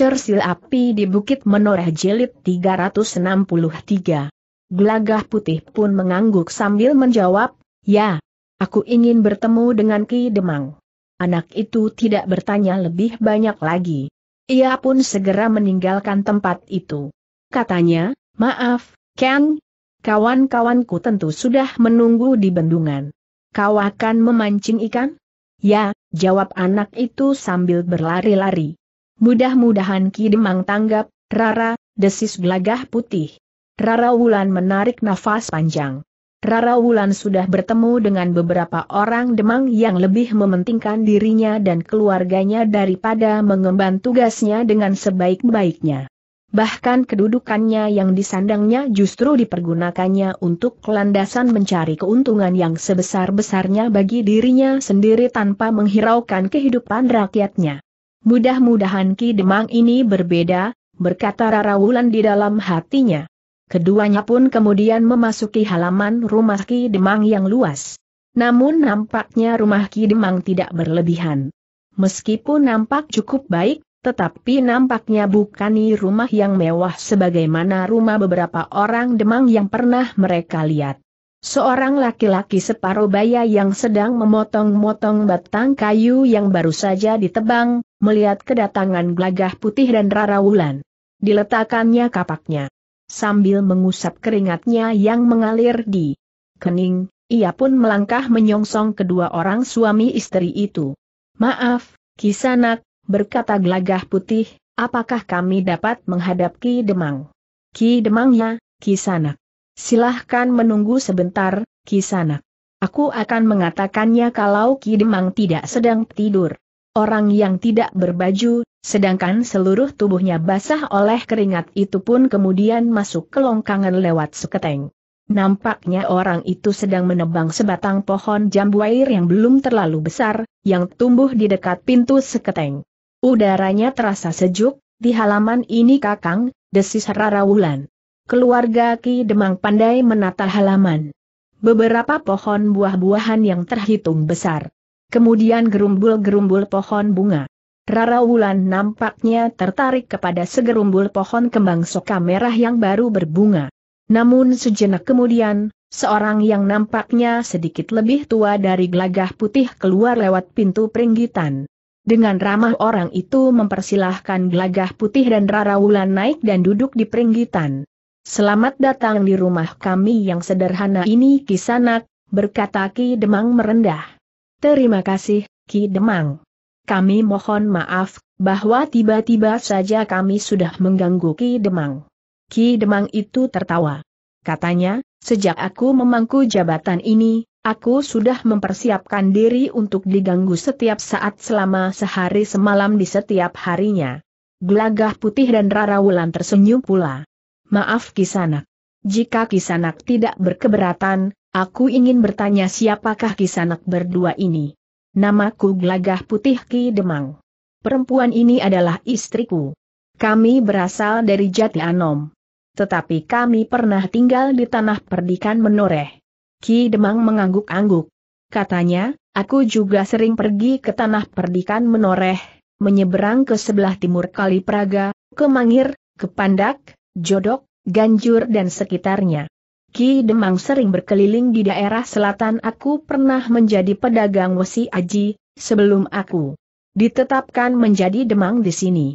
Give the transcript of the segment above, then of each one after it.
Cersil api di Bukit Menoreh Jelit 363. Gelagah putih pun mengangguk sambil menjawab, Ya, aku ingin bertemu dengan Ki Demang. Anak itu tidak bertanya lebih banyak lagi. Ia pun segera meninggalkan tempat itu. Katanya, maaf, Ken, kawan-kawanku tentu sudah menunggu di bendungan. Kau akan memancing ikan? Ya, jawab anak itu sambil berlari-lari. Mudah-mudahan Ki Demang tanggap, Rara, desis gelagah putih. Rara Wulan menarik nafas panjang. Rara Wulan sudah bertemu dengan beberapa orang Demang yang lebih mementingkan dirinya dan keluarganya daripada mengemban tugasnya dengan sebaik-baiknya. Bahkan kedudukannya yang disandangnya justru dipergunakannya untuk landasan mencari keuntungan yang sebesar-besarnya bagi dirinya sendiri tanpa menghiraukan kehidupan rakyatnya. Mudah-mudahan Ki Demang ini berbeda, berkata Rara Wulan di dalam hatinya. Keduanya pun kemudian memasuki halaman rumah Ki Demang yang luas. Namun nampaknya rumah Ki Demang tidak berlebihan. Meskipun nampak cukup baik, tetapi nampaknya bukan rumah yang mewah sebagaimana rumah beberapa orang Demang yang pernah mereka lihat. Seorang laki-laki separuh baya yang sedang memotong-motong batang kayu yang baru saja ditebang, melihat kedatangan Glagah putih dan rara wulan. Diletakkannya kapaknya. Sambil mengusap keringatnya yang mengalir di kening, ia pun melangkah menyongsong kedua orang suami istri itu. Maaf, Kisanak, berkata Glagah putih, apakah kami dapat menghadap Ki Demang? Ki Demangnya, Kisanak. Silahkan menunggu sebentar, Kisanak. Aku akan mengatakannya kalau Ki Demang tidak sedang tidur. Orang yang tidak berbaju, sedangkan seluruh tubuhnya basah oleh keringat itu pun kemudian masuk ke longkangan lewat seketeng. Nampaknya orang itu sedang menebang sebatang pohon jambu air yang belum terlalu besar, yang tumbuh di dekat pintu seketeng. Udaranya terasa sejuk, di halaman ini kakang, desis Rara Wulan. Keluarga Ki Demang pandai menata halaman. Beberapa pohon buah-buahan yang terhitung besar. Kemudian gerumbul-gerumbul pohon bunga. Rara Wulan nampaknya tertarik kepada segerumbul pohon kembang soka merah yang baru berbunga. Namun sejenak kemudian, seorang yang nampaknya sedikit lebih tua dari gelagah putih keluar lewat pintu peringgitan. Dengan ramah orang itu mempersilahkan gelagah putih dan Rara Wulan naik dan duduk di peringgitan. Selamat datang di rumah kami yang sederhana ini kisanak, berkata Ki Demang merendah. Terima kasih, Ki Demang. Kami mohon maaf, bahwa tiba-tiba saja kami sudah mengganggu Ki Demang. Ki Demang itu tertawa. Katanya, sejak aku memangku jabatan ini, aku sudah mempersiapkan diri untuk diganggu setiap saat selama sehari semalam di setiap harinya. Gelagah putih dan Rara Wulan tersenyum pula. Maaf Kisanak. Jika Kisanak tidak berkeberatan, aku ingin bertanya siapakah Kisanak berdua ini. Namaku Gelagah Putih Ki Demang. Perempuan ini adalah istriku. Kami berasal dari Jati Anom. Tetapi kami pernah tinggal di tanah perdikan menoreh. Ki Demang mengangguk-angguk. Katanya, aku juga sering pergi ke tanah perdikan menoreh, menyeberang ke sebelah timur Kali Praga, ke Mangir, ke Pandak, Jodok, Ganjur dan sekitarnya. Ki Demang sering berkeliling di daerah selatan aku pernah menjadi pedagang wesi aji, sebelum aku ditetapkan menjadi Demang di sini.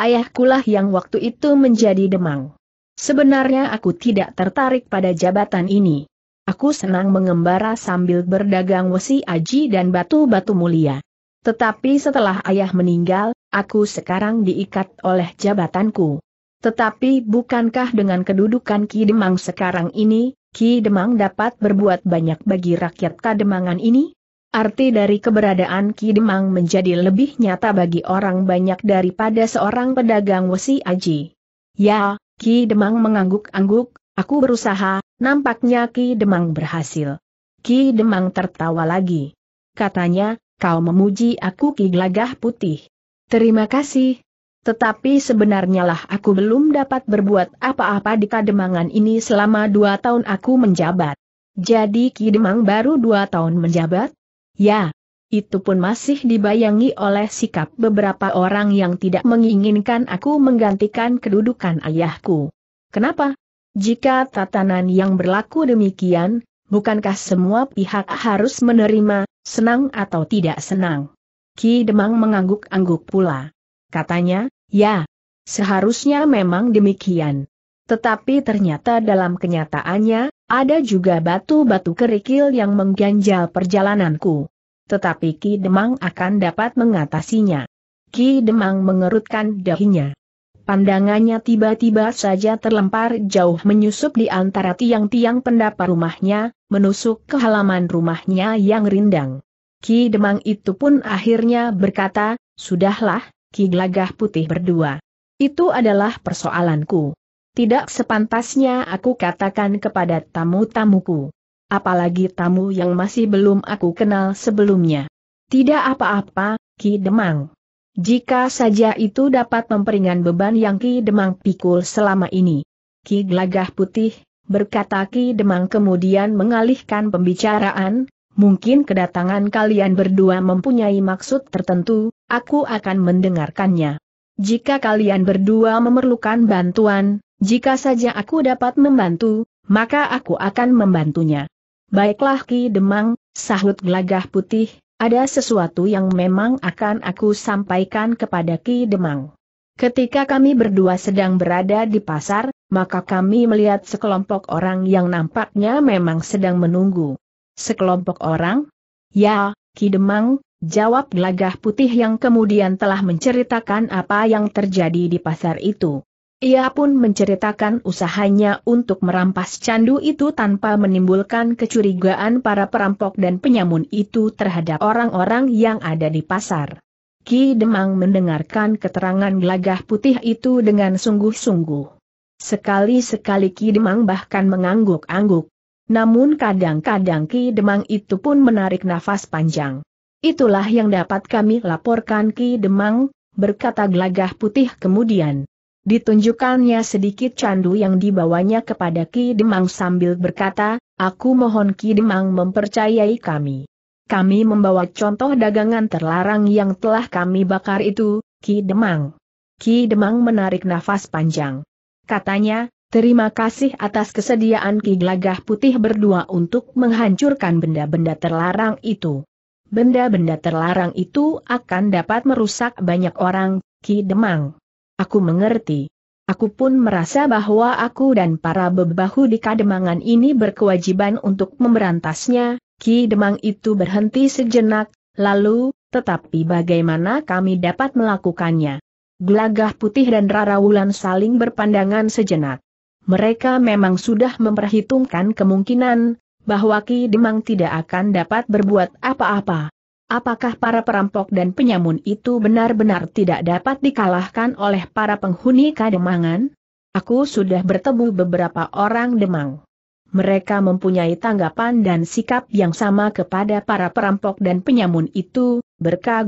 Ayahkulah yang waktu itu menjadi Demang. Sebenarnya aku tidak tertarik pada jabatan ini. Aku senang mengembara sambil berdagang wesi aji dan batu-batu mulia. Tetapi setelah ayah meninggal, aku sekarang diikat oleh jabatanku. Tetapi bukankah dengan kedudukan Ki Demang sekarang ini, Ki Demang dapat berbuat banyak bagi rakyat Kademangan ini? Arti dari keberadaan Ki Demang menjadi lebih nyata bagi orang banyak daripada seorang pedagang wesi aji. Ya, Ki Demang mengangguk-angguk, aku berusaha, nampaknya Ki Demang berhasil. Ki Demang tertawa lagi. Katanya, kau memuji aku Ki Gelagah Putih. Terima kasih, tetapi sebenarnya lah aku belum dapat berbuat apa-apa di Kademangan ini selama dua tahun aku menjabat. Jadi Ki Demang baru dua tahun menjabat? Ya, itu pun masih dibayangi oleh sikap beberapa orang yang tidak menginginkan aku menggantikan kedudukan ayahku. Kenapa? Jika tatanan yang berlaku demikian, bukankah semua pihak harus menerima, senang atau tidak senang? Ki Demang mengangguk-angguk pula. Katanya, ya, seharusnya memang demikian. Tetapi ternyata dalam kenyataannya, ada juga batu-batu kerikil yang mengganjal perjalananku. Tetapi Ki Demang akan dapat mengatasinya. Ki Demang mengerutkan dahinya. Pandangannya tiba-tiba saja terlempar jauh menyusup di antara tiang-tiang pendapa rumahnya, menusuk ke halaman rumahnya yang rindang. Ki Demang itu pun akhirnya berkata, Sudahlah, Ki Gelagah Putih berdua. Itu adalah persoalanku. Tidak sepantasnya aku katakan kepada tamu-tamuku. Apalagi tamu yang masih belum aku kenal sebelumnya. Tidak apa-apa, Ki Demang. Jika saja itu dapat memperingan beban yang Ki Demang pikul selama ini. Ki Gelagah Putih, berkata Ki Demang kemudian mengalihkan pembicaraan, mungkin kedatangan kalian berdua mempunyai maksud tertentu, aku akan mendengarkannya. Jika kalian berdua memerlukan bantuan, jika saja aku dapat membantu, maka aku akan membantunya. Baiklah Ki Demang, sahut gelagah putih, ada sesuatu yang memang akan aku sampaikan kepada Ki Demang. Ketika kami berdua sedang berada di pasar, maka kami melihat sekelompok orang yang nampaknya memang sedang menunggu. Sekelompok orang? Ya, Ki Demang, jawab gelagah putih yang kemudian telah menceritakan apa yang terjadi di pasar itu. Ia pun menceritakan usahanya untuk merampas candu itu tanpa menimbulkan kecurigaan para perampok dan penyamun itu terhadap orang-orang yang ada di pasar. Ki Demang mendengarkan keterangan gelagah putih itu dengan sungguh-sungguh. Sekali-sekali Ki Demang bahkan mengangguk-angguk. Namun kadang-kadang Ki Demang itu pun menarik nafas panjang. Itulah yang dapat kami laporkan Ki Demang, berkata gelagah putih kemudian. Ditunjukkannya sedikit candu yang dibawanya kepada Ki Demang sambil berkata, aku mohon Ki Demang mempercayai kami. Kami membawa contoh dagangan terlarang yang telah kami bakar itu, Ki Demang. Ki Demang menarik nafas panjang. Katanya, terima kasih atas kesediaan Ki Gelagah Putih berdua untuk menghancurkan benda-benda terlarang itu benda-benda terlarang itu akan dapat merusak banyak orang, Ki Demang. Aku mengerti. Aku pun merasa bahwa aku dan para bebahu di Kademangan ini berkewajiban untuk memberantasnya, Ki Demang itu berhenti sejenak, lalu, tetapi bagaimana kami dapat melakukannya? Gelagah putih dan Rara Wulan saling berpandangan sejenak. Mereka memang sudah memperhitungkan kemungkinan, bahwa Ki Demang tidak akan dapat berbuat apa-apa. Apakah para perampok dan penyamun itu benar-benar tidak dapat dikalahkan oleh para penghuni Kademangan? Aku sudah bertemu beberapa orang Demang. Mereka mempunyai tanggapan dan sikap yang sama kepada para perampok dan penyamun itu, berkah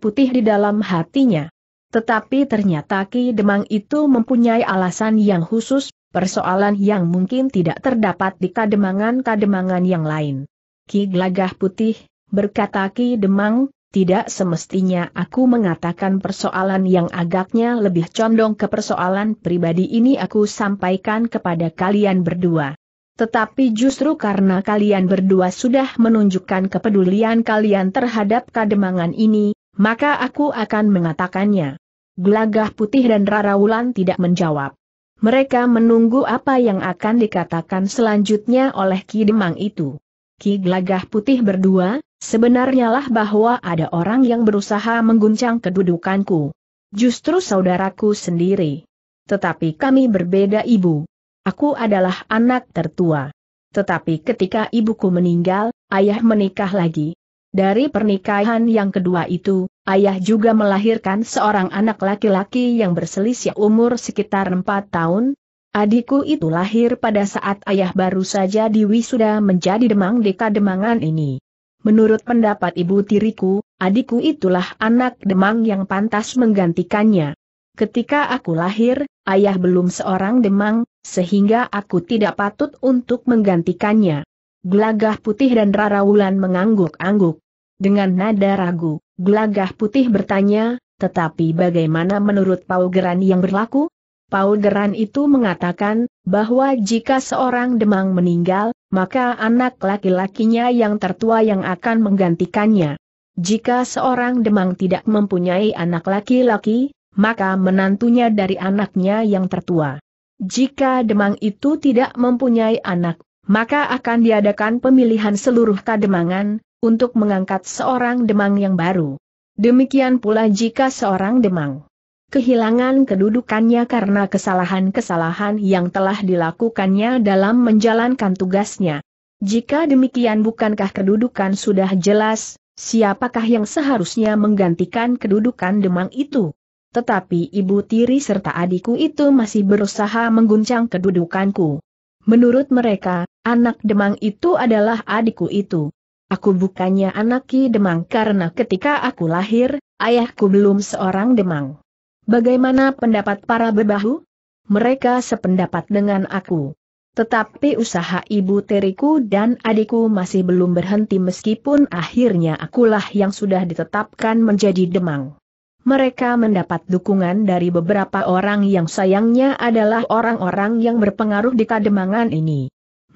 putih di dalam hatinya. Tetapi ternyata Ki Demang itu mempunyai alasan yang khusus persoalan yang mungkin tidak terdapat di kademangan-kademangan yang lain. Ki Glagah Putih, berkata Ki Demang, tidak semestinya aku mengatakan persoalan yang agaknya lebih condong ke persoalan pribadi ini aku sampaikan kepada kalian berdua. Tetapi justru karena kalian berdua sudah menunjukkan kepedulian kalian terhadap kademangan ini, maka aku akan mengatakannya. Glagah putih dan Rara Wulan tidak menjawab. Mereka menunggu apa yang akan dikatakan selanjutnya oleh Ki Demang itu. Ki Gelagah Putih berdua, sebenarnya lah bahwa ada orang yang berusaha mengguncang kedudukanku. Justru saudaraku sendiri. Tetapi kami berbeda ibu. Aku adalah anak tertua. Tetapi ketika ibuku meninggal, ayah menikah lagi. Dari pernikahan yang kedua itu, Ayah juga melahirkan seorang anak laki-laki yang berselisih umur sekitar 4 tahun. Adikku itu lahir pada saat ayah baru saja diwisuda menjadi demang deka demangan ini. Menurut pendapat ibu tiriku, adikku itulah anak demang yang pantas menggantikannya. Ketika aku lahir, ayah belum seorang demang, sehingga aku tidak patut untuk menggantikannya. Gelagah putih dan Rara Wulan mengangguk-angguk. Dengan nada ragu. Gelagah putih bertanya, tetapi bagaimana menurut paugeran yang berlaku? Paugeran itu mengatakan, bahwa jika seorang demang meninggal, maka anak laki-lakinya yang tertua yang akan menggantikannya. Jika seorang demang tidak mempunyai anak laki-laki, maka menantunya dari anaknya yang tertua. Jika demang itu tidak mempunyai anak, maka akan diadakan pemilihan seluruh kademangan, untuk mengangkat seorang demang yang baru. Demikian pula jika seorang demang kehilangan kedudukannya karena kesalahan-kesalahan yang telah dilakukannya dalam menjalankan tugasnya. Jika demikian bukankah kedudukan sudah jelas, siapakah yang seharusnya menggantikan kedudukan demang itu? Tetapi ibu tiri serta adikku itu masih berusaha mengguncang kedudukanku. Menurut mereka, anak demang itu adalah adikku itu. Aku bukannya anak Ki Demang karena ketika aku lahir, ayahku belum seorang Demang. Bagaimana pendapat para bebahu? Mereka sependapat dengan aku. Tetapi usaha ibu teriku dan adikku masih belum berhenti meskipun akhirnya akulah yang sudah ditetapkan menjadi Demang. Mereka mendapat dukungan dari beberapa orang yang sayangnya adalah orang-orang yang berpengaruh di Kademangan ini.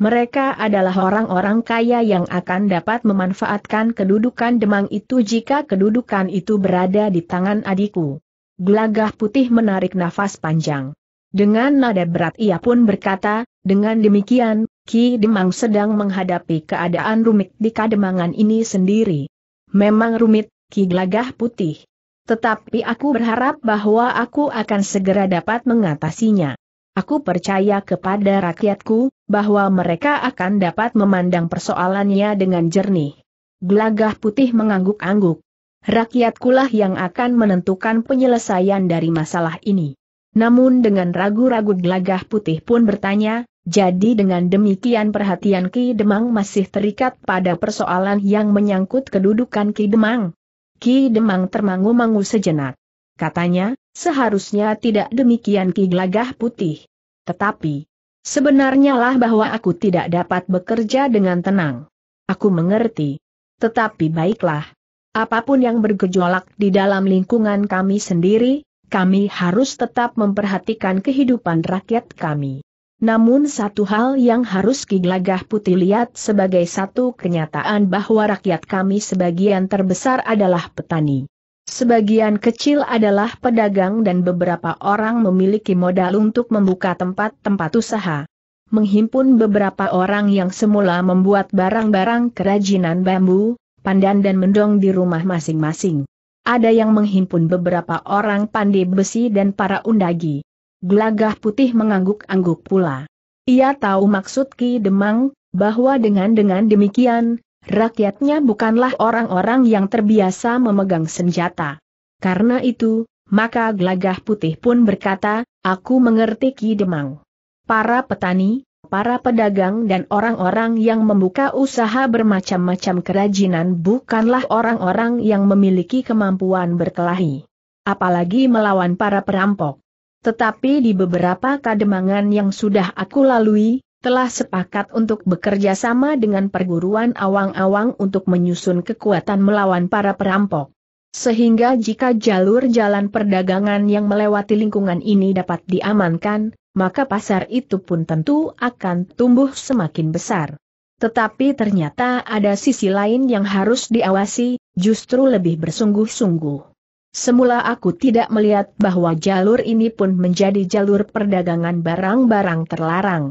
Mereka adalah orang-orang kaya yang akan dapat memanfaatkan kedudukan Demang itu jika kedudukan itu berada di tangan adikku. Gelagah putih menarik nafas panjang. Dengan nada berat ia pun berkata, dengan demikian, Ki Demang sedang menghadapi keadaan rumit di kademangan ini sendiri. Memang rumit, Ki Gelagah putih. Tetapi aku berharap bahwa aku akan segera dapat mengatasinya. Aku percaya kepada rakyatku, bahwa mereka akan dapat memandang persoalannya dengan jernih. Gelagah putih mengangguk-angguk. Rakyatkulah yang akan menentukan penyelesaian dari masalah ini. Namun dengan ragu-ragu gelagah putih pun bertanya, jadi dengan demikian perhatian Ki Demang masih terikat pada persoalan yang menyangkut kedudukan Ki Demang. Ki Demang termangu-mangu sejenak. Katanya, seharusnya tidak demikian Ki Gelagah Putih. Tetapi, sebenarnya lah bahwa aku tidak dapat bekerja dengan tenang. Aku mengerti. Tetapi baiklah. Apapun yang bergejolak di dalam lingkungan kami sendiri, kami harus tetap memperhatikan kehidupan rakyat kami. Namun satu hal yang harus Kiglagah Putih lihat sebagai satu kenyataan bahwa rakyat kami sebagian terbesar adalah petani. Sebagian kecil adalah pedagang dan beberapa orang memiliki modal untuk membuka tempat-tempat usaha. Menghimpun beberapa orang yang semula membuat barang-barang kerajinan bambu, pandan dan mendong di rumah masing-masing. Ada yang menghimpun beberapa orang pandai besi dan para undagi. Gelagah putih mengangguk-angguk pula. Ia tahu maksud Ki Demang, bahwa dengan dengan demikian, Rakyatnya bukanlah orang-orang yang terbiasa memegang senjata. Karena itu, maka gelagah putih pun berkata, aku mengerti Ki Demang. Para petani, para pedagang dan orang-orang yang membuka usaha bermacam-macam kerajinan bukanlah orang-orang yang memiliki kemampuan berkelahi. Apalagi melawan para perampok. Tetapi di beberapa kademangan yang sudah aku lalui, telah sepakat untuk bekerja sama dengan perguruan awang-awang untuk menyusun kekuatan melawan para perampok. Sehingga jika jalur jalan perdagangan yang melewati lingkungan ini dapat diamankan, maka pasar itu pun tentu akan tumbuh semakin besar. Tetapi ternyata ada sisi lain yang harus diawasi, justru lebih bersungguh-sungguh. Semula aku tidak melihat bahwa jalur ini pun menjadi jalur perdagangan barang-barang terlarang.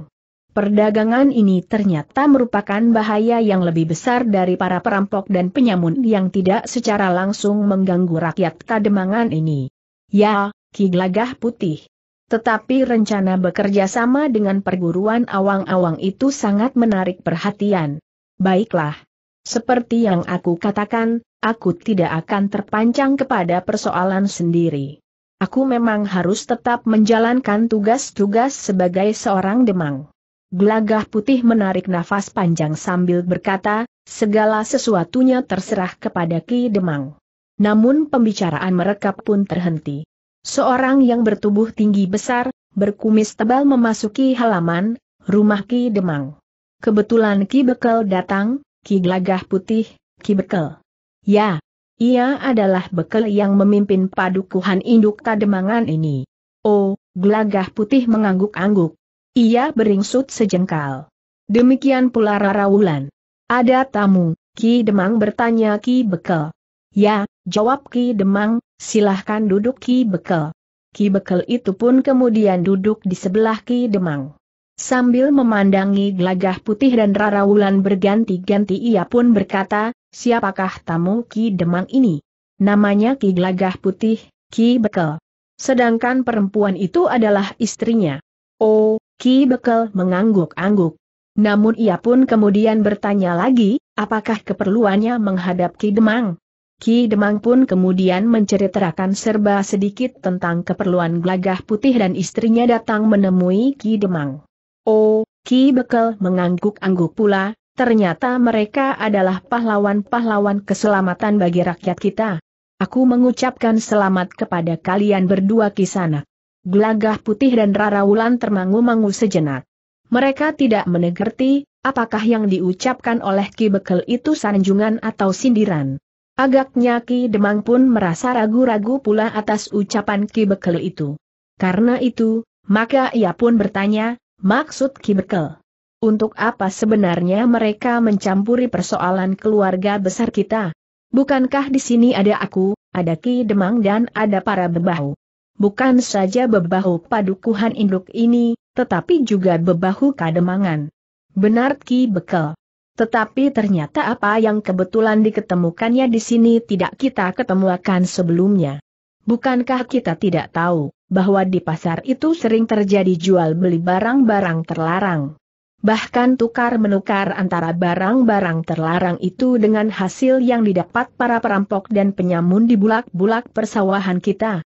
Perdagangan ini ternyata merupakan bahaya yang lebih besar dari para perampok dan penyamun yang tidak secara langsung mengganggu rakyat kademangan ini. Ya, Ki Gelagah Putih. Tetapi rencana bekerja sama dengan perguruan awang-awang itu sangat menarik perhatian. Baiklah. Seperti yang aku katakan, aku tidak akan terpancang kepada persoalan sendiri. Aku memang harus tetap menjalankan tugas-tugas sebagai seorang demang. Gelagah putih menarik nafas panjang sambil berkata, segala sesuatunya terserah kepada Ki Demang. Namun pembicaraan mereka pun terhenti. Seorang yang bertubuh tinggi besar, berkumis tebal memasuki halaman, rumah Ki Demang. Kebetulan Ki Bekel datang, Ki Gelagah Putih, Ki Bekel. Ya, ia adalah Bekel yang memimpin padukuhan induk Kademangan ini. Oh, Gelagah Putih mengangguk-angguk. Ia beringsut sejengkal. Demikian pula Rara Wulan. Ada tamu, Ki Demang bertanya Ki Bekel. Ya, jawab Ki Demang, silahkan duduk Ki Bekel. Ki Bekel itu pun kemudian duduk di sebelah Ki Demang. Sambil memandangi gelagah putih dan Rara Wulan berganti-ganti ia pun berkata, siapakah tamu Ki Demang ini? Namanya Ki Gelagah Putih, Ki Bekel. Sedangkan perempuan itu adalah istrinya. Oh, Ki Bekel mengangguk-angguk. Namun ia pun kemudian bertanya lagi, apakah keperluannya menghadap Ki Demang? Ki Demang pun kemudian menceritakan serba sedikit tentang keperluan gelagah putih dan istrinya datang menemui Ki Demang. Oh, Ki Bekel mengangguk-angguk pula, ternyata mereka adalah pahlawan-pahlawan keselamatan bagi rakyat kita. Aku mengucapkan selamat kepada kalian berdua kisanak. Gelagah putih dan Rara Wulan termangu-mangu sejenak. Mereka tidak menegerti, apakah yang diucapkan oleh Ki Bekel itu sanjungan atau sindiran. Agaknya Ki Demang pun merasa ragu-ragu pula atas ucapan Ki Bekel itu. Karena itu, maka ia pun bertanya, maksud Ki Bekel. Untuk apa sebenarnya mereka mencampuri persoalan keluarga besar kita? Bukankah di sini ada aku, ada Ki Demang dan ada para bebahu? bukan saja bebahu padukuhan induk ini, tetapi juga bebahu kademangan. Benar Ki Bekel. Tetapi ternyata apa yang kebetulan diketemukannya di sini tidak kita ketemukan sebelumnya. Bukankah kita tidak tahu bahwa di pasar itu sering terjadi jual beli barang-barang terlarang? Bahkan tukar menukar antara barang-barang terlarang itu dengan hasil yang didapat para perampok dan penyamun di bulak-bulak persawahan kita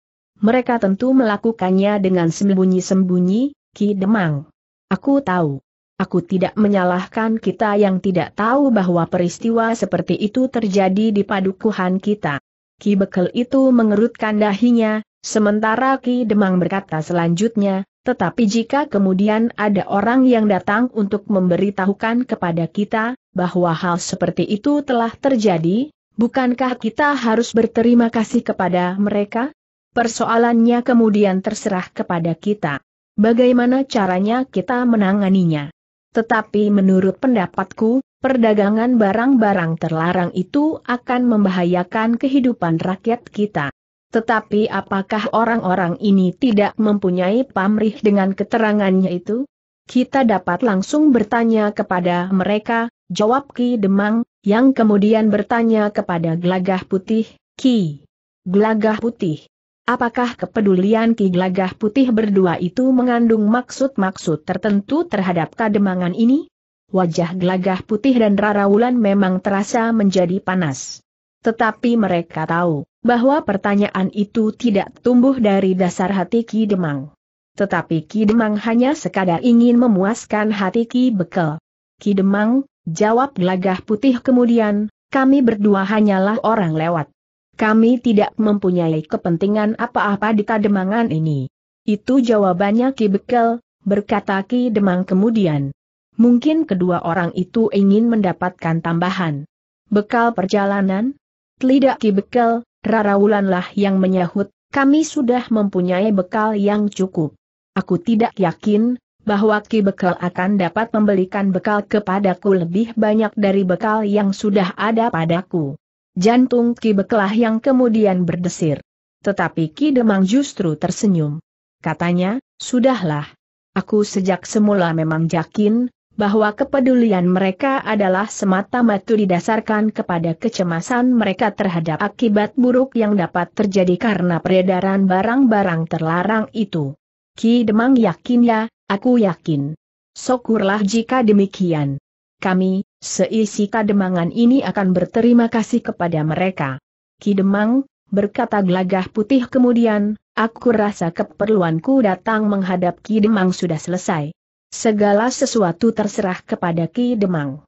mereka tentu melakukannya dengan sembunyi-sembunyi, Ki Demang. Aku tahu. Aku tidak menyalahkan kita yang tidak tahu bahwa peristiwa seperti itu terjadi di padukuhan kita. Ki Bekel itu mengerutkan dahinya, sementara Ki Demang berkata selanjutnya, tetapi jika kemudian ada orang yang datang untuk memberitahukan kepada kita, bahwa hal seperti itu telah terjadi, bukankah kita harus berterima kasih kepada mereka? Persoalannya kemudian terserah kepada kita. Bagaimana caranya kita menanganinya? Tetapi menurut pendapatku, perdagangan barang-barang terlarang itu akan membahayakan kehidupan rakyat kita. Tetapi apakah orang-orang ini tidak mempunyai pamrih dengan keterangannya itu? Kita dapat langsung bertanya kepada mereka, jawab Ki Demang, yang kemudian bertanya kepada Gelagah Putih, Ki Gelagah Putih, Apakah kepedulian Ki Gelagah Putih berdua itu mengandung maksud-maksud tertentu terhadap kademangan ini? Wajah Gelagah Putih dan Rara Wulan memang terasa menjadi panas. Tetapi mereka tahu bahwa pertanyaan itu tidak tumbuh dari dasar hati Ki Demang. Tetapi Ki Demang hanya sekadar ingin memuaskan hati Ki Bekel. Ki Demang, jawab Gelagah Putih kemudian, kami berdua hanyalah orang lewat. Kami tidak mempunyai kepentingan apa-apa di Tademangan ini. Itu jawabannya Ki Bekel, berkata Ki Demang kemudian. Mungkin kedua orang itu ingin mendapatkan tambahan. Bekal perjalanan? Tidak Ki Bekel, Wulanlah yang menyahut, kami sudah mempunyai bekal yang cukup. Aku tidak yakin, bahwa Ki Bekel akan dapat membelikan bekal kepadaku lebih banyak dari bekal yang sudah ada padaku. Jantung Ki Bekelah yang kemudian berdesir. Tetapi Ki Demang justru tersenyum. Katanya, sudahlah. Aku sejak semula memang yakin, bahwa kepedulian mereka adalah semata-mata didasarkan kepada kecemasan mereka terhadap akibat buruk yang dapat terjadi karena peredaran barang-barang terlarang itu. Ki Demang yakin ya, aku yakin. Syukurlah jika demikian kami, seisi kademangan ini akan berterima kasih kepada mereka. Kidemang, berkata gelagah putih kemudian, aku rasa keperluanku datang menghadap Kidemang sudah selesai. Segala sesuatu terserah kepada Kidemang.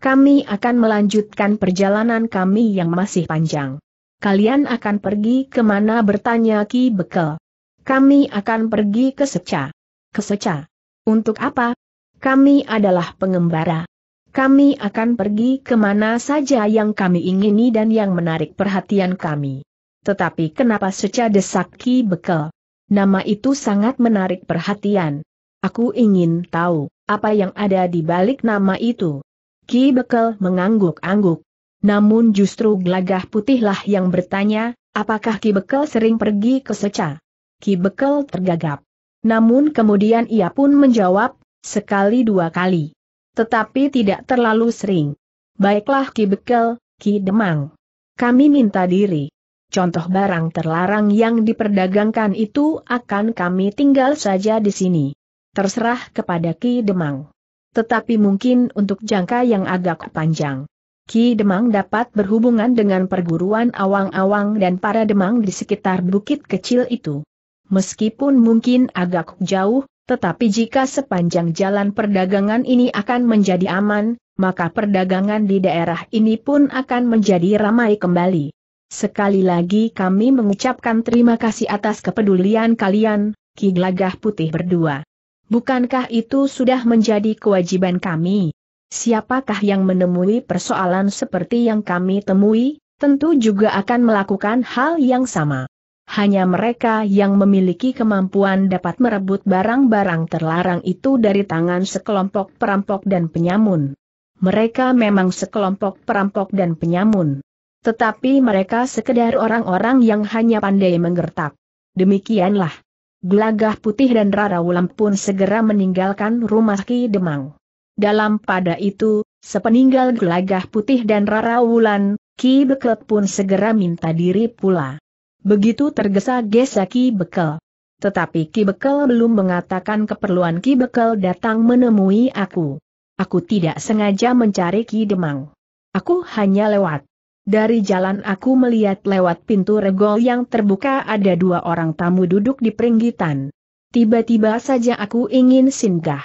Kami akan melanjutkan perjalanan kami yang masih panjang. Kalian akan pergi kemana bertanya Ki Bekel. Kami akan pergi ke Seca. Ke Seca. Untuk apa? Kami adalah pengembara. Kami akan pergi kemana saja yang kami ingini dan yang menarik perhatian kami. Tetapi kenapa seca desaki bekel? Nama itu sangat menarik perhatian. Aku ingin tahu, apa yang ada di balik nama itu. Ki Bekel mengangguk-angguk. Namun justru gelagah putihlah yang bertanya, apakah Ki Bekel sering pergi ke seca? Ki Bekel tergagap. Namun kemudian ia pun menjawab, sekali dua kali. Tetapi tidak terlalu sering. Baiklah Ki Bekel, Ki Demang. Kami minta diri. Contoh barang terlarang yang diperdagangkan itu akan kami tinggal saja di sini. Terserah kepada Ki Demang. Tetapi mungkin untuk jangka yang agak panjang. Ki Demang dapat berhubungan dengan perguruan awang-awang dan para demang di sekitar bukit kecil itu. Meskipun mungkin agak jauh, tetapi jika sepanjang jalan perdagangan ini akan menjadi aman, maka perdagangan di daerah ini pun akan menjadi ramai kembali. Sekali lagi kami mengucapkan terima kasih atas kepedulian kalian, Ki Gelagah Putih berdua. Bukankah itu sudah menjadi kewajiban kami? Siapakah yang menemui persoalan seperti yang kami temui, tentu juga akan melakukan hal yang sama hanya mereka yang memiliki kemampuan dapat merebut barang-barang terlarang itu dari tangan sekelompok perampok dan penyamun. Mereka memang sekelompok perampok dan penyamun. Tetapi mereka sekedar orang-orang yang hanya pandai menggertak. Demikianlah. Gelagah putih dan Rara Wulan pun segera meninggalkan rumah Ki Demang. Dalam pada itu, sepeninggal gelagah putih dan Rara Wulan, Ki Beklet pun segera minta diri pula. Begitu tergesa-gesa Ki Bekel. Tetapi Ki Bekel belum mengatakan keperluan Ki Bekel datang menemui aku. Aku tidak sengaja mencari Ki Demang. Aku hanya lewat. Dari jalan aku melihat lewat pintu regol yang terbuka ada dua orang tamu duduk di peringgitan. Tiba-tiba saja aku ingin singgah.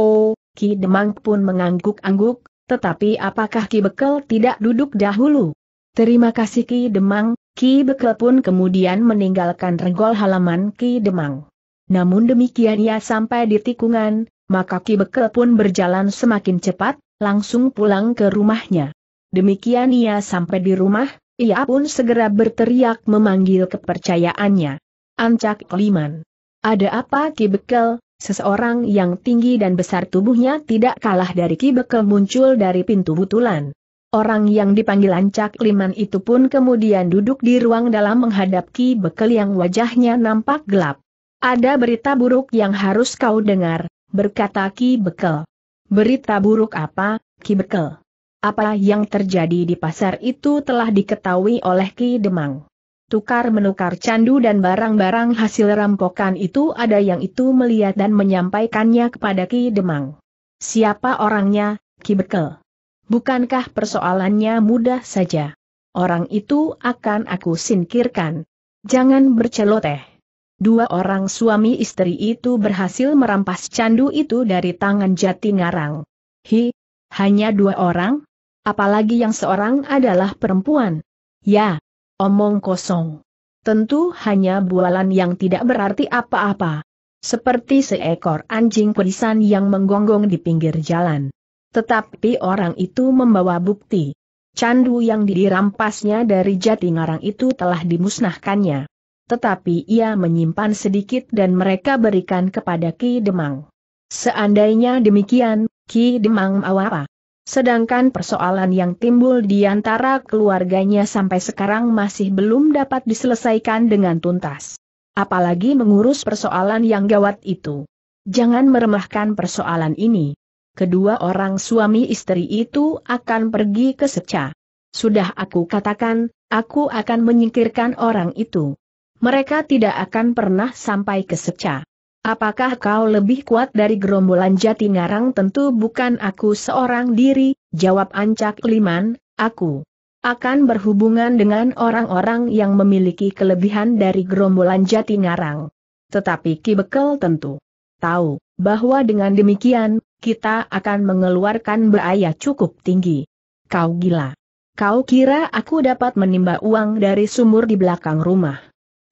Oh, Ki Demang pun mengangguk-angguk, tetapi apakah Ki Bekel tidak duduk dahulu? Terima kasih Ki Demang, Ki Bekel pun kemudian meninggalkan regol halaman Ki Demang. Namun demikian ia sampai di tikungan, maka Ki Bekel pun berjalan semakin cepat, langsung pulang ke rumahnya. Demikian ia sampai di rumah, ia pun segera berteriak memanggil kepercayaannya. Ancak Kliman. Ada apa Ki Bekel? Seseorang yang tinggi dan besar tubuhnya tidak kalah dari Ki Bekel muncul dari pintu butulan. Orang yang dipanggil Ancak Liman itu pun kemudian duduk di ruang dalam menghadap Ki Bekel yang wajahnya nampak gelap. Ada berita buruk yang harus kau dengar, berkata Ki Bekel. Berita buruk apa, Ki Bekel? Apa yang terjadi di pasar itu telah diketahui oleh Ki Demang. Tukar-menukar candu dan barang-barang hasil rampokan itu ada yang itu melihat dan menyampaikannya kepada Ki Demang. Siapa orangnya, Ki Bekel? Bukankah persoalannya mudah saja? Orang itu akan aku singkirkan. Jangan berceloteh. Dua orang suami istri itu berhasil merampas candu itu dari tangan jati ngarang. Hi, hanya dua orang? Apalagi yang seorang adalah perempuan. Ya, omong kosong. Tentu hanya bualan yang tidak berarti apa-apa. Seperti seekor anjing perisan yang menggonggong di pinggir jalan. Tetapi orang itu membawa bukti. Candu yang dirampasnya dari jati ngarang itu telah dimusnahkannya. Tetapi ia menyimpan sedikit dan mereka berikan kepada Ki Demang. Seandainya demikian, Ki Demang mau apa? Sedangkan persoalan yang timbul di antara keluarganya sampai sekarang masih belum dapat diselesaikan dengan tuntas. Apalagi mengurus persoalan yang gawat itu. Jangan meremahkan persoalan ini kedua orang suami istri itu akan pergi ke Seca. Sudah aku katakan, aku akan menyingkirkan orang itu. Mereka tidak akan pernah sampai ke Seca. Apakah kau lebih kuat dari gerombolan jati ngarang tentu bukan aku seorang diri, jawab Ancak Liman, aku akan berhubungan dengan orang-orang yang memiliki kelebihan dari gerombolan jati ngarang. Tetapi Ki Bekel tentu tahu bahwa dengan demikian, kita akan mengeluarkan biaya cukup tinggi. Kau gila. Kau kira aku dapat menimba uang dari sumur di belakang rumah.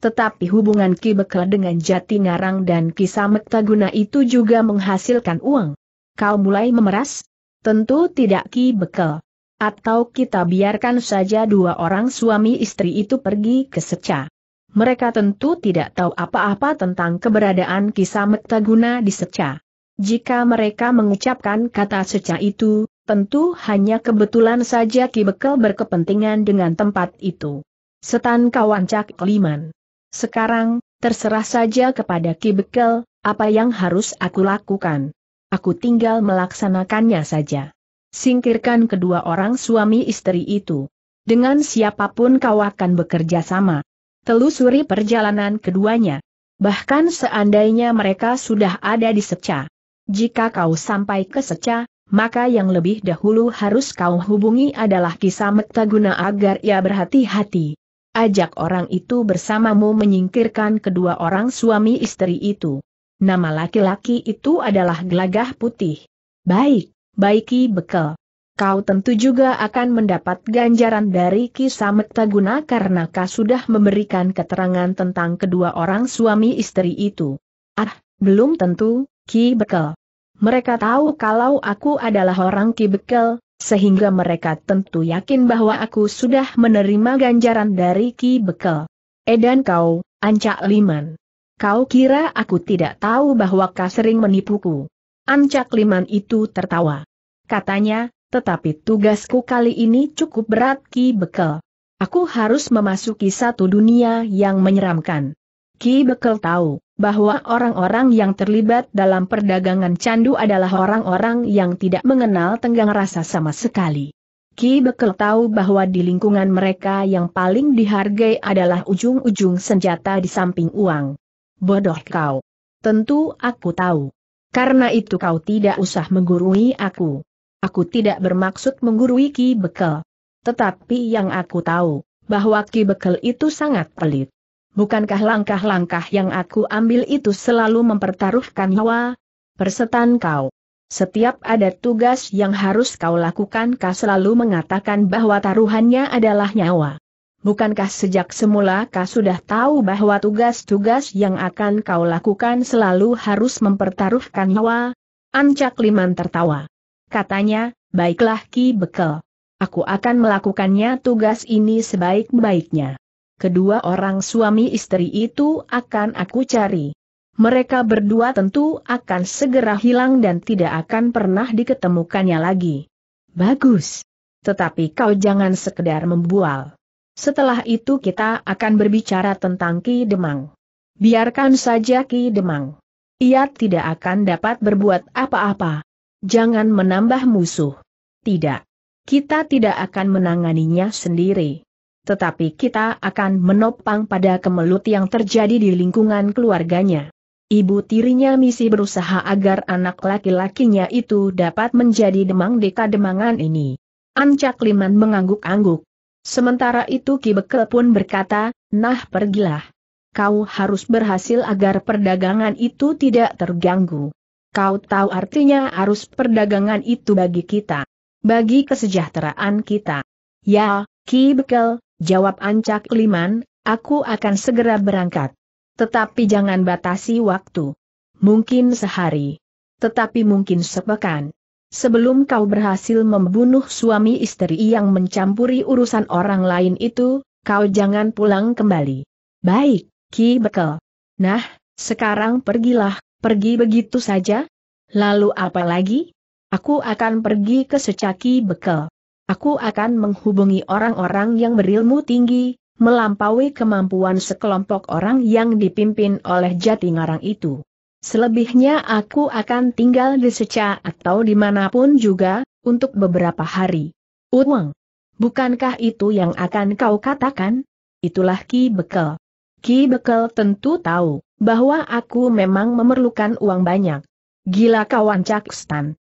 Tetapi hubungan Ki Bekel dengan Jati Ngarang dan Ki Sametaguna itu juga menghasilkan uang. Kau mulai memeras? Tentu tidak Ki Bekel. Atau kita biarkan saja dua orang suami istri itu pergi ke Seca. Mereka tentu tidak tahu apa-apa tentang keberadaan Ki Sametaguna di Seca. Jika mereka mengucapkan kata seca itu, tentu hanya kebetulan saja Ki Bekel berkepentingan dengan tempat itu. Setan kawan Cak Liman. Sekarang, terserah saja kepada Ki Bekel, apa yang harus aku lakukan. Aku tinggal melaksanakannya saja. Singkirkan kedua orang suami istri itu. Dengan siapapun kau akan bekerja sama. Telusuri perjalanan keduanya. Bahkan seandainya mereka sudah ada di seca, jika kau sampai ke seca, maka yang lebih dahulu harus kau hubungi adalah kisah Mektaguna agar ia berhati-hati. Ajak orang itu bersamamu menyingkirkan kedua orang suami istri itu. Nama laki-laki itu adalah Gelagah Putih. Baik, baiki bekel. Kau tentu juga akan mendapat ganjaran dari kisah Mektaguna karena kau sudah memberikan keterangan tentang kedua orang suami istri itu. Ah, belum tentu, Ki Bekel. Mereka tahu kalau aku adalah orang Ki Bekel, sehingga mereka tentu yakin bahwa aku sudah menerima ganjaran dari Ki Bekel. Edan eh, kau, Ancak Liman. Kau kira aku tidak tahu bahwa kau sering menipuku. Ancak Liman itu tertawa. Katanya, tetapi tugasku kali ini cukup berat Ki Bekel. Aku harus memasuki satu dunia yang menyeramkan. Ki Bekel tahu, bahwa orang-orang yang terlibat dalam perdagangan candu adalah orang-orang yang tidak mengenal tenggang rasa sama sekali. Ki Bekel tahu bahwa di lingkungan mereka yang paling dihargai adalah ujung-ujung senjata di samping uang. Bodoh kau. Tentu aku tahu. Karena itu kau tidak usah menggurui aku. Aku tidak bermaksud menggurui Ki Bekel. Tetapi yang aku tahu, bahwa Ki Bekel itu sangat pelit. Bukankah langkah-langkah yang aku ambil itu selalu mempertaruhkan nyawa? Persetan kau. Setiap ada tugas yang harus kau lakukan kau selalu mengatakan bahwa taruhannya adalah nyawa. Bukankah sejak semula kau sudah tahu bahwa tugas-tugas yang akan kau lakukan selalu harus mempertaruhkan nyawa? Ancak Liman tertawa. Katanya, baiklah Ki Bekel. Aku akan melakukannya tugas ini sebaik-baiknya kedua orang suami istri itu akan aku cari. Mereka berdua tentu akan segera hilang dan tidak akan pernah diketemukannya lagi. Bagus. Tetapi kau jangan sekedar membual. Setelah itu kita akan berbicara tentang Ki Demang. Biarkan saja Ki Demang. Ia tidak akan dapat berbuat apa-apa. Jangan menambah musuh. Tidak. Kita tidak akan menanganinya sendiri tetapi kita akan menopang pada kemelut yang terjadi di lingkungan keluarganya. Ibu tirinya misi berusaha agar anak laki-lakinya itu dapat menjadi demang deka demangan ini. Ancak Liman mengangguk-angguk. Sementara itu Ki Bekel pun berkata, nah pergilah. Kau harus berhasil agar perdagangan itu tidak terganggu. Kau tahu artinya arus perdagangan itu bagi kita. Bagi kesejahteraan kita. Ya, Ki Bekel, Jawab Ancak Liman, aku akan segera berangkat. Tetapi jangan batasi waktu. Mungkin sehari. Tetapi mungkin sepekan. Sebelum kau berhasil membunuh suami istri yang mencampuri urusan orang lain itu, kau jangan pulang kembali. Baik, Ki Bekel. Nah, sekarang pergilah, pergi begitu saja? Lalu apa lagi? Aku akan pergi ke secaki bekel. Aku akan menghubungi orang-orang yang berilmu tinggi, melampaui kemampuan sekelompok orang yang dipimpin oleh jati ngarang itu. Selebihnya aku akan tinggal di Seca atau dimanapun juga, untuk beberapa hari. Uang. Bukankah itu yang akan kau katakan? Itulah Ki Bekel. Ki Bekel tentu tahu, bahwa aku memang memerlukan uang banyak. Gila kawan Cakstan.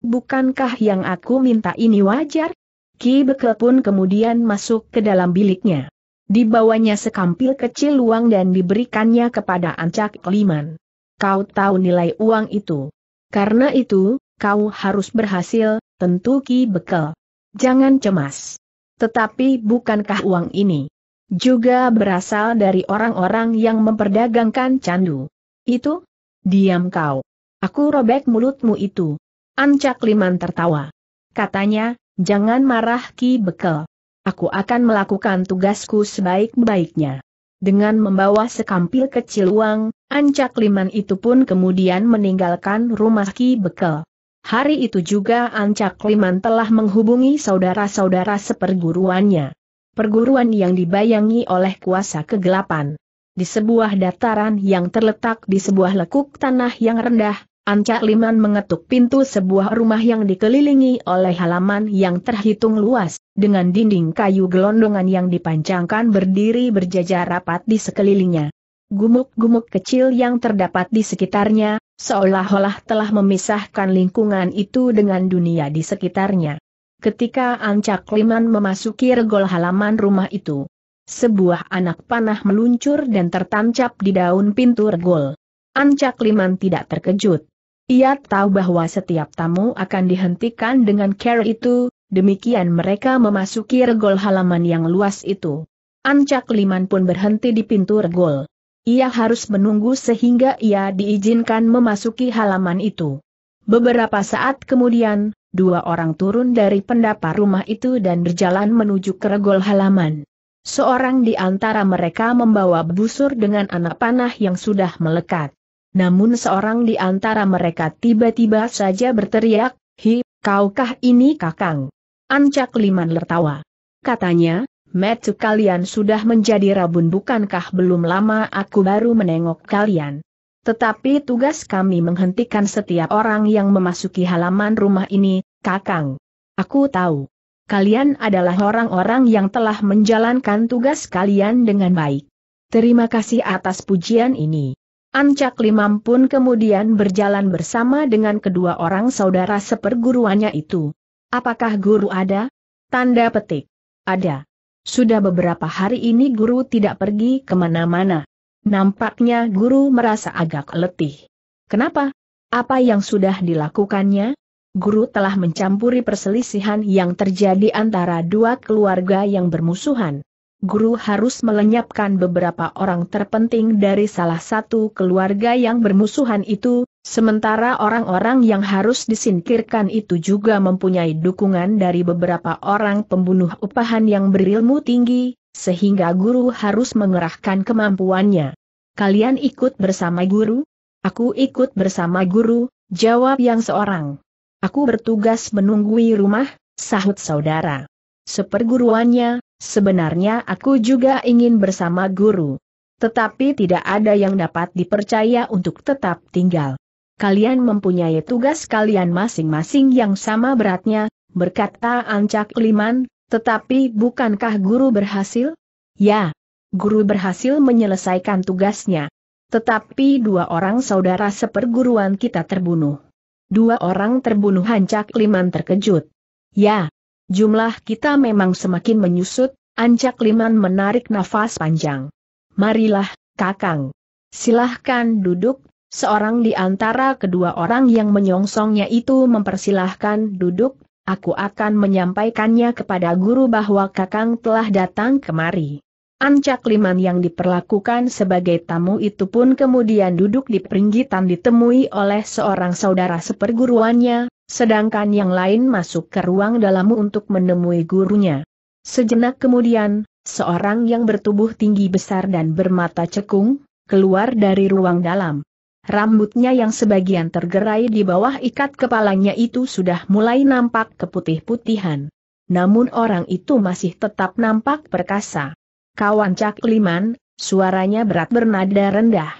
Bukankah yang aku minta ini wajar? Ki Bekel pun kemudian masuk ke dalam biliknya. Dibawanya sekampil kecil uang dan diberikannya kepada Ancak Liman. Kau tahu nilai uang itu. Karena itu, kau harus berhasil, tentu Ki Bekel. Jangan cemas. Tetapi bukankah uang ini juga berasal dari orang-orang yang memperdagangkan candu? Itu? Diam kau. Aku robek mulutmu itu. Ancak Liman tertawa. Katanya, jangan marah Ki Bekel. Aku akan melakukan tugasku sebaik-baiknya. Dengan membawa sekampil kecil uang, Ancak Liman itu pun kemudian meninggalkan rumah Ki Bekel. Hari itu juga Ancak Liman telah menghubungi saudara-saudara seperguruannya. Perguruan yang dibayangi oleh kuasa kegelapan. Di sebuah dataran yang terletak di sebuah lekuk tanah yang rendah, Ancak Liman mengetuk pintu sebuah rumah yang dikelilingi oleh halaman yang terhitung luas, dengan dinding kayu gelondongan yang dipancangkan berdiri berjajar rapat di sekelilingnya. Gumuk-gumuk kecil yang terdapat di sekitarnya, seolah-olah telah memisahkan lingkungan itu dengan dunia di sekitarnya. Ketika Ancak Liman memasuki regol halaman rumah itu, sebuah anak panah meluncur dan tertancap di daun pintu regol. Ancak Liman tidak terkejut. Ia tahu bahwa setiap tamu akan dihentikan dengan care itu, demikian mereka memasuki regol halaman yang luas itu. Ancak Liman pun berhenti di pintu regol. Ia harus menunggu sehingga ia diizinkan memasuki halaman itu. Beberapa saat kemudian, dua orang turun dari pendapa rumah itu dan berjalan menuju ke regol halaman. Seorang di antara mereka membawa busur dengan anak panah yang sudah melekat. Namun seorang di antara mereka tiba-tiba saja berteriak, Hi, kaukah ini kakang? Ancak Liman tertawa. Katanya, Metu kalian sudah menjadi rabun bukankah belum lama aku baru menengok kalian. Tetapi tugas kami menghentikan setiap orang yang memasuki halaman rumah ini, kakang. Aku tahu. Kalian adalah orang-orang yang telah menjalankan tugas kalian dengan baik. Terima kasih atas pujian ini. Ancak Limam pun kemudian berjalan bersama dengan kedua orang saudara seperguruannya itu. Apakah guru ada? Tanda petik. Ada. Sudah beberapa hari ini guru tidak pergi kemana-mana. Nampaknya guru merasa agak letih. Kenapa? Apa yang sudah dilakukannya? Guru telah mencampuri perselisihan yang terjadi antara dua keluarga yang bermusuhan guru harus melenyapkan beberapa orang terpenting dari salah satu keluarga yang bermusuhan itu, sementara orang-orang yang harus disingkirkan itu juga mempunyai dukungan dari beberapa orang pembunuh upahan yang berilmu tinggi, sehingga guru harus mengerahkan kemampuannya. Kalian ikut bersama guru? Aku ikut bersama guru, jawab yang seorang. Aku bertugas menunggui rumah, sahut saudara. Seperguruannya, Sebenarnya aku juga ingin bersama guru. Tetapi tidak ada yang dapat dipercaya untuk tetap tinggal. Kalian mempunyai tugas kalian masing-masing yang sama beratnya, berkata Ancak Liman, tetapi bukankah guru berhasil? Ya, guru berhasil menyelesaikan tugasnya. Tetapi dua orang saudara seperguruan kita terbunuh. Dua orang terbunuh Ancak Liman terkejut. Ya, Jumlah kita memang semakin menyusut, Ancak Liman menarik nafas panjang. Marilah, Kakang. Silahkan duduk, seorang di antara kedua orang yang menyongsongnya itu mempersilahkan duduk, aku akan menyampaikannya kepada guru bahwa Kakang telah datang kemari. Ancak Liman yang diperlakukan sebagai tamu itu pun kemudian duduk di peringgitan ditemui oleh seorang saudara seperguruannya, sedangkan yang lain masuk ke ruang dalam untuk menemui gurunya. Sejenak kemudian, seorang yang bertubuh tinggi besar dan bermata cekung, keluar dari ruang dalam. Rambutnya yang sebagian tergerai di bawah ikat kepalanya itu sudah mulai nampak keputih-putihan. Namun orang itu masih tetap nampak perkasa kawan Cak Liman, suaranya berat bernada rendah.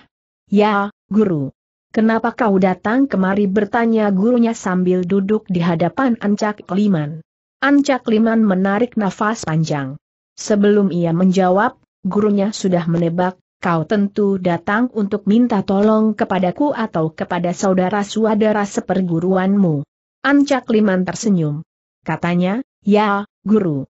Ya, guru. Kenapa kau datang kemari bertanya gurunya sambil duduk di hadapan Ancak Liman. Ancak Liman menarik nafas panjang. Sebelum ia menjawab, gurunya sudah menebak, kau tentu datang untuk minta tolong kepadaku atau kepada saudara-saudara seperguruanmu. Ancak Liman tersenyum. Katanya, ya, guru.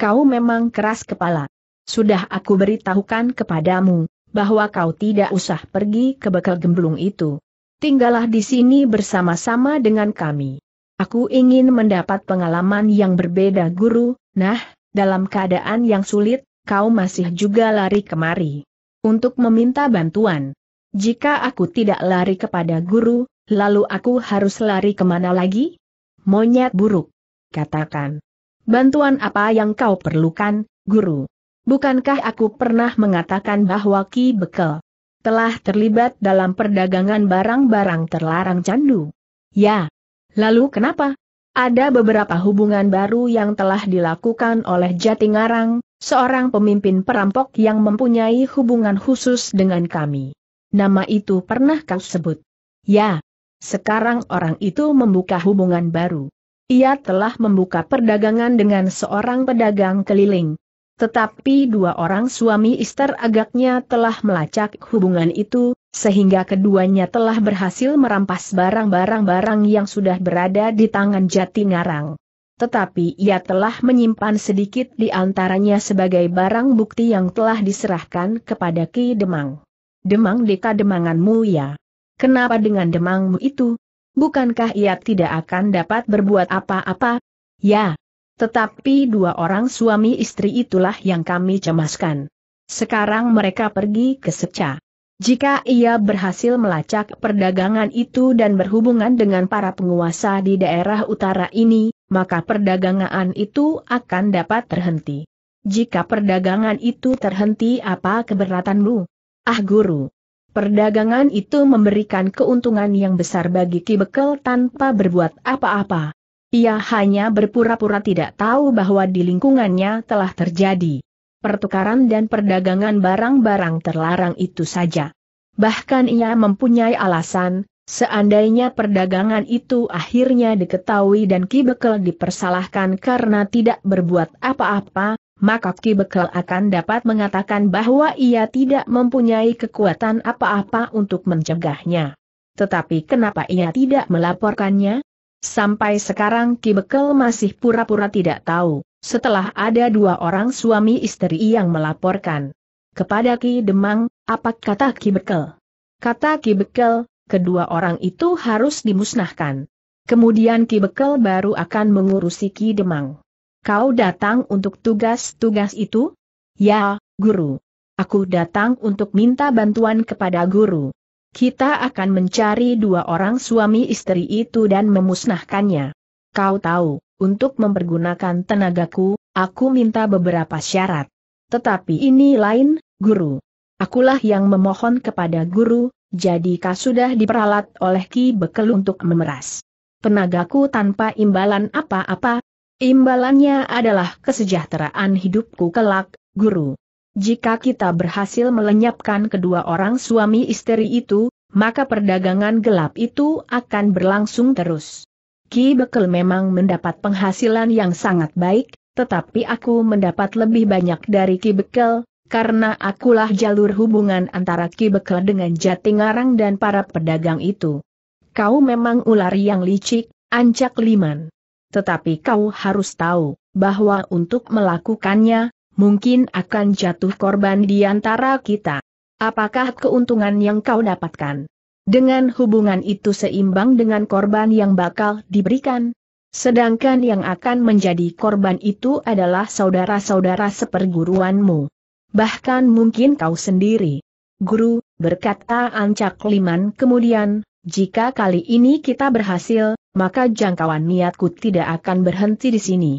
Kau memang keras kepala. Sudah aku beritahukan kepadamu, bahwa kau tidak usah pergi ke bekal gemblung itu. Tinggallah di sini bersama-sama dengan kami. Aku ingin mendapat pengalaman yang berbeda guru, nah, dalam keadaan yang sulit, kau masih juga lari kemari. Untuk meminta bantuan. Jika aku tidak lari kepada guru, lalu aku harus lari kemana lagi? Monyet buruk. Katakan. Bantuan apa yang kau perlukan, guru? Bukankah aku pernah mengatakan bahwa Ki Bekel telah terlibat dalam perdagangan barang-barang terlarang candu? Ya. Lalu kenapa? Ada beberapa hubungan baru yang telah dilakukan oleh Jatingarang, seorang pemimpin perampok yang mempunyai hubungan khusus dengan kami. Nama itu pernah kau sebut. Ya. Sekarang orang itu membuka hubungan baru. Ia telah membuka perdagangan dengan seorang pedagang keliling, tetapi dua orang suami istri agaknya telah melacak hubungan itu, sehingga keduanya telah berhasil merampas barang-barang-barang yang sudah berada di tangan Jati Ngarang. Tetapi ia telah menyimpan sedikit di antaranya sebagai barang bukti yang telah diserahkan kepada Ki Demang. Demang deka demanganmu ya. Kenapa dengan demangmu itu? Bukankah ia tidak akan dapat berbuat apa-apa? Ya, tetapi dua orang suami istri itulah yang kami cemaskan. Sekarang mereka pergi ke Seca. Jika ia berhasil melacak perdagangan itu dan berhubungan dengan para penguasa di daerah utara ini, maka perdagangan itu akan dapat terhenti. Jika perdagangan itu terhenti apa keberatanmu? Ah guru. Perdagangan itu memberikan keuntungan yang besar bagi Kibekel tanpa berbuat apa-apa. Ia hanya berpura-pura tidak tahu bahwa di lingkungannya telah terjadi pertukaran dan perdagangan barang-barang terlarang itu saja. Bahkan ia mempunyai alasan, seandainya perdagangan itu akhirnya diketahui dan Ki dipersalahkan karena tidak berbuat apa-apa, maka Ki akan dapat mengatakan bahwa ia tidak mempunyai kekuatan apa-apa untuk mencegahnya. Tetapi kenapa ia tidak melaporkannya? Sampai sekarang Ki Bekel masih pura-pura tidak tahu, setelah ada dua orang suami istri yang melaporkan. Kepada Ki Demang, apa kata Ki Bekel? Kata Ki Bekel, kedua orang itu harus dimusnahkan. Kemudian Ki Bekel baru akan mengurusi Ki Demang. Kau datang untuk tugas-tugas itu? Ya, guru. Aku datang untuk minta bantuan kepada guru. Kita akan mencari dua orang suami istri itu dan memusnahkannya. Kau tahu, untuk mempergunakan tenagaku, aku minta beberapa syarat. Tetapi ini lain, guru. Akulah yang memohon kepada guru, jadi kau sudah diperalat oleh Ki Bekel untuk memeras. Tenagaku tanpa imbalan apa-apa, imbalannya adalah kesejahteraan hidupku kelak, guru. Jika kita berhasil melenyapkan kedua orang suami istri itu, maka perdagangan gelap itu akan berlangsung terus. Ki Bekel memang mendapat penghasilan yang sangat baik, tetapi aku mendapat lebih banyak dari Ki Bekel, karena akulah jalur hubungan antara Ki Bekel dengan Jatingarang dan para pedagang itu. Kau memang ular yang licik, ancak liman. Tetapi kau harus tahu, bahwa untuk melakukannya, mungkin akan jatuh korban di antara kita. Apakah keuntungan yang kau dapatkan? Dengan hubungan itu seimbang dengan korban yang bakal diberikan. Sedangkan yang akan menjadi korban itu adalah saudara-saudara seperguruanmu. Bahkan mungkin kau sendiri. Guru, berkata Ancak Liman kemudian, jika kali ini kita berhasil, maka jangkauan niatku tidak akan berhenti di sini.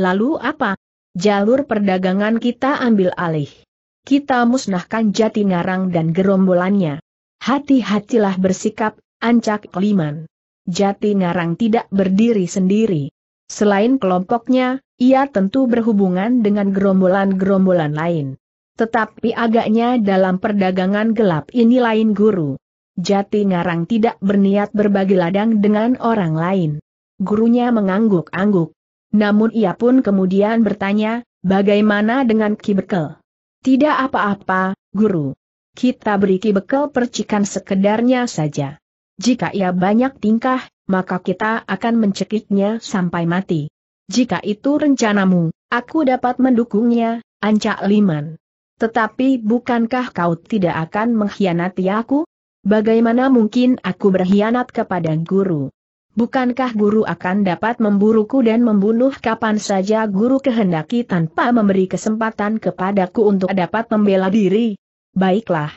Lalu apa? Jalur perdagangan kita ambil alih. Kita musnahkan jati ngarang dan gerombolannya. Hati-hatilah bersikap, ancak Liman. ngarang tidak berdiri sendiri. Selain kelompoknya, ia tentu berhubungan dengan gerombolan-gerombolan lain. Tetapi agaknya dalam perdagangan gelap ini lain guru. Jati ngarang tidak berniat berbagi ladang dengan orang lain. Gurunya mengangguk-angguk. Namun ia pun kemudian bertanya, bagaimana dengan Ki Tidak apa-apa, Guru. Kita beri Ki percikan sekedarnya saja. Jika ia banyak tingkah, maka kita akan mencekiknya sampai mati. Jika itu rencanamu, aku dapat mendukungnya, Anca Liman. Tetapi bukankah kau tidak akan mengkhianati aku? Bagaimana mungkin aku berkhianat kepada guru? Bukankah guru akan dapat memburuku dan membunuh kapan saja guru kehendaki tanpa memberi kesempatan kepadaku untuk dapat membela diri? Baiklah.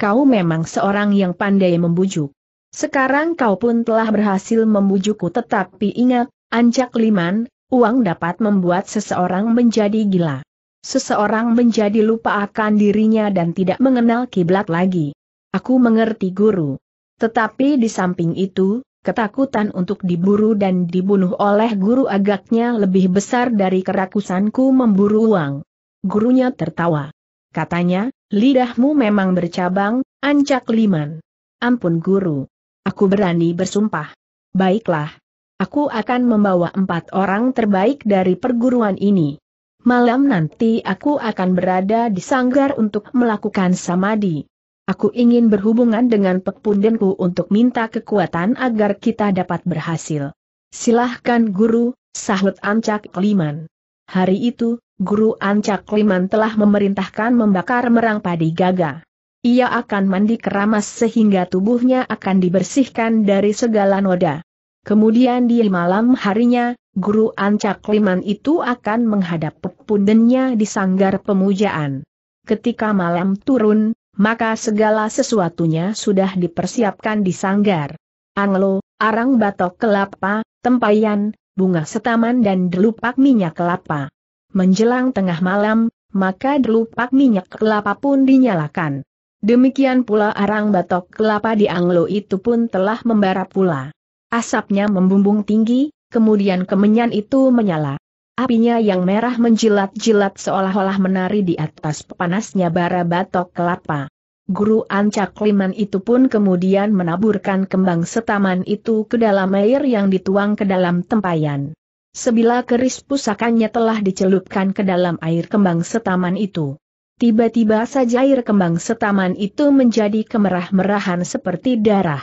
Kau memang seorang yang pandai membujuk. Sekarang kau pun telah berhasil membujukku tetapi ingat, Ancak Liman, uang dapat membuat seseorang menjadi gila. Seseorang menjadi lupa akan dirinya dan tidak mengenal kiblat lagi. Aku mengerti guru. Tetapi di samping itu, ketakutan untuk diburu dan dibunuh oleh guru agaknya lebih besar dari kerakusanku memburu uang. Gurunya tertawa. Katanya, lidahmu memang bercabang, ancak liman. Ampun guru. Aku berani bersumpah. Baiklah. Aku akan membawa empat orang terbaik dari perguruan ini. Malam nanti aku akan berada di sanggar untuk melakukan samadi. Aku ingin berhubungan dengan pepundenku untuk minta kekuatan agar kita dapat berhasil. Silahkan guru, sahut Ancak Kliman. Hari itu, guru Ancak Kliman telah memerintahkan membakar merang padi gaga. Ia akan mandi keramas sehingga tubuhnya akan dibersihkan dari segala noda. Kemudian di malam harinya, guru Ancak Kliman itu akan menghadap pepundennya di sanggar pemujaan. Ketika malam turun, maka segala sesuatunya sudah dipersiapkan di sanggar. Anglo, arang batok kelapa, tempayan, bunga setaman dan delupak minyak kelapa. Menjelang tengah malam, maka delupak minyak kelapa pun dinyalakan. Demikian pula arang batok kelapa di Anglo itu pun telah membara pula. Asapnya membumbung tinggi, kemudian kemenyan itu menyala. Apinya yang merah menjilat-jilat seolah-olah menari di atas panasnya bara batok kelapa. Guru Ancak Liman itu pun kemudian menaburkan kembang setaman itu ke dalam air yang dituang ke dalam tempayan. Sebilah keris pusakanya telah dicelupkan ke dalam air kembang setaman itu. Tiba-tiba saja air kembang setaman itu menjadi kemerah-merahan seperti darah.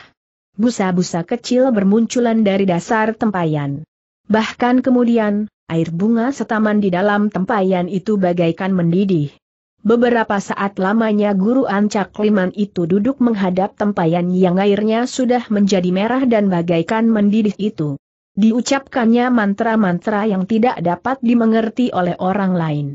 Busa-busa kecil bermunculan dari dasar tempayan. Bahkan kemudian, air bunga setaman di dalam tempayan itu bagaikan mendidih. Beberapa saat lamanya guru ancak liman itu duduk menghadap tempayan yang airnya sudah menjadi merah dan bagaikan mendidih itu. Diucapkannya mantra-mantra yang tidak dapat dimengerti oleh orang lain.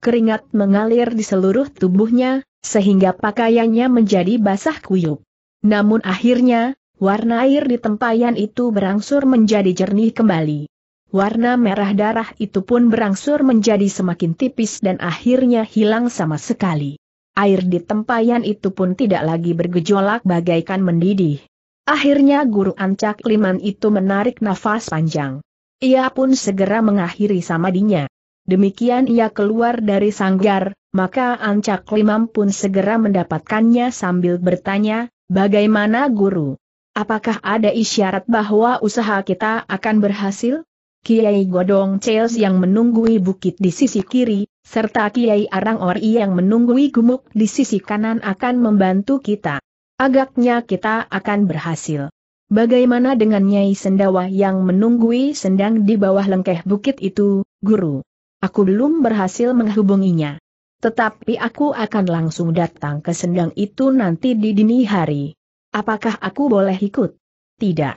Keringat mengalir di seluruh tubuhnya, sehingga pakaiannya menjadi basah kuyup. Namun akhirnya, warna air di tempayan itu berangsur menjadi jernih kembali warna merah darah itu pun berangsur menjadi semakin tipis dan akhirnya hilang sama sekali. Air di tempayan itu pun tidak lagi bergejolak bagaikan mendidih. Akhirnya guru ancak liman itu menarik nafas panjang. Ia pun segera mengakhiri samadinya. Demikian ia keluar dari sanggar, maka ancak limam pun segera mendapatkannya sambil bertanya, bagaimana guru? Apakah ada isyarat bahwa usaha kita akan berhasil? Kiai Godong Cels yang menunggui bukit di sisi kiri, serta Kiai Arang Ori yang menunggui gumuk di sisi kanan akan membantu kita. Agaknya kita akan berhasil. Bagaimana dengan Nyai Sendawa yang menunggui sendang di bawah lengkeh bukit itu, guru? Aku belum berhasil menghubunginya. Tetapi aku akan langsung datang ke sendang itu nanti di dini hari. Apakah aku boleh ikut? Tidak.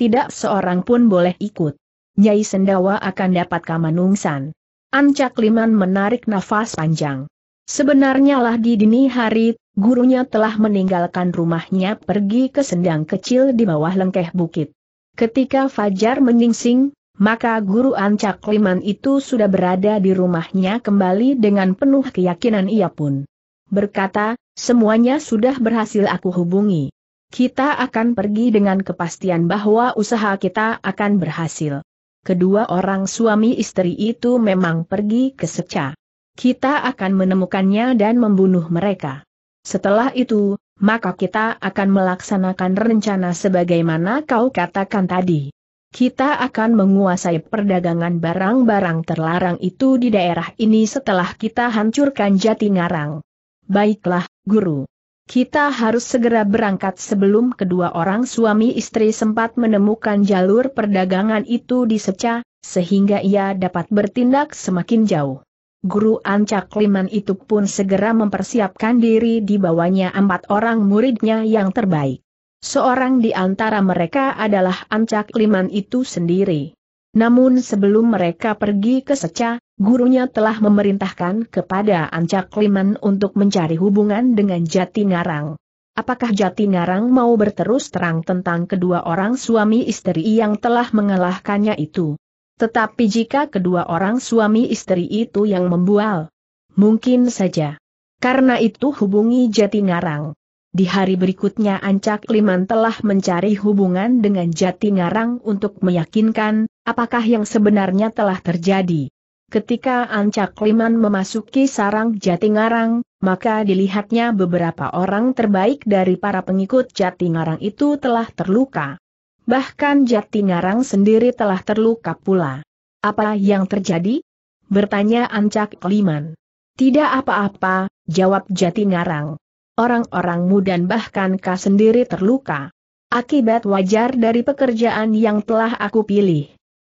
Tidak seorang pun boleh ikut. Nyai Sendawa akan dapat kamanungsan. Ancak Liman menarik nafas panjang. Sebenarnya lah di dini hari, gurunya telah meninggalkan rumahnya pergi ke sendang kecil di bawah lengkeh bukit. Ketika Fajar menyingsing, maka guru Ancak Liman itu sudah berada di rumahnya kembali dengan penuh keyakinan ia pun. Berkata, semuanya sudah berhasil aku hubungi. Kita akan pergi dengan kepastian bahwa usaha kita akan berhasil kedua orang suami istri itu memang pergi ke Seca. Kita akan menemukannya dan membunuh mereka. Setelah itu, maka kita akan melaksanakan rencana sebagaimana kau katakan tadi. Kita akan menguasai perdagangan barang-barang terlarang itu di daerah ini setelah kita hancurkan jati ngarang. Baiklah, Guru. Kita harus segera berangkat sebelum kedua orang suami istri sempat menemukan jalur perdagangan itu di seca, sehingga ia dapat bertindak semakin jauh. Guru Ancak Liman itu pun segera mempersiapkan diri di bawahnya empat orang muridnya yang terbaik. Seorang di antara mereka adalah Ancak Liman itu sendiri. Namun sebelum mereka pergi ke Seca, gurunya telah memerintahkan kepada Ancak Liman untuk mencari hubungan dengan Jati Ngarang. Apakah Jati Ngarang mau berterus terang tentang kedua orang suami istri yang telah mengalahkannya itu? Tetapi jika kedua orang suami istri itu yang membual, mungkin saja. Karena itu hubungi Jati Ngarang. Di hari berikutnya Ancak Liman telah mencari hubungan dengan Jati Ngarang untuk meyakinkan apakah yang sebenarnya telah terjadi. Ketika Ancak Liman memasuki sarang Jati Ngarang, maka dilihatnya beberapa orang terbaik dari para pengikut Jati Ngarang itu telah terluka. Bahkan Jati Ngarang sendiri telah terluka pula. Apa yang terjadi? Bertanya Ancak Liman. Tidak apa-apa, jawab Jati Ngarang orang-orangmu dan bahkan kau sendiri terluka. Akibat wajar dari pekerjaan yang telah aku pilih.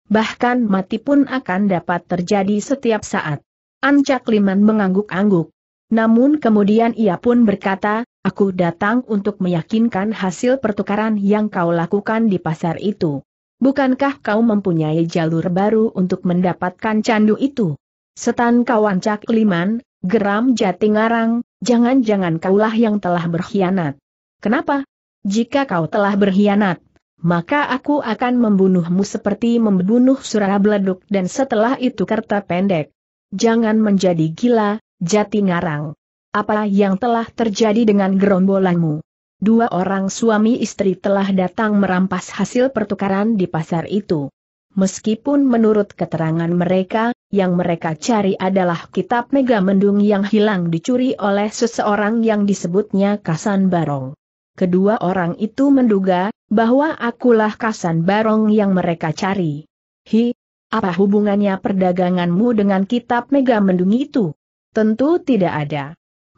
Bahkan mati pun akan dapat terjadi setiap saat. Ancak Liman mengangguk-angguk. Namun kemudian ia pun berkata, aku datang untuk meyakinkan hasil pertukaran yang kau lakukan di pasar itu. Bukankah kau mempunyai jalur baru untuk mendapatkan candu itu? Setan kawan Cak Liman, Geram ngarang, jangan-jangan kaulah yang telah berkhianat. Kenapa? Jika kau telah berkhianat, maka aku akan membunuhmu seperti membunuh surah beleduk dan setelah itu kerta pendek. Jangan menjadi gila, jati ngarang. Apa yang telah terjadi dengan gerombolanmu? Dua orang suami istri telah datang merampas hasil pertukaran di pasar itu. Meskipun menurut keterangan mereka, yang mereka cari adalah kitab Mega Mendung yang hilang dicuri oleh seseorang yang disebutnya Kasan Barong. Kedua orang itu menduga, bahwa akulah Kasan Barong yang mereka cari. Hi, apa hubungannya perdaganganmu dengan kitab Mega Mendung itu? Tentu tidak ada.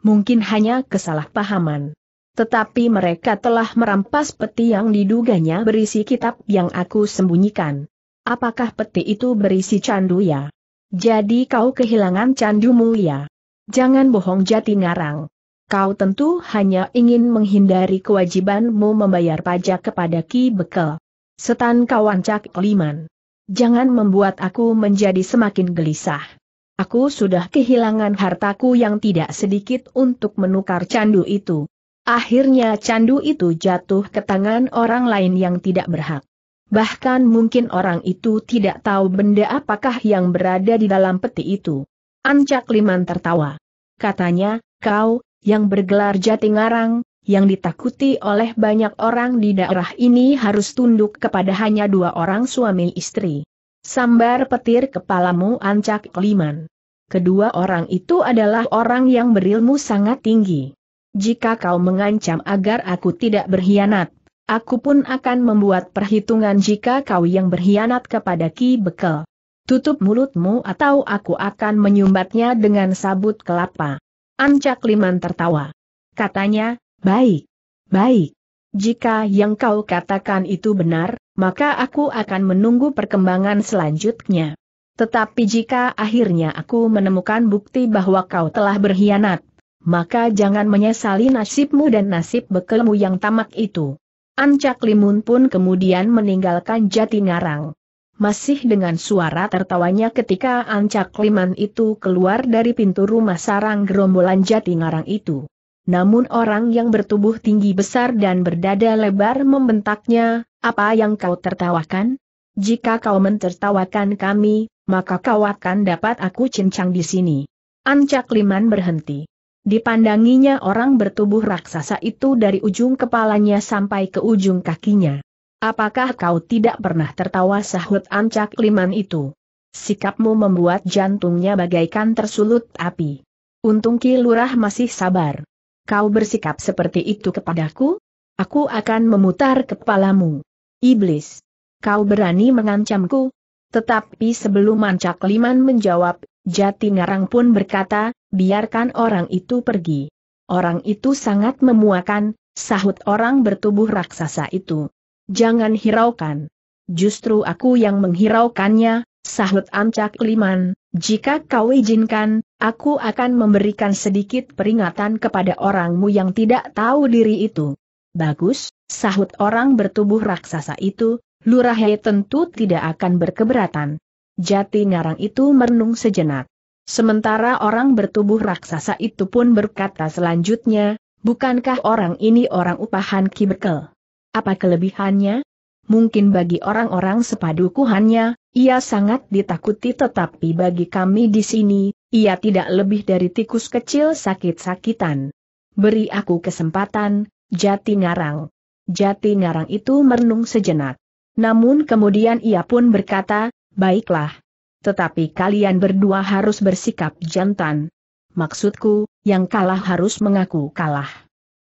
Mungkin hanya kesalahpahaman. Tetapi mereka telah merampas peti yang diduganya berisi kitab yang aku sembunyikan. Apakah peti itu berisi candu ya? Jadi kau kehilangan candumu ya? Jangan bohong jati ngarang. Kau tentu hanya ingin menghindari kewajibanmu membayar pajak kepada Ki Bekel. Setan kawan Cak Liman. Jangan membuat aku menjadi semakin gelisah. Aku sudah kehilangan hartaku yang tidak sedikit untuk menukar candu itu. Akhirnya candu itu jatuh ke tangan orang lain yang tidak berhak. Bahkan mungkin orang itu tidak tahu benda apakah yang berada di dalam peti itu. Ancak Liman tertawa. Katanya, kau, yang bergelar Jatingarang, yang ditakuti oleh banyak orang di daerah ini harus tunduk kepada hanya dua orang suami istri. Sambar petir kepalamu Ancak Liman. Kedua orang itu adalah orang yang berilmu sangat tinggi. Jika kau mengancam agar aku tidak berkhianat, Aku pun akan membuat perhitungan jika kau yang berkhianat kepada Ki Bekel. Tutup mulutmu atau aku akan menyumbatnya dengan sabut kelapa. Ancak Liman tertawa. Katanya, baik, baik. Jika yang kau katakan itu benar, maka aku akan menunggu perkembangan selanjutnya. Tetapi jika akhirnya aku menemukan bukti bahwa kau telah berkhianat, maka jangan menyesali nasibmu dan nasib bekelmu yang tamak itu. Ancak Limun pun kemudian meninggalkan ngarang. Masih dengan suara tertawanya ketika Ancak Liman itu keluar dari pintu rumah sarang gerombolan ngarang itu. Namun orang yang bertubuh tinggi besar dan berdada lebar membentaknya, apa yang kau tertawakan? Jika kau mentertawakan kami, maka kau akan dapat aku cincang di sini. Ancak Liman berhenti. Dipandanginya orang bertubuh raksasa itu dari ujung kepalanya sampai ke ujung kakinya. Apakah kau tidak pernah tertawa sahut ancak liman itu? Sikapmu membuat jantungnya bagaikan tersulut api. Untung Ki Lurah masih sabar. Kau bersikap seperti itu kepadaku? Aku akan memutar kepalamu. Iblis. Kau berani mengancamku? Tetapi sebelum Ancak Liman menjawab, Jati Ngarang pun berkata, biarkan orang itu pergi. Orang itu sangat memuakan, sahut orang bertubuh raksasa itu. Jangan hiraukan. Justru aku yang menghiraukannya, sahut Amcak Liman, jika kau izinkan, aku akan memberikan sedikit peringatan kepada orangmu yang tidak tahu diri itu. Bagus, sahut orang bertubuh raksasa itu, Lurahai tentu tidak akan berkeberatan. Jati Ngarang itu merenung sejenak. Sementara orang bertubuh raksasa itu pun berkata selanjutnya, bukankah orang ini orang upahan Ki Apa kelebihannya? Mungkin bagi orang-orang sepadukuhannya, ia sangat ditakuti tetapi bagi kami di sini, ia tidak lebih dari tikus kecil sakit-sakitan. Beri aku kesempatan, Jati Ngarang. Jati Ngarang itu merenung sejenak. Namun kemudian ia pun berkata, baiklah, tetapi kalian berdua harus bersikap jantan. Maksudku, yang kalah harus mengaku kalah.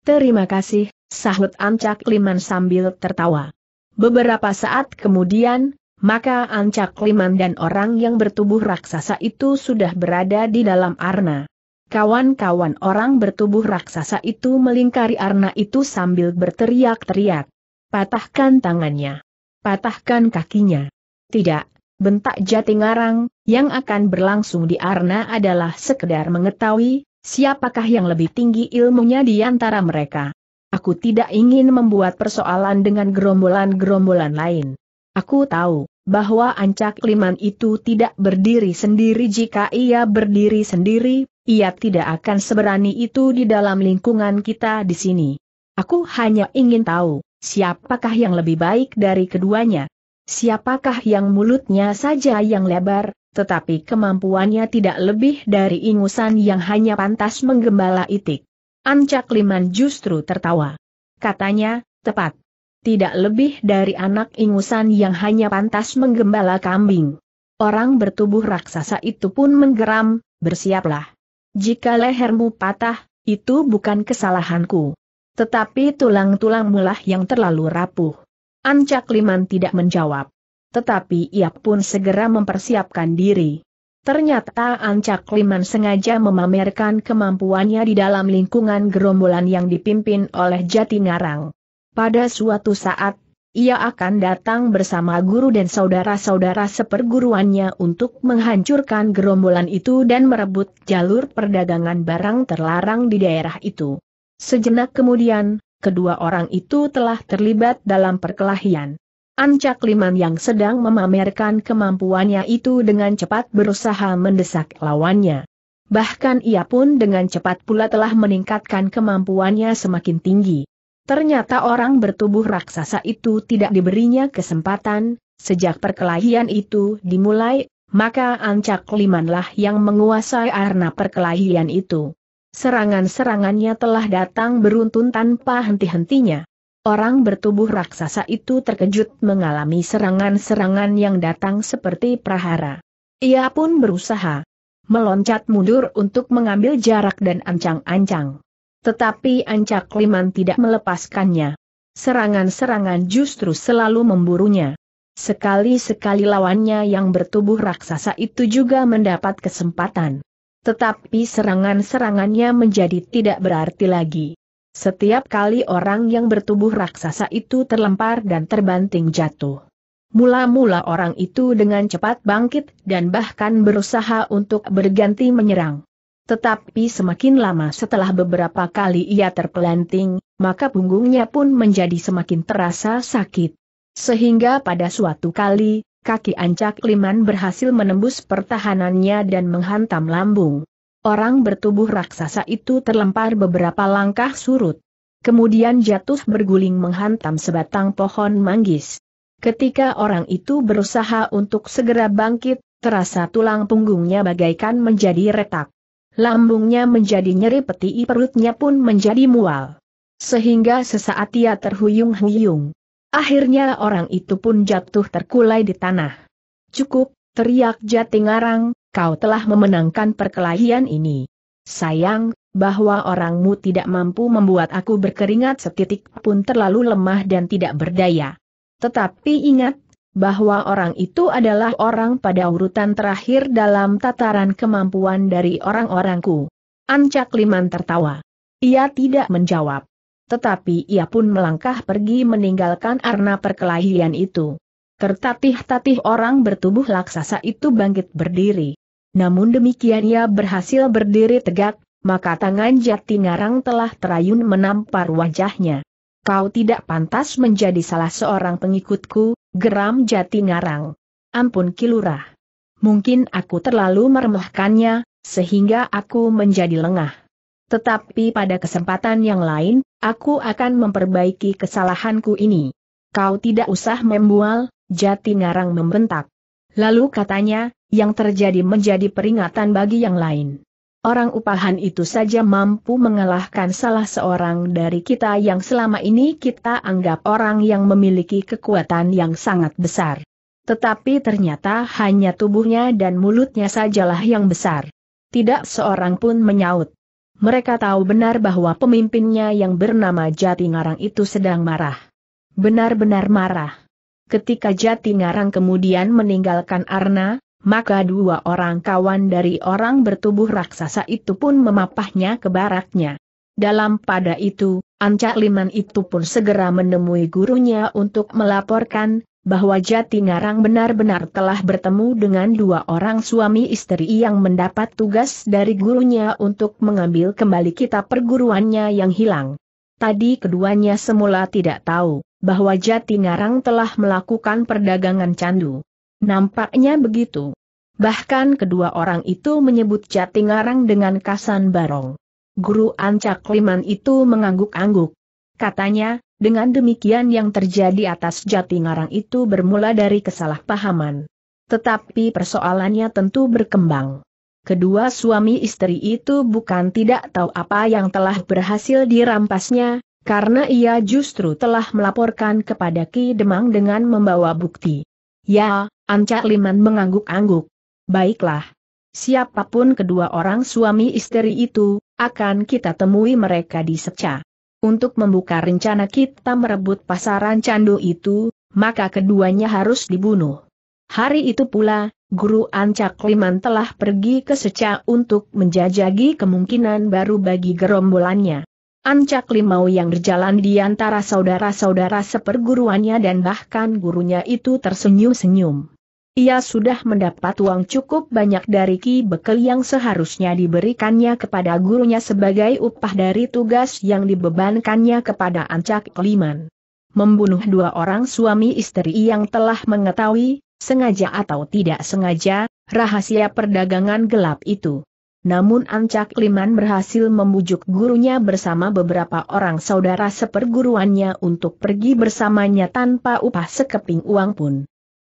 Terima kasih, sahut Ancak Liman sambil tertawa. Beberapa saat kemudian, maka Ancak Liman dan orang yang bertubuh raksasa itu sudah berada di dalam arna. Kawan-kawan orang bertubuh raksasa itu melingkari arna itu sambil berteriak-teriak. Patahkan tangannya. Patahkan kakinya. Tidak, bentak Jatingarang, yang akan berlangsung di Arna adalah sekedar mengetahui, siapakah yang lebih tinggi ilmunya di antara mereka. Aku tidak ingin membuat persoalan dengan gerombolan-gerombolan lain. Aku tahu, bahwa ancak liman itu tidak berdiri sendiri jika ia berdiri sendiri, ia tidak akan seberani itu di dalam lingkungan kita di sini. Aku hanya ingin tahu, siapakah yang lebih baik dari keduanya, Siapakah yang mulutnya saja yang lebar, tetapi kemampuannya tidak lebih dari ingusan yang hanya pantas menggembala itik. Ancak Liman justru tertawa. Katanya, tepat. Tidak lebih dari anak ingusan yang hanya pantas menggembala kambing. Orang bertubuh raksasa itu pun menggeram, bersiaplah. Jika lehermu patah, itu bukan kesalahanku. Tetapi tulang-tulangmulah yang terlalu rapuh. Ancak Liman tidak menjawab. Tetapi ia pun segera mempersiapkan diri. Ternyata Ancak Liman sengaja memamerkan kemampuannya di dalam lingkungan gerombolan yang dipimpin oleh Jati Ngarang. Pada suatu saat, ia akan datang bersama guru dan saudara-saudara seperguruannya untuk menghancurkan gerombolan itu dan merebut jalur perdagangan barang terlarang di daerah itu. Sejenak kemudian, kedua orang itu telah terlibat dalam perkelahian. Ancak Liman yang sedang memamerkan kemampuannya itu dengan cepat berusaha mendesak lawannya. Bahkan ia pun dengan cepat pula telah meningkatkan kemampuannya semakin tinggi. Ternyata orang bertubuh raksasa itu tidak diberinya kesempatan, sejak perkelahian itu dimulai, maka Ancak Limanlah yang menguasai arena perkelahian itu. Serangan-serangannya telah datang beruntun tanpa henti-hentinya. Orang bertubuh raksasa itu terkejut mengalami serangan-serangan yang datang seperti prahara. Ia pun berusaha meloncat mundur untuk mengambil jarak dan ancang-ancang. Tetapi ancak liman tidak melepaskannya. Serangan-serangan justru selalu memburunya. Sekali-sekali lawannya yang bertubuh raksasa itu juga mendapat kesempatan. Tetapi serangan-serangannya menjadi tidak berarti lagi. Setiap kali orang yang bertubuh raksasa itu terlempar dan terbanting jatuh. Mula-mula orang itu dengan cepat bangkit dan bahkan berusaha untuk berganti menyerang. Tetapi semakin lama setelah beberapa kali ia terpelanting, maka punggungnya pun menjadi semakin terasa sakit. Sehingga pada suatu kali, kaki ancak liman berhasil menembus pertahanannya dan menghantam lambung. Orang bertubuh raksasa itu terlempar beberapa langkah surut. Kemudian jatuh berguling menghantam sebatang pohon manggis. Ketika orang itu berusaha untuk segera bangkit, terasa tulang punggungnya bagaikan menjadi retak. Lambungnya menjadi nyeri peti perutnya pun menjadi mual. Sehingga sesaat ia terhuyung-huyung. Akhirnya orang itu pun jatuh terkulai di tanah. Cukup, teriak Jatingarang, kau telah memenangkan perkelahian ini. Sayang, bahwa orangmu tidak mampu membuat aku berkeringat setitik pun terlalu lemah dan tidak berdaya. Tetapi ingat, bahwa orang itu adalah orang pada urutan terakhir dalam tataran kemampuan dari orang-orangku. Ancak Liman tertawa. Ia tidak menjawab. Tetapi ia pun melangkah pergi meninggalkan arna perkelahian itu. Tertatih-tatih orang bertubuh laksasa itu bangkit berdiri. Namun demikian ia berhasil berdiri tegak, maka tangan jati ngarang telah terayun menampar wajahnya. Kau tidak pantas menjadi salah seorang pengikutku, geram jati ngarang. Ampun kilurah. Mungkin aku terlalu meremehkannya, sehingga aku menjadi lengah. Tetapi pada kesempatan yang lain, aku akan memperbaiki kesalahanku ini. Kau tidak usah membual, Jati Ngarang membentak. Lalu katanya, yang terjadi menjadi peringatan bagi yang lain. Orang upahan itu saja mampu mengalahkan salah seorang dari kita yang selama ini kita anggap orang yang memiliki kekuatan yang sangat besar. Tetapi ternyata hanya tubuhnya dan mulutnya sajalah yang besar. Tidak seorang pun menyaut. Mereka tahu benar bahwa pemimpinnya yang bernama Jati Ngarang itu sedang marah. Benar-benar marah. Ketika Jati Ngarang kemudian meninggalkan Arna, maka dua orang kawan dari orang bertubuh raksasa itu pun memapahnya ke baraknya. Dalam pada itu, Anca Liman itu pun segera menemui gurunya untuk melaporkan, bahwa Jati Ngarang benar-benar telah bertemu dengan dua orang suami istri yang mendapat tugas dari gurunya untuk mengambil kembali kitab perguruannya yang hilang. Tadi keduanya semula tidak tahu bahwa Jati Ngarang telah melakukan perdagangan candu. Nampaknya begitu. Bahkan kedua orang itu menyebut Jati Ngarang dengan Kasan Barong. Guru Ancak Liman itu mengangguk-angguk. Katanya, dengan demikian yang terjadi atas jati ngarang itu bermula dari kesalahpahaman. Tetapi persoalannya tentu berkembang. Kedua suami istri itu bukan tidak tahu apa yang telah berhasil dirampasnya, karena ia justru telah melaporkan kepada Ki Demang dengan membawa bukti. Ya, Anca Liman mengangguk-angguk. Baiklah. Siapapun kedua orang suami istri itu, akan kita temui mereka di Seca. Untuk membuka rencana kita merebut pasaran candu itu, maka keduanya harus dibunuh. Hari itu pula, Guru Ancak Liman telah pergi ke Seca untuk menjajagi kemungkinan baru bagi gerombolannya. Ancak Limau yang berjalan di antara saudara-saudara seperguruannya dan bahkan gurunya itu tersenyum-senyum. Ia sudah mendapat uang cukup banyak dari Ki Bekel yang seharusnya diberikannya kepada gurunya sebagai upah dari tugas yang dibebankannya kepada Ancak Liman. Membunuh dua orang suami istri yang telah mengetahui, sengaja atau tidak sengaja, rahasia perdagangan gelap itu. Namun Ancak Liman berhasil membujuk gurunya bersama beberapa orang saudara seperguruannya untuk pergi bersamanya tanpa upah sekeping uang pun.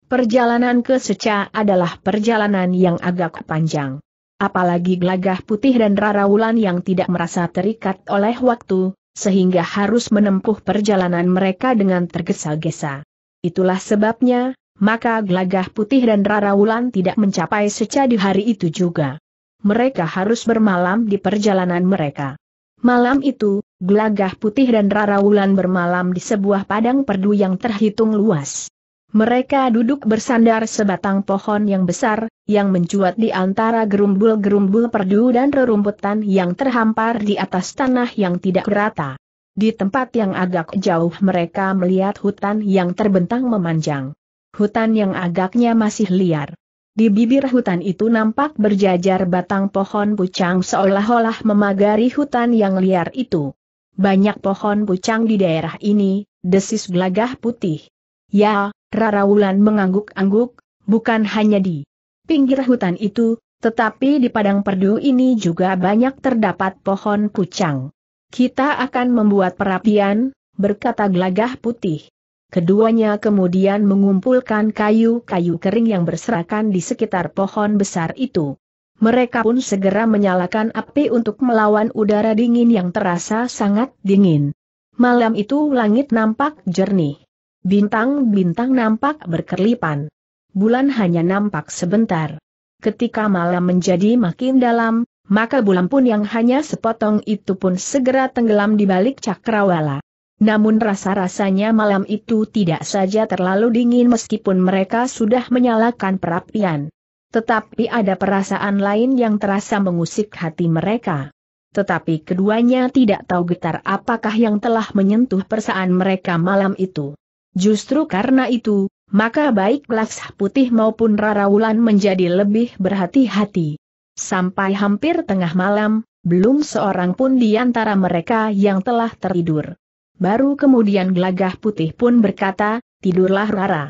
Perjalanan ke Seca adalah perjalanan yang agak panjang. Apalagi gelagah putih dan raraulan yang tidak merasa terikat oleh waktu, sehingga harus menempuh perjalanan mereka dengan tergesa-gesa. Itulah sebabnya, maka gelagah putih dan raraulan tidak mencapai Seca di hari itu juga. Mereka harus bermalam di perjalanan mereka. Malam itu, gelagah putih dan raraulan bermalam di sebuah padang perdu yang terhitung luas. Mereka duduk bersandar sebatang pohon yang besar, yang mencuat di antara gerumbul-gerumbul perdu dan rerumputan yang terhampar di atas tanah yang tidak rata. Di tempat yang agak jauh mereka melihat hutan yang terbentang memanjang. Hutan yang agaknya masih liar. Di bibir hutan itu nampak berjajar batang pohon pucang seolah-olah memagari hutan yang liar itu. Banyak pohon pucang di daerah ini, desis gelagah putih. Ya, Rara Wulan mengangguk-angguk, bukan hanya di pinggir hutan itu, tetapi di padang perdu ini juga banyak terdapat pohon pucang. Kita akan membuat perapian, berkata gelagah putih. Keduanya kemudian mengumpulkan kayu-kayu kering yang berserakan di sekitar pohon besar itu. Mereka pun segera menyalakan api untuk melawan udara dingin yang terasa sangat dingin. Malam itu langit nampak jernih. Bintang-bintang nampak berkerlipan. Bulan hanya nampak sebentar. Ketika malam menjadi makin dalam, maka bulan pun yang hanya sepotong itu pun segera tenggelam di balik cakrawala. Namun rasa-rasanya malam itu tidak saja terlalu dingin meskipun mereka sudah menyalakan perapian. Tetapi ada perasaan lain yang terasa mengusik hati mereka. Tetapi keduanya tidak tahu getar apakah yang telah menyentuh perasaan mereka malam itu. Justru karena itu, maka baik Laksah Putih maupun Wulan menjadi lebih berhati-hati. Sampai hampir tengah malam, belum seorang pun di antara mereka yang telah tertidur. Baru kemudian Glagah Putih pun berkata, tidurlah Rara.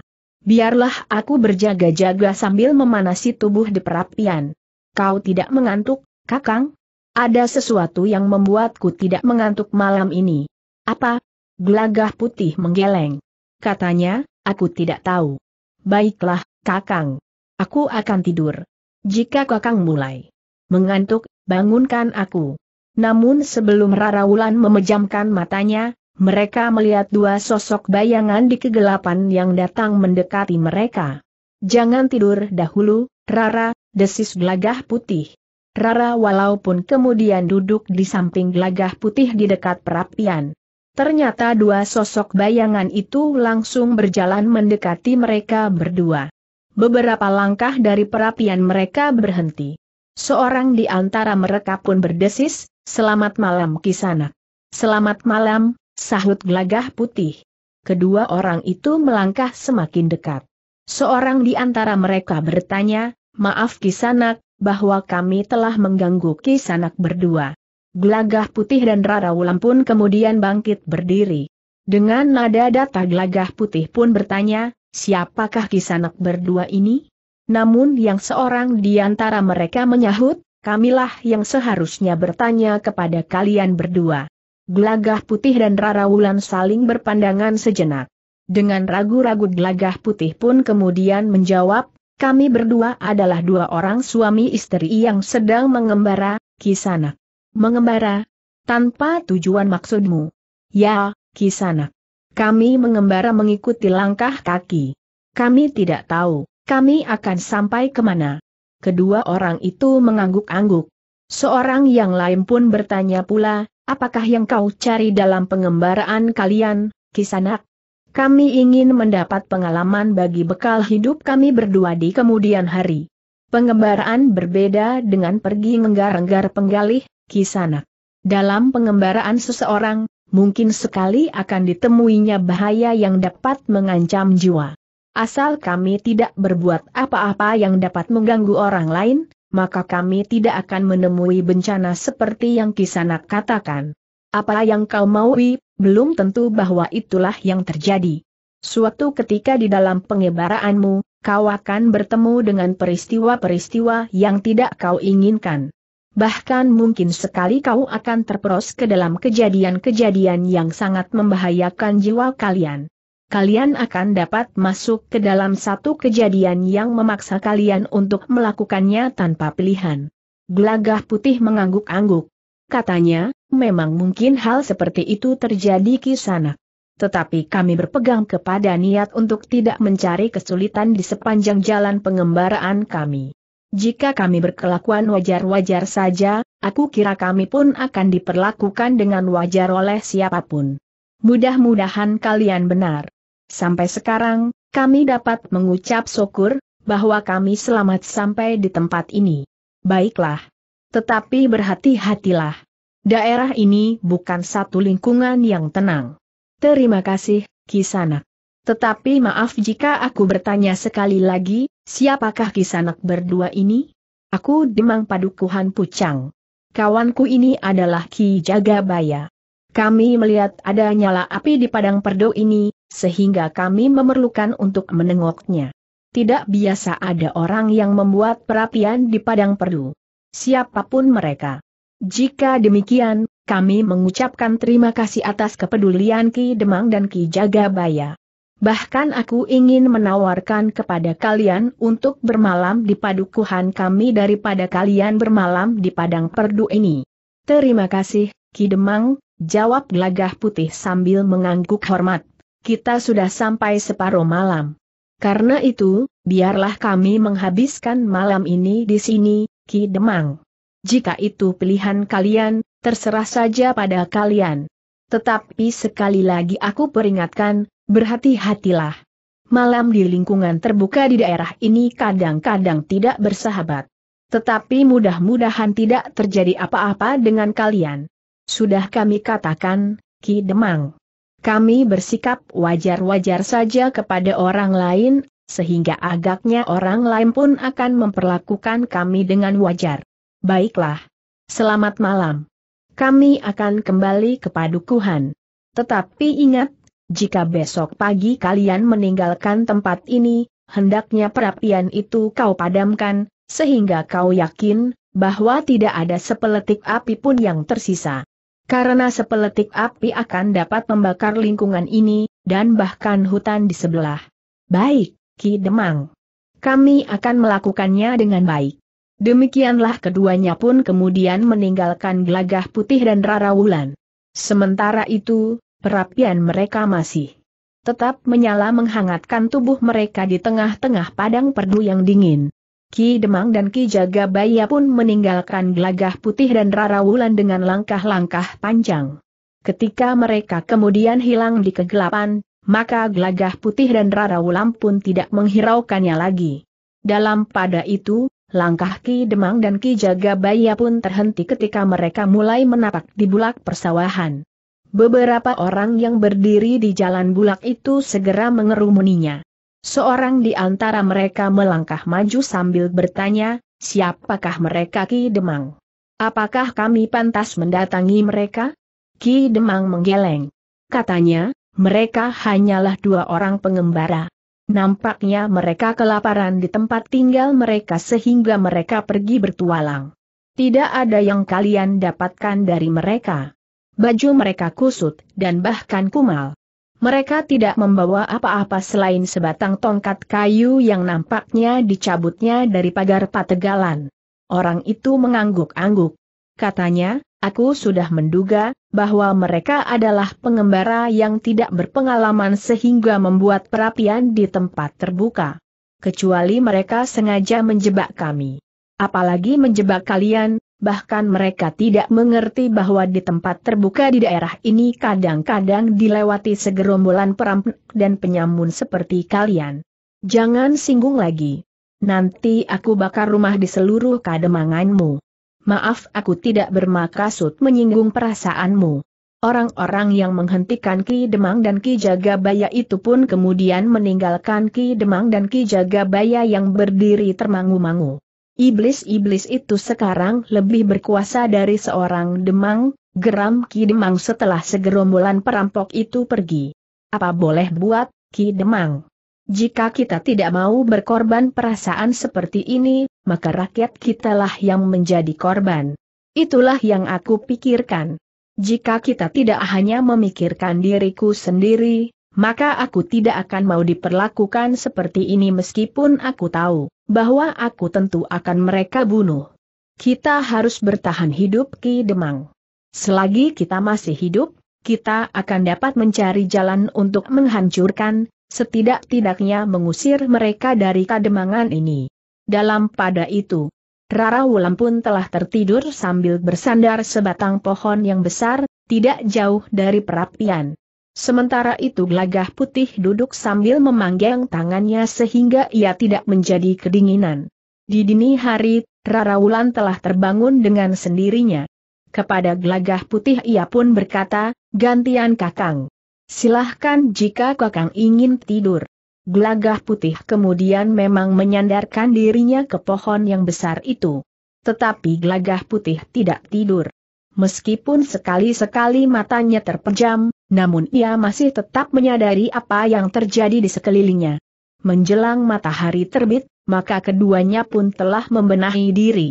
Biarlah aku berjaga-jaga sambil memanasi tubuh di perapian. Kau tidak mengantuk, Kakang? Ada sesuatu yang membuatku tidak mengantuk malam ini. Apa? Glagah putih menggeleng katanya, aku tidak tahu. Baiklah, Kakang. Aku akan tidur. Jika Kakang mulai mengantuk, bangunkan aku. Namun sebelum Rara Wulan memejamkan matanya, mereka melihat dua sosok bayangan di kegelapan yang datang mendekati mereka. Jangan tidur dahulu, Rara, desis gelagah putih. Rara walaupun kemudian duduk di samping gelagah putih di dekat perapian. Ternyata dua sosok bayangan itu langsung berjalan mendekati mereka berdua. Beberapa langkah dari perapian mereka berhenti. Seorang di antara mereka pun berdesis, Selamat malam kisanak. Selamat malam, sahut gelagah putih. Kedua orang itu melangkah semakin dekat. Seorang di antara mereka bertanya, Maaf kisanak, bahwa kami telah mengganggu kisanak berdua. Gelagah putih dan rara wulan pun kemudian bangkit berdiri. Dengan nada data gelagah putih pun bertanya, siapakah kisanak berdua ini? Namun yang seorang di antara mereka menyahut, kamilah yang seharusnya bertanya kepada kalian berdua. Gelagah putih dan rara wulan saling berpandangan sejenak. Dengan ragu-ragu gelagah putih pun kemudian menjawab, kami berdua adalah dua orang suami istri yang sedang mengembara, kisanak mengembara? Tanpa tujuan maksudmu? Ya, kisana. Kami mengembara mengikuti langkah kaki. Kami tidak tahu, kami akan sampai kemana. Kedua orang itu mengangguk-angguk. Seorang yang lain pun bertanya pula, apakah yang kau cari dalam pengembaraan kalian, kisanak? Kami ingin mendapat pengalaman bagi bekal hidup kami berdua di kemudian hari. Pengembaraan berbeda dengan pergi menggar enggar penggalih, Kisanak. Dalam pengembaraan seseorang, mungkin sekali akan ditemuinya bahaya yang dapat mengancam jiwa. Asal kami tidak berbuat apa-apa yang dapat mengganggu orang lain, maka kami tidak akan menemui bencana seperti yang Kisanak katakan. Apa yang kau maui, belum tentu bahwa itulah yang terjadi. Suatu ketika di dalam pengembaraanmu, kau akan bertemu dengan peristiwa-peristiwa yang tidak kau inginkan bahkan mungkin sekali kau akan terperos ke dalam kejadian-kejadian yang sangat membahayakan jiwa kalian. Kalian akan dapat masuk ke dalam satu kejadian yang memaksa kalian untuk melakukannya tanpa pilihan. Gelagah putih mengangguk-angguk. Katanya, memang mungkin hal seperti itu terjadi kisana. Tetapi kami berpegang kepada niat untuk tidak mencari kesulitan di sepanjang jalan pengembaraan kami. Jika kami berkelakuan wajar-wajar saja, aku kira kami pun akan diperlakukan dengan wajar oleh siapapun. Mudah-mudahan kalian benar. Sampai sekarang, kami dapat mengucap syukur, bahwa kami selamat sampai di tempat ini. Baiklah. Tetapi berhati-hatilah. Daerah ini bukan satu lingkungan yang tenang. Terima kasih, Kisanak. Tetapi maaf jika aku bertanya sekali lagi, siapakah kisanak berdua ini? Aku Demang Padukuhan Pucang. Kawanku ini adalah Ki Jagabaya. Kami melihat ada nyala api di padang perdo ini, sehingga kami memerlukan untuk menengoknya. Tidak biasa ada orang yang membuat perapian di padang perdu. Siapapun mereka. Jika demikian, kami mengucapkan terima kasih atas kepedulian Ki Demang dan Ki Jagabaya. Bahkan aku ingin menawarkan kepada kalian untuk bermalam di padukuhan kami daripada kalian bermalam di padang perdu ini. Terima kasih, Ki Demang, jawab gelagah putih sambil mengangguk hormat. Kita sudah sampai separuh malam. Karena itu, biarlah kami menghabiskan malam ini di sini, Ki Demang. Jika itu pilihan kalian, terserah saja pada kalian. Tetapi sekali lagi aku peringatkan, Berhati-hatilah. Malam di lingkungan terbuka di daerah ini kadang-kadang tidak bersahabat. Tetapi mudah-mudahan tidak terjadi apa-apa dengan kalian. Sudah kami katakan, Ki Demang. Kami bersikap wajar-wajar saja kepada orang lain, sehingga agaknya orang lain pun akan memperlakukan kami dengan wajar. Baiklah. Selamat malam. Kami akan kembali ke padukuhan. Tetapi ingat, jika besok pagi kalian meninggalkan tempat ini, hendaknya perapian itu kau padamkan, sehingga kau yakin bahwa tidak ada sepeletik api pun yang tersisa. Karena sepeletik api akan dapat membakar lingkungan ini, dan bahkan hutan di sebelah. Baik, Ki Demang. Kami akan melakukannya dengan baik. Demikianlah keduanya pun kemudian meninggalkan gelagah putih dan Rara Wulan. Sementara itu, perapian mereka masih tetap menyala menghangatkan tubuh mereka di tengah-tengah padang perdu yang dingin. Ki Demang dan Ki Jagabaya pun meninggalkan gelagah putih dan Rara Wulan dengan langkah-langkah panjang. Ketika mereka kemudian hilang di kegelapan, maka gelagah putih dan Rara Wulan pun tidak menghiraukannya lagi. Dalam pada itu, langkah Ki Demang dan Ki Jagabaya pun terhenti ketika mereka mulai menapak di bulak persawahan. Beberapa orang yang berdiri di jalan bulak itu segera mengerumuninya. Seorang di antara mereka melangkah maju sambil bertanya, siapakah mereka Ki Demang? Apakah kami pantas mendatangi mereka? Ki Demang menggeleng. Katanya, mereka hanyalah dua orang pengembara. Nampaknya mereka kelaparan di tempat tinggal mereka sehingga mereka pergi bertualang. Tidak ada yang kalian dapatkan dari mereka baju mereka kusut, dan bahkan kumal. Mereka tidak membawa apa-apa selain sebatang tongkat kayu yang nampaknya dicabutnya dari pagar pategalan. Orang itu mengangguk-angguk. Katanya, aku sudah menduga bahwa mereka adalah pengembara yang tidak berpengalaman sehingga membuat perapian di tempat terbuka. Kecuali mereka sengaja menjebak kami. Apalagi menjebak kalian, bahkan mereka tidak mengerti bahwa di tempat terbuka di daerah ini kadang-kadang dilewati segerombolan perampok dan penyamun seperti kalian. Jangan singgung lagi. Nanti aku bakar rumah di seluruh kademanganmu. Maaf aku tidak bermaksud menyinggung perasaanmu. Orang-orang yang menghentikan Ki Demang dan Ki Jagabaya itu pun kemudian meninggalkan Ki Demang dan Ki Jagabaya yang berdiri termangu-mangu. Iblis-iblis itu sekarang lebih berkuasa dari seorang demang, geram Ki Demang setelah segerombolan perampok itu pergi. Apa boleh buat, Ki Demang? Jika kita tidak mau berkorban perasaan seperti ini, maka rakyat kitalah yang menjadi korban. Itulah yang aku pikirkan. Jika kita tidak hanya memikirkan diriku sendiri, maka aku tidak akan mau diperlakukan seperti ini meskipun aku tahu bahwa aku tentu akan mereka bunuh. Kita harus bertahan hidup Ki Demang. Selagi kita masih hidup, kita akan dapat mencari jalan untuk menghancurkan, setidak-tidaknya mengusir mereka dari kademangan ini. Dalam pada itu, Rara Wulan pun telah tertidur sambil bersandar sebatang pohon yang besar, tidak jauh dari perapian. Sementara itu Glagah putih duduk sambil memanggang tangannya sehingga ia tidak menjadi kedinginan. Di dini hari, Raraulan telah terbangun dengan sendirinya. Kepada Glagah putih ia pun berkata, gantian kakang. Silahkan jika kakang ingin tidur. Glagah putih kemudian memang menyandarkan dirinya ke pohon yang besar itu. Tetapi Glagah putih tidak tidur. Meskipun sekali-sekali matanya terpejam, namun ia masih tetap menyadari apa yang terjadi di sekelilingnya. Menjelang matahari terbit, maka keduanya pun telah membenahi diri.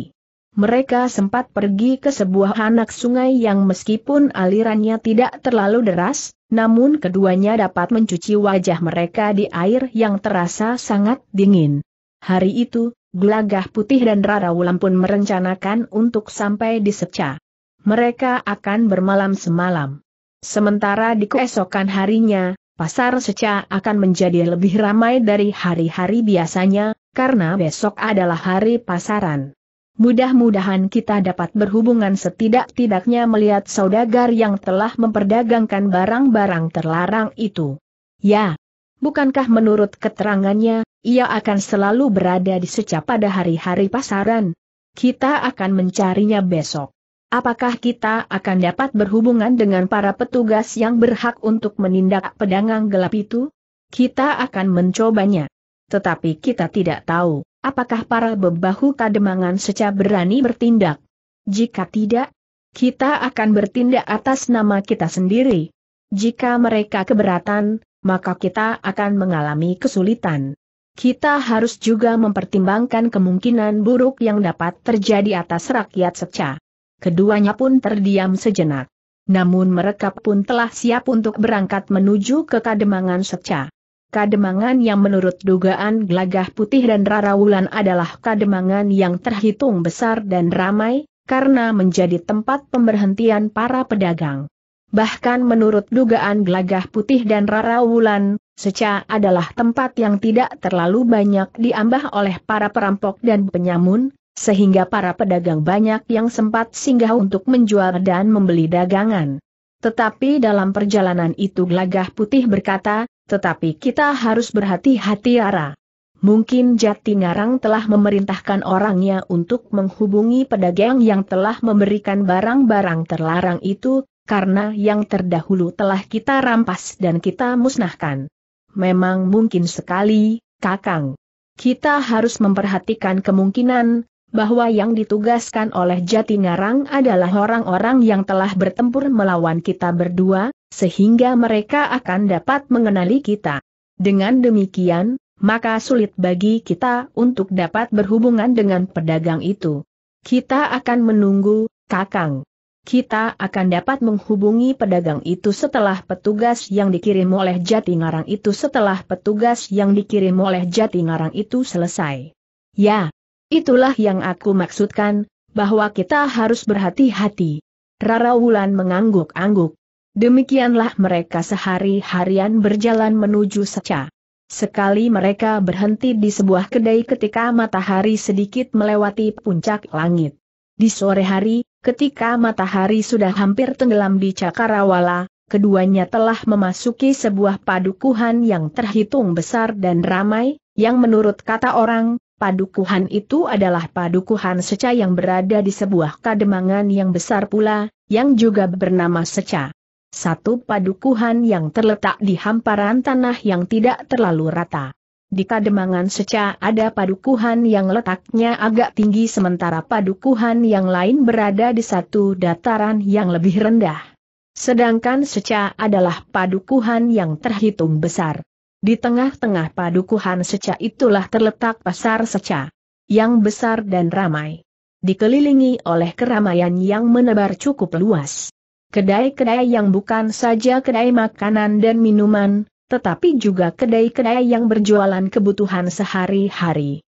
Mereka sempat pergi ke sebuah anak sungai yang meskipun alirannya tidak terlalu deras, namun keduanya dapat mencuci wajah mereka di air yang terasa sangat dingin. Hari itu, Gelagah Putih dan Rarawulan pun merencanakan untuk sampai di Seca. Mereka akan bermalam semalam. Sementara di keesokan harinya, pasar seca akan menjadi lebih ramai dari hari-hari biasanya, karena besok adalah hari pasaran. Mudah-mudahan kita dapat berhubungan setidak-tidaknya melihat saudagar yang telah memperdagangkan barang-barang terlarang itu. Ya, bukankah menurut keterangannya, ia akan selalu berada di seca pada hari-hari pasaran? Kita akan mencarinya besok. Apakah kita akan dapat berhubungan dengan para petugas yang berhak untuk menindak pedangang gelap itu? Kita akan mencobanya. Tetapi kita tidak tahu, apakah para bebahu kademangan secara berani bertindak. Jika tidak, kita akan bertindak atas nama kita sendiri. Jika mereka keberatan, maka kita akan mengalami kesulitan. Kita harus juga mempertimbangkan kemungkinan buruk yang dapat terjadi atas rakyat secara keduanya pun terdiam sejenak. Namun mereka pun telah siap untuk berangkat menuju ke Kademangan Seca. Kademangan yang menurut dugaan Gelagah Putih dan Rarawulan adalah kademangan yang terhitung besar dan ramai, karena menjadi tempat pemberhentian para pedagang. Bahkan menurut dugaan Gelagah Putih dan Rarawulan, Seca adalah tempat yang tidak terlalu banyak diambah oleh para perampok dan penyamun, sehingga para pedagang banyak yang sempat singgah untuk menjual dan membeli dagangan. Tetapi dalam perjalanan itu Gelagah Putih berkata, tetapi kita harus berhati-hati ara. Mungkin Jati Ngarang telah memerintahkan orangnya untuk menghubungi pedagang yang telah memberikan barang-barang terlarang itu, karena yang terdahulu telah kita rampas dan kita musnahkan. Memang mungkin sekali, Kakang. Kita harus memperhatikan kemungkinan, bahwa yang ditugaskan oleh Ngarang adalah orang-orang yang telah bertempur melawan kita berdua, sehingga mereka akan dapat mengenali kita. Dengan demikian, maka sulit bagi kita untuk dapat berhubungan dengan pedagang itu. Kita akan menunggu, Kakang. Kita akan dapat menghubungi pedagang itu setelah petugas yang dikirim oleh Ngarang itu setelah petugas yang dikirim oleh Ngarang itu selesai. Ya, Itulah yang aku maksudkan, bahwa kita harus berhati-hati. Rara Wulan mengangguk-angguk. Demikianlah mereka sehari-harian berjalan menuju Seca. Sekali mereka berhenti di sebuah kedai ketika matahari sedikit melewati puncak langit. Di sore hari, ketika matahari sudah hampir tenggelam di Cakarawala, keduanya telah memasuki sebuah padukuhan yang terhitung besar dan ramai, yang menurut kata orang, Padukuhan itu adalah padukuhan Seca yang berada di sebuah kademangan yang besar pula, yang juga bernama Seca. Satu padukuhan yang terletak di hamparan tanah yang tidak terlalu rata. Di kademangan Seca ada padukuhan yang letaknya agak tinggi sementara padukuhan yang lain berada di satu dataran yang lebih rendah. Sedangkan Seca adalah padukuhan yang terhitung besar. Di tengah-tengah padukuhan seca itulah terletak pasar seca. Yang besar dan ramai. Dikelilingi oleh keramaian yang menebar cukup luas. Kedai-kedai yang bukan saja kedai makanan dan minuman, tetapi juga kedai-kedai yang berjualan kebutuhan sehari-hari.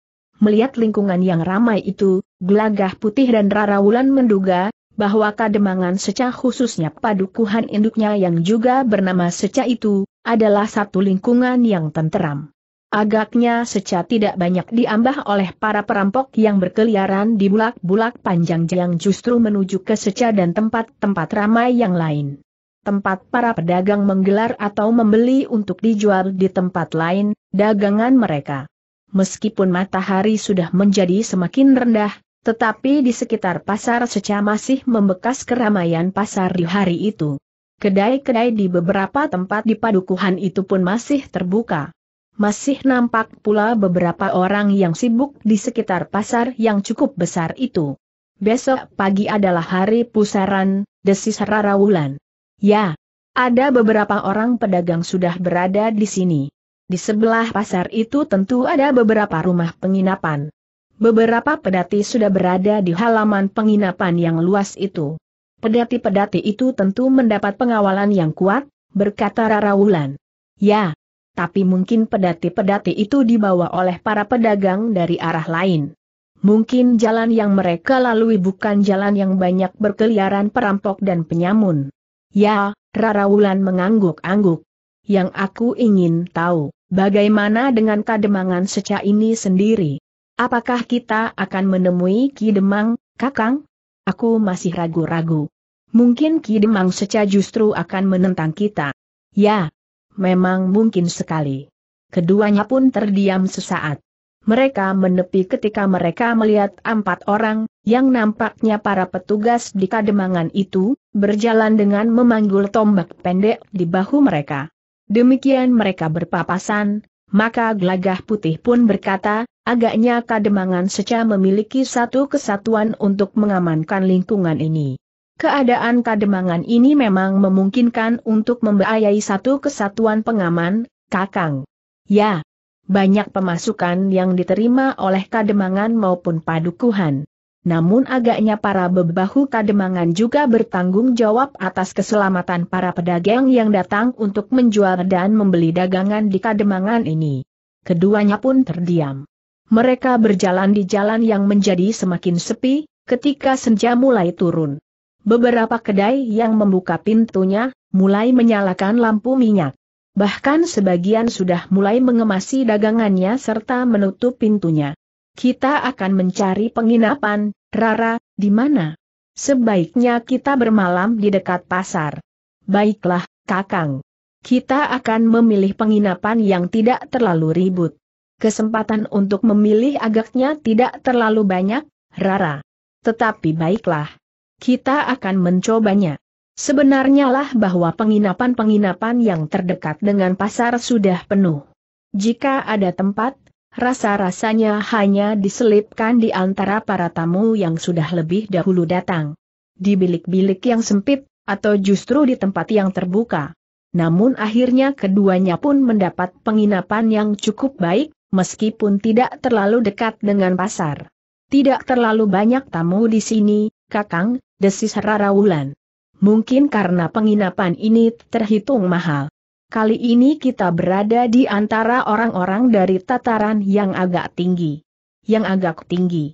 Melihat lingkungan yang ramai itu, Gelagah Putih dan Rara Wulan menduga, bahwa kademangan seca khususnya padukuhan induknya yang juga bernama seca itu, adalah satu lingkungan yang tenteram. Agaknya seca tidak banyak diambah oleh para perampok yang berkeliaran di bulak-bulak panjang yang justru menuju ke seca dan tempat-tempat ramai yang lain. Tempat para pedagang menggelar atau membeli untuk dijual di tempat lain, dagangan mereka. Meskipun matahari sudah menjadi semakin rendah, tetapi di sekitar pasar seca masih membekas keramaian pasar di hari itu. Kedai-kedai di beberapa tempat di padukuhan itu pun masih terbuka. Masih nampak pula beberapa orang yang sibuk di sekitar pasar yang cukup besar itu. Besok pagi adalah hari pusaran, desis Rara Wulan. Ya, ada beberapa orang pedagang sudah berada di sini. Di sebelah pasar itu tentu ada beberapa rumah penginapan. Beberapa pedati sudah berada di halaman penginapan yang luas itu. Pedati-pedati itu tentu mendapat pengawalan yang kuat, berkata Rara Wulan. Ya, tapi mungkin pedati-pedati itu dibawa oleh para pedagang dari arah lain. Mungkin jalan yang mereka lalui bukan jalan yang banyak berkeliaran perampok dan penyamun. Ya, Rara Wulan mengangguk-angguk. Yang aku ingin tahu, bagaimana dengan kademangan seca ini sendiri? Apakah kita akan menemui Ki Demang, Kakang? Aku masih ragu-ragu. Mungkin Ki Demang Seca justru akan menentang kita. Ya, memang mungkin sekali. Keduanya pun terdiam sesaat. Mereka menepi ketika mereka melihat empat orang, yang nampaknya para petugas di kademangan itu, berjalan dengan memanggul tombak pendek di bahu mereka. Demikian mereka berpapasan, maka gelagah putih pun berkata, Agaknya Kademangan Seca memiliki satu kesatuan untuk mengamankan lingkungan ini. Keadaan Kademangan ini memang memungkinkan untuk membayai satu kesatuan pengaman, Kakang. Ya, banyak pemasukan yang diterima oleh Kademangan maupun Padukuhan. Namun agaknya para bebahu Kademangan juga bertanggung jawab atas keselamatan para pedagang yang datang untuk menjual dan membeli dagangan di Kademangan ini. Keduanya pun terdiam. Mereka berjalan di jalan yang menjadi semakin sepi, ketika senja mulai turun. Beberapa kedai yang membuka pintunya, mulai menyalakan lampu minyak. Bahkan sebagian sudah mulai mengemasi dagangannya serta menutup pintunya. Kita akan mencari penginapan, Rara, di mana? Sebaiknya kita bermalam di dekat pasar. Baiklah, Kakang. Kita akan memilih penginapan yang tidak terlalu ribut. Kesempatan untuk memilih agaknya tidak terlalu banyak, Rara. Tetapi baiklah. Kita akan mencobanya. Sebenarnya lah bahwa penginapan-penginapan yang terdekat dengan pasar sudah penuh. Jika ada tempat, rasa-rasanya hanya diselipkan di antara para tamu yang sudah lebih dahulu datang. Di bilik-bilik yang sempit, atau justru di tempat yang terbuka. Namun akhirnya keduanya pun mendapat penginapan yang cukup baik, meskipun tidak terlalu dekat dengan pasar. Tidak terlalu banyak tamu di sini, Kakang, desis Rara Wulan. Mungkin karena penginapan ini terhitung mahal. Kali ini kita berada di antara orang-orang dari tataran yang agak tinggi. Yang agak tinggi.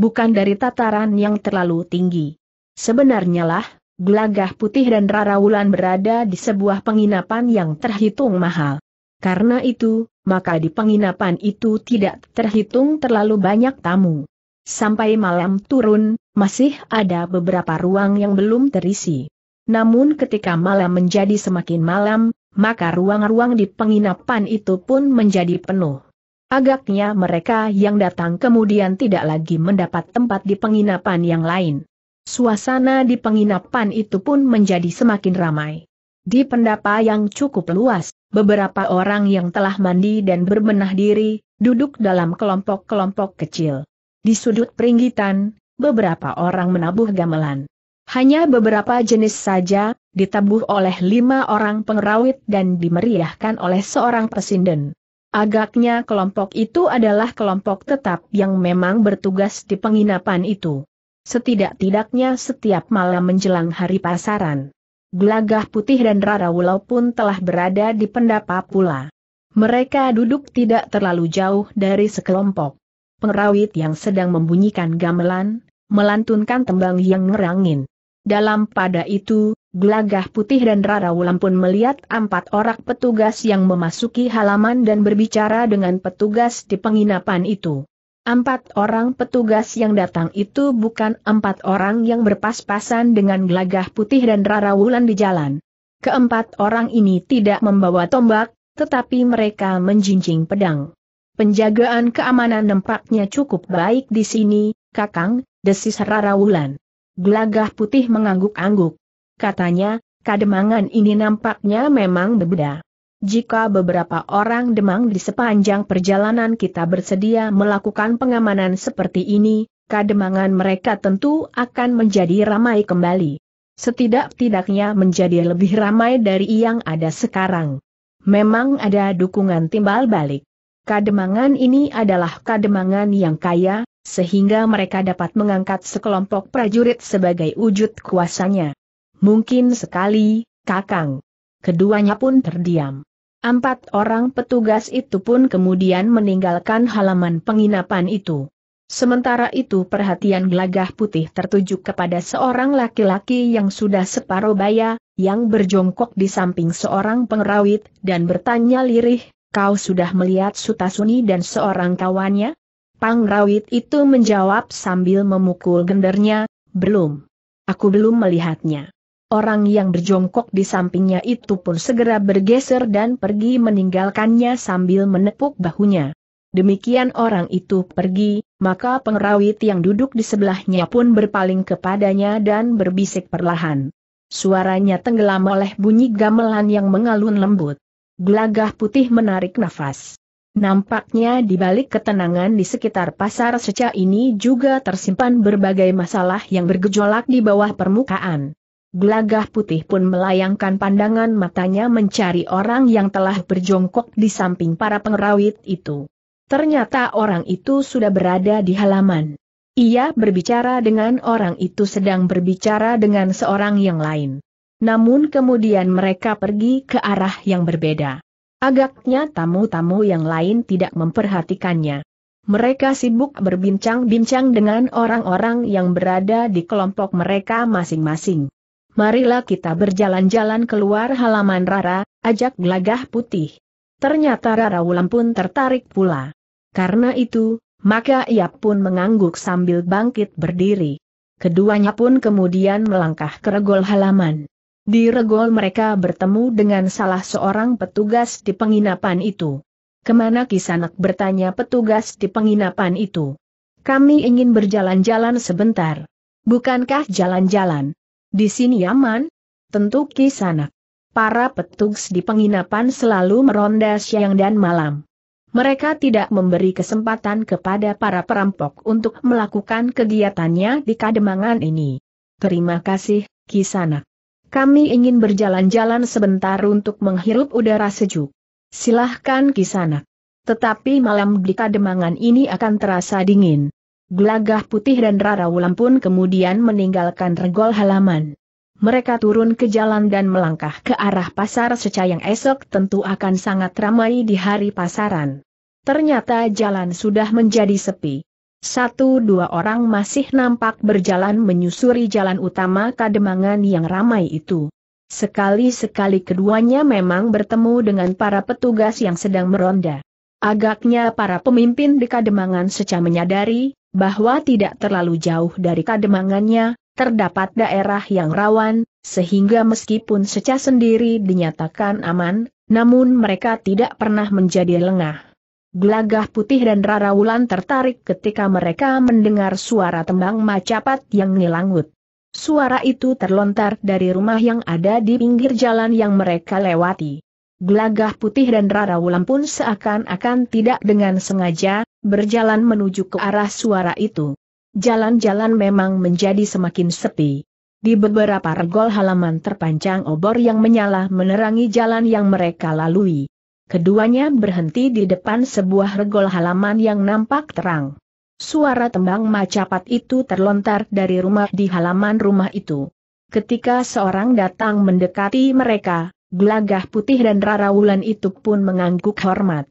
Bukan dari tataran yang terlalu tinggi. Sebenarnya lah, Gelagah Putih dan Rara Wulan berada di sebuah penginapan yang terhitung mahal. Karena itu, maka di penginapan itu tidak terhitung terlalu banyak tamu. Sampai malam turun, masih ada beberapa ruang yang belum terisi. Namun ketika malam menjadi semakin malam, maka ruang-ruang di penginapan itu pun menjadi penuh. Agaknya mereka yang datang kemudian tidak lagi mendapat tempat di penginapan yang lain. Suasana di penginapan itu pun menjadi semakin ramai. Di pendapa yang cukup luas, beberapa orang yang telah mandi dan berbenah diri, duduk dalam kelompok-kelompok kecil. Di sudut peringgitan, beberapa orang menabuh gamelan. Hanya beberapa jenis saja, ditabuh oleh lima orang pengerawit dan dimeriahkan oleh seorang presiden. Agaknya kelompok itu adalah kelompok tetap yang memang bertugas di penginapan itu. Setidak-tidaknya setiap malam menjelang hari pasaran. Gelagah Putih dan Wulau pun telah berada di pendapa pula. Mereka duduk tidak terlalu jauh dari sekelompok. Pengrawit yang sedang membunyikan gamelan, melantunkan tembang yang ngerangin. Dalam pada itu, Gelagah Putih dan Wulam pun melihat empat orang petugas yang memasuki halaman dan berbicara dengan petugas di penginapan itu. Empat orang petugas yang datang itu bukan empat orang yang berpas-pasan dengan gelagah putih dan Rara Wulan di jalan. Keempat orang ini tidak membawa tombak, tetapi mereka menjinjing pedang. Penjagaan keamanan nempaknya cukup baik di sini, Kakang, desis Rara Wulan. Gelagah putih mengangguk-angguk. Katanya, kademangan ini nampaknya memang berbeda. Jika beberapa orang demang di sepanjang perjalanan kita bersedia melakukan pengamanan seperti ini, kademangan mereka tentu akan menjadi ramai kembali. Setidak-tidaknya menjadi lebih ramai dari yang ada sekarang. Memang ada dukungan timbal balik. Kademangan ini adalah kademangan yang kaya, sehingga mereka dapat mengangkat sekelompok prajurit sebagai wujud kuasanya. Mungkin sekali, Kakang. Keduanya pun terdiam. Empat orang petugas itu pun kemudian meninggalkan halaman penginapan itu. Sementara itu perhatian gelagah putih tertuju kepada seorang laki-laki yang sudah separuh baya, yang berjongkok di samping seorang pengerawit, dan bertanya lirih, kau sudah melihat Sutasuni dan seorang kawannya? Pangrawit itu menjawab sambil memukul gendernya, belum. Aku belum melihatnya. Orang yang berjongkok di sampingnya itu pun segera bergeser dan pergi meninggalkannya sambil menepuk bahunya. Demikian orang itu pergi, maka pengerawit yang duduk di sebelahnya pun berpaling kepadanya dan berbisik perlahan. Suaranya tenggelam oleh bunyi gamelan yang mengalun lembut. Gelagah putih menarik nafas. Nampaknya di balik ketenangan di sekitar pasar seca ini juga tersimpan berbagai masalah yang bergejolak di bawah permukaan. Gelagah putih pun melayangkan pandangan matanya mencari orang yang telah berjongkok di samping para pengerawit itu. Ternyata orang itu sudah berada di halaman. Ia berbicara dengan orang itu sedang berbicara dengan seorang yang lain. Namun kemudian mereka pergi ke arah yang berbeda. Agaknya tamu-tamu yang lain tidak memperhatikannya. Mereka sibuk berbincang-bincang dengan orang-orang yang berada di kelompok mereka masing-masing marilah kita berjalan-jalan keluar halaman Rara, ajak gelagah putih. Ternyata Rara Wulan pun tertarik pula. Karena itu, maka ia pun mengangguk sambil bangkit berdiri. Keduanya pun kemudian melangkah ke regol halaman. Di regol mereka bertemu dengan salah seorang petugas di penginapan itu. Kemana Kisanak bertanya petugas di penginapan itu? Kami ingin berjalan-jalan sebentar. Bukankah jalan-jalan? Di sini aman? Tentu sana. Para petugas di penginapan selalu meronda siang dan malam. Mereka tidak memberi kesempatan kepada para perampok untuk melakukan kegiatannya di Kademangan ini. Terima kasih, kisana. Kami ingin berjalan-jalan sebentar untuk menghirup udara sejuk. Silahkan kisana. Tetapi malam di Kademangan ini akan terasa dingin. Gelagah putih dan Rara Wulan pun kemudian meninggalkan regol halaman. Mereka turun ke jalan dan melangkah ke arah pasar secayang esok tentu akan sangat ramai di hari pasaran. Ternyata jalan sudah menjadi sepi. Satu dua orang masih nampak berjalan menyusuri jalan utama Kademangan yang ramai itu. Sekali-sekali keduanya memang bertemu dengan para petugas yang sedang meronda. Agaknya para pemimpin di Kademangan secara menyadari, bahwa tidak terlalu jauh dari kademangannya, terdapat daerah yang rawan, sehingga meskipun secara sendiri dinyatakan aman, namun mereka tidak pernah menjadi lengah. Gelagah putih dan Rara Wulan tertarik ketika mereka mendengar suara tembang macapat yang ngilangut. Suara itu terlontar dari rumah yang ada di pinggir jalan yang mereka lewati. Gelagah putih dan Rara Wulan pun seakan-akan tidak dengan sengaja, berjalan menuju ke arah suara itu. Jalan-jalan memang menjadi semakin sepi. Di beberapa regol halaman terpanjang obor yang menyala menerangi jalan yang mereka lalui. Keduanya berhenti di depan sebuah regol halaman yang nampak terang. Suara tembang macapat itu terlontar dari rumah di halaman rumah itu. Ketika seorang datang mendekati mereka, gelagah putih dan rara wulan itu pun mengangguk hormat.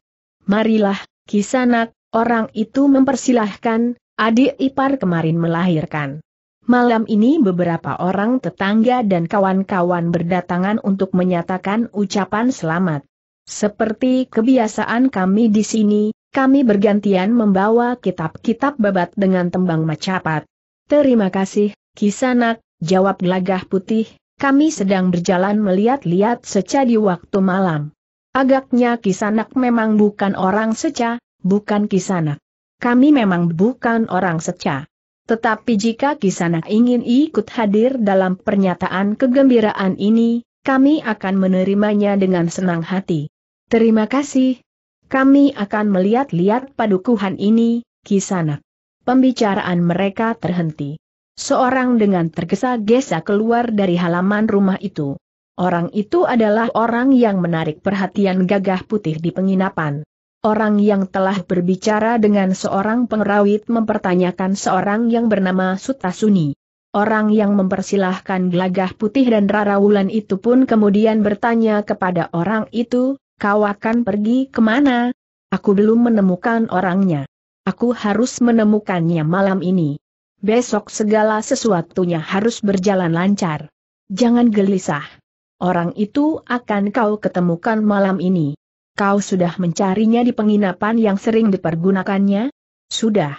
Marilah, Kisanak, Orang itu mempersilahkan, adik ipar kemarin melahirkan. Malam ini beberapa orang tetangga dan kawan-kawan berdatangan untuk menyatakan ucapan selamat. Seperti kebiasaan kami di sini, kami bergantian membawa kitab-kitab babat dengan tembang macapat. Terima kasih, Kisanak, jawab gelagah putih, kami sedang berjalan melihat-lihat seca di waktu malam. Agaknya Kisanak memang bukan orang seca, bukan Kisanak. Kami memang bukan orang seca. Tetapi jika Kisanak ingin ikut hadir dalam pernyataan kegembiraan ini, kami akan menerimanya dengan senang hati. Terima kasih. Kami akan melihat-lihat padukuhan ini, Kisanak. Pembicaraan mereka terhenti. Seorang dengan tergesa-gesa keluar dari halaman rumah itu. Orang itu adalah orang yang menarik perhatian gagah putih di penginapan. Orang yang telah berbicara dengan seorang pengerawit mempertanyakan seorang yang bernama Sutasuni. Orang yang mempersilahkan gelagah putih dan rara wulan itu pun kemudian bertanya kepada orang itu, kau akan pergi kemana? Aku belum menemukan orangnya. Aku harus menemukannya malam ini. Besok segala sesuatunya harus berjalan lancar. Jangan gelisah. Orang itu akan kau ketemukan malam ini. Kau sudah mencarinya di penginapan yang sering dipergunakannya? Sudah.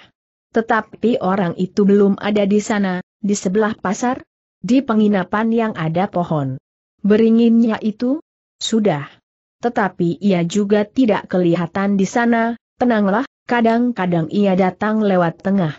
Tetapi orang itu belum ada di sana, di sebelah pasar? Di penginapan yang ada pohon. Beringinnya itu? Sudah. Tetapi ia juga tidak kelihatan di sana, tenanglah, kadang-kadang ia datang lewat tengah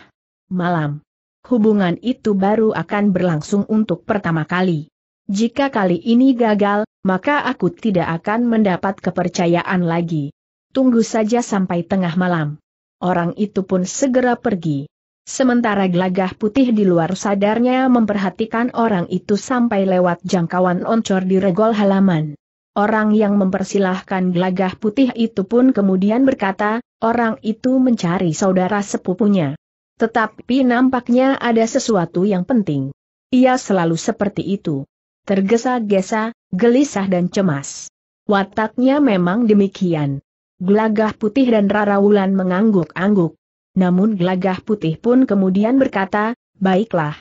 malam. Hubungan itu baru akan berlangsung untuk pertama kali. Jika kali ini gagal, maka aku tidak akan mendapat kepercayaan lagi. Tunggu saja sampai tengah malam. Orang itu pun segera pergi. Sementara gelagah putih di luar sadarnya memperhatikan orang itu sampai lewat jangkauan oncor di regol halaman. Orang yang mempersilahkan gelagah putih itu pun kemudian berkata, orang itu mencari saudara sepupunya. Tetapi nampaknya ada sesuatu yang penting. Ia selalu seperti itu. Tergesa-gesa, gelisah dan cemas. Wataknya memang demikian. Gelagah putih dan Raraulan mengangguk-angguk. Namun gelagah putih pun kemudian berkata, baiklah.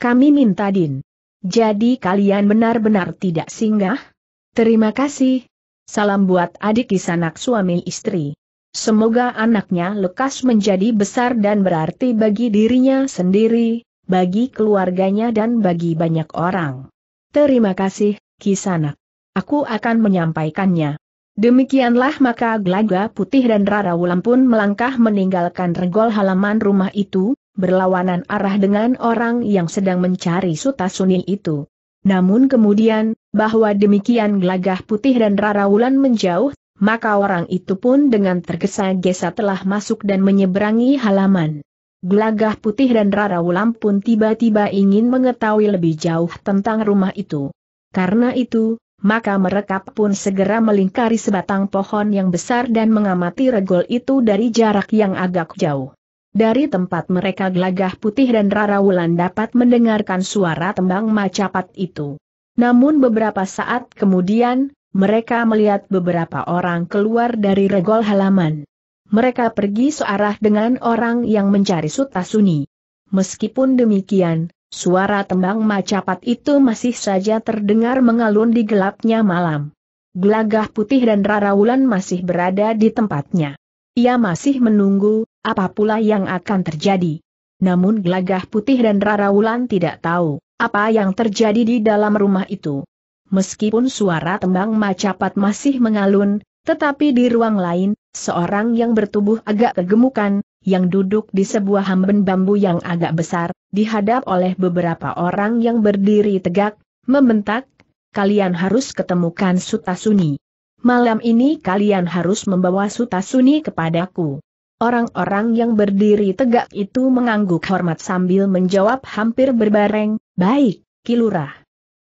Kami minta din. Jadi kalian benar-benar tidak singgah? Terima kasih. Salam buat adik kisanak suami istri. Semoga anaknya lekas menjadi besar dan berarti bagi dirinya sendiri, bagi keluarganya dan bagi banyak orang. Terima kasih, Kisanak. Aku akan menyampaikannya. Demikianlah maka glaga Putih dan Rara Wulan pun melangkah meninggalkan regol halaman rumah itu, berlawanan arah dengan orang yang sedang mencari Suni itu. Namun kemudian, bahwa demikian Gelagah Putih dan Rara Wulan menjauh, maka orang itu pun dengan tergesa-gesa telah masuk dan menyeberangi halaman. Gelagah Putih dan Rara Wulan pun tiba-tiba ingin mengetahui lebih jauh tentang rumah itu. Karena itu, maka mereka pun segera melingkari sebatang pohon yang besar dan mengamati regol itu dari jarak yang agak jauh. Dari tempat mereka gelagah putih dan Rara Wulan dapat mendengarkan suara tembang macapat itu. Namun beberapa saat kemudian, mereka melihat beberapa orang keluar dari regol halaman. Mereka pergi searah dengan orang yang mencari Sutasuni. Meskipun demikian, Suara tembang macapat itu masih saja terdengar mengalun di gelapnya malam. Gelagah putih dan rarawulan masih berada di tempatnya. Ia masih menunggu, apa pula yang akan terjadi. Namun gelagah putih dan rarawulan tidak tahu, apa yang terjadi di dalam rumah itu. Meskipun suara tembang macapat masih mengalun, tetapi di ruang lain, seorang yang bertubuh agak kegemukan, yang duduk di sebuah hamben bambu yang agak besar, dihadap oleh beberapa orang yang berdiri tegak, membentak, kalian harus ketemukan Sutasuni. Malam ini kalian harus membawa Sutasuni kepadaku. Orang-orang yang berdiri tegak itu mengangguk hormat sambil menjawab hampir berbareng, baik, kilurah.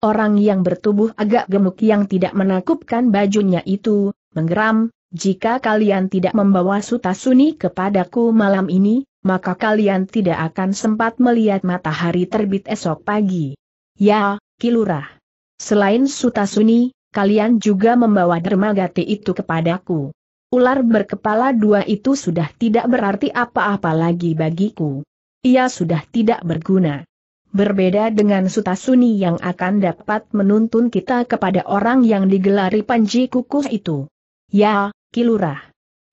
Orang yang bertubuh agak gemuk yang tidak menakupkan bajunya itu, Menggeram, jika kalian tidak membawa suta suni kepadaku malam ini, maka kalian tidak akan sempat melihat matahari terbit esok pagi. Ya, Kilurah. Selain suta suni, kalian juga membawa dermagati itu kepadaku. Ular berkepala dua itu sudah tidak berarti apa-apa lagi bagiku. Ia sudah tidak berguna. Berbeda dengan suta suni yang akan dapat menuntun kita kepada orang yang digelari Panji kukus itu. Ya, Kilurah.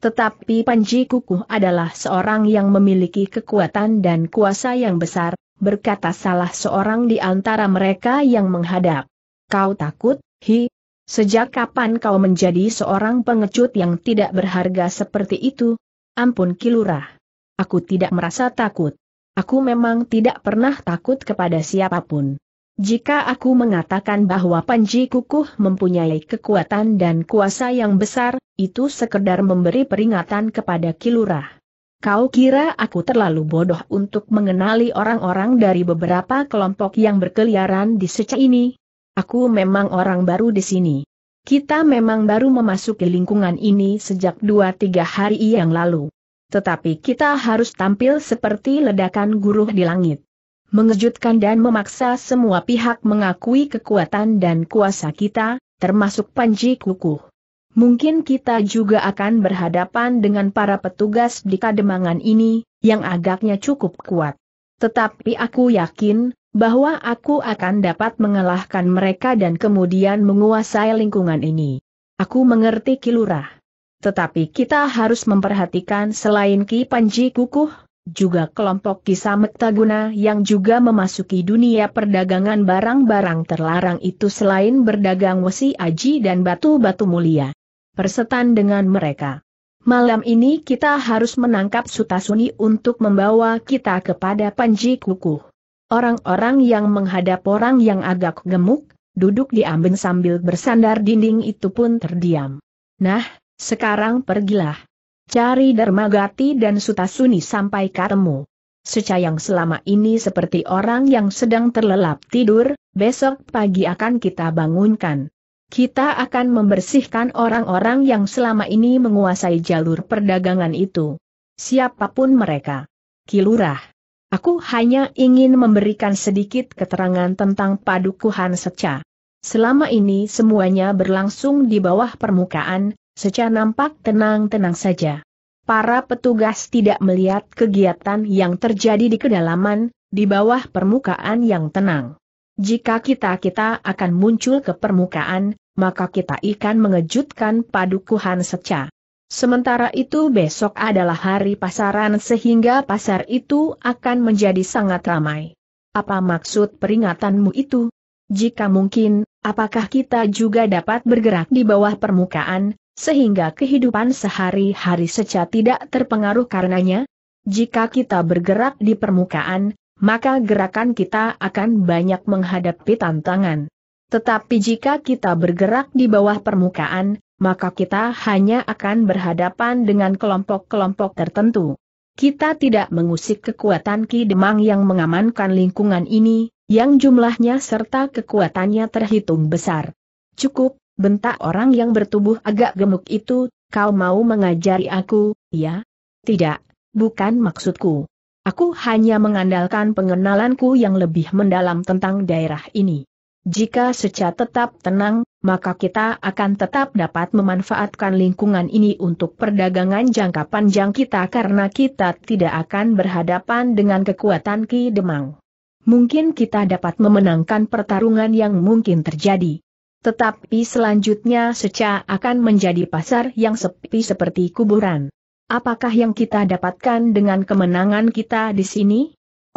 Tetapi Panji Kukuh adalah seorang yang memiliki kekuatan dan kuasa yang besar, berkata salah seorang di antara mereka yang menghadap. Kau takut, Hi? Sejak kapan kau menjadi seorang pengecut yang tidak berharga seperti itu? Ampun Kilurah. Aku tidak merasa takut. Aku memang tidak pernah takut kepada siapapun. Jika aku mengatakan bahwa Panji Kukuh mempunyai kekuatan dan kuasa yang besar, itu sekedar memberi peringatan kepada Kilurah. Kau kira aku terlalu bodoh untuk mengenali orang-orang dari beberapa kelompok yang berkeliaran di seca ini? Aku memang orang baru di sini. Kita memang baru memasuki lingkungan ini sejak 2-3 hari yang lalu. Tetapi kita harus tampil seperti ledakan guruh di langit mengejutkan dan memaksa semua pihak mengakui kekuatan dan kuasa kita, termasuk Panji Kukuh. Mungkin kita juga akan berhadapan dengan para petugas di kademangan ini, yang agaknya cukup kuat. Tetapi aku yakin, bahwa aku akan dapat mengalahkan mereka dan kemudian menguasai lingkungan ini. Aku mengerti Kilurah. Tetapi kita harus memperhatikan selain Ki Panji Kukuh, juga kelompok metaguna yang juga memasuki dunia perdagangan barang-barang terlarang itu selain berdagang wesi aji dan batu-batu mulia. Persetan dengan mereka. Malam ini kita harus menangkap Sutasuni untuk membawa kita kepada Panji Kukuh. Orang-orang yang menghadap orang yang agak gemuk, duduk di amben sambil bersandar dinding itu pun terdiam. Nah, sekarang pergilah. Cari Dermagati dan Sutasuni sampai ketemu. Secayang selama ini seperti orang yang sedang terlelap tidur, besok pagi akan kita bangunkan. Kita akan membersihkan orang-orang yang selama ini menguasai jalur perdagangan itu. Siapapun mereka. Kilurah. Aku hanya ingin memberikan sedikit keterangan tentang padukuhan seca. Selama ini semuanya berlangsung di bawah permukaan, secara nampak tenang-tenang saja. Para petugas tidak melihat kegiatan yang terjadi di kedalaman, di bawah permukaan yang tenang. Jika kita-kita akan muncul ke permukaan, maka kita ikan mengejutkan padukuhan seca. Sementara itu besok adalah hari pasaran sehingga pasar itu akan menjadi sangat ramai. Apa maksud peringatanmu itu? Jika mungkin, apakah kita juga dapat bergerak di bawah permukaan, sehingga kehidupan sehari-hari secara tidak terpengaruh karenanya. Jika kita bergerak di permukaan, maka gerakan kita akan banyak menghadapi tantangan. Tetapi jika kita bergerak di bawah permukaan, maka kita hanya akan berhadapan dengan kelompok-kelompok tertentu. Kita tidak mengusik kekuatan Ki Demang yang mengamankan lingkungan ini, yang jumlahnya serta kekuatannya terhitung besar. Cukup, Bentak orang yang bertubuh agak gemuk itu, kau mau mengajari aku, ya? Tidak, bukan maksudku. Aku hanya mengandalkan pengenalanku yang lebih mendalam tentang daerah ini. Jika secara tetap tenang, maka kita akan tetap dapat memanfaatkan lingkungan ini untuk perdagangan jangka panjang kita karena kita tidak akan berhadapan dengan kekuatan Ki Demang. Mungkin kita dapat memenangkan pertarungan yang mungkin terjadi. Tetapi selanjutnya seca akan menjadi pasar yang sepi seperti kuburan. Apakah yang kita dapatkan dengan kemenangan kita di sini?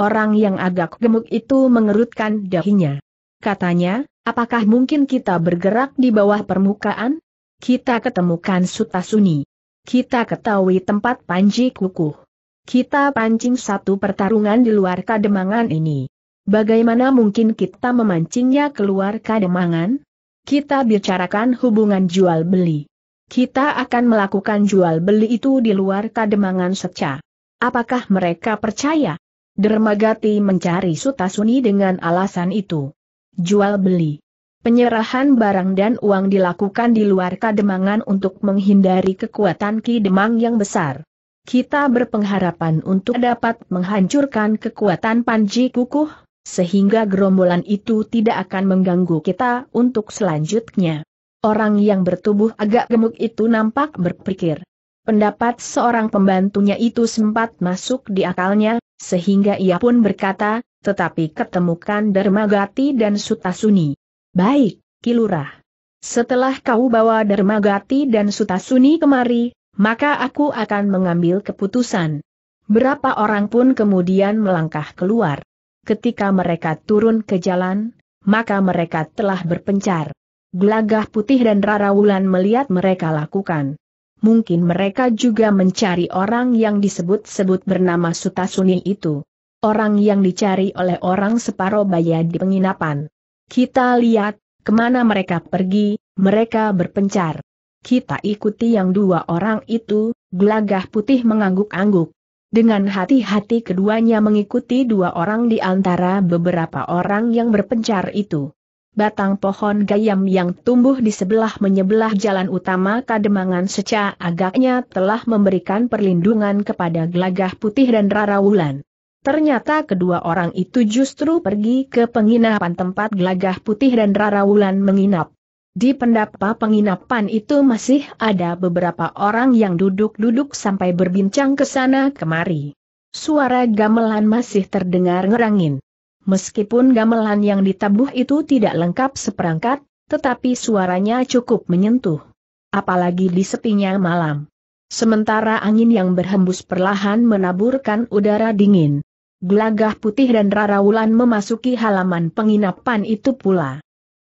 Orang yang agak gemuk itu mengerutkan dahinya. Katanya, apakah mungkin kita bergerak di bawah permukaan? Kita ketemukan Sutasuni. Kita ketahui tempat Panji Kukuh. Kita pancing satu pertarungan di luar kademangan ini. Bagaimana mungkin kita memancingnya keluar kademangan? Kita bicarakan hubungan jual-beli. Kita akan melakukan jual-beli itu di luar kademangan seca. Apakah mereka percaya? Dermagati mencari Sutasuni dengan alasan itu. Jual-beli. Penyerahan barang dan uang dilakukan di luar kademangan untuk menghindari kekuatan Ki Demang yang besar. Kita berpengharapan untuk dapat menghancurkan kekuatan Panji Kukuh, sehingga gerombolan itu tidak akan mengganggu kita untuk selanjutnya. Orang yang bertubuh agak gemuk itu nampak berpikir. Pendapat seorang pembantunya itu sempat masuk di akalnya, sehingga ia pun berkata, tetapi ketemukan Dermagati dan Sutasuni. Baik, Kilurah. Setelah kau bawa Dermagati dan Sutasuni kemari, maka aku akan mengambil keputusan. Berapa orang pun kemudian melangkah keluar ketika mereka turun ke jalan, maka mereka telah berpencar. Gelagah putih dan Rara Wulan melihat mereka lakukan. Mungkin mereka juga mencari orang yang disebut-sebut bernama Sutasuni itu. Orang yang dicari oleh orang separoh baya di penginapan. Kita lihat, kemana mereka pergi, mereka berpencar. Kita ikuti yang dua orang itu, gelagah putih mengangguk-angguk. Dengan hati-hati keduanya mengikuti dua orang di antara beberapa orang yang berpencar itu. Batang pohon gayam yang tumbuh di sebelah menyebelah jalan utama Kademangan seca agaknya telah memberikan perlindungan kepada gelagah putih dan Rara Wulan. Ternyata kedua orang itu justru pergi ke penginapan tempat gelagah putih dan Rara Wulan menginap. Di pendapa penginapan itu masih ada beberapa orang yang duduk-duduk sampai berbincang ke sana kemari. Suara gamelan masih terdengar ngerangin. Meskipun gamelan yang ditabuh itu tidak lengkap seperangkat, tetapi suaranya cukup menyentuh. Apalagi di sepinya malam. Sementara angin yang berhembus perlahan menaburkan udara dingin. Gelagah putih dan Rara Wulan memasuki halaman penginapan itu pula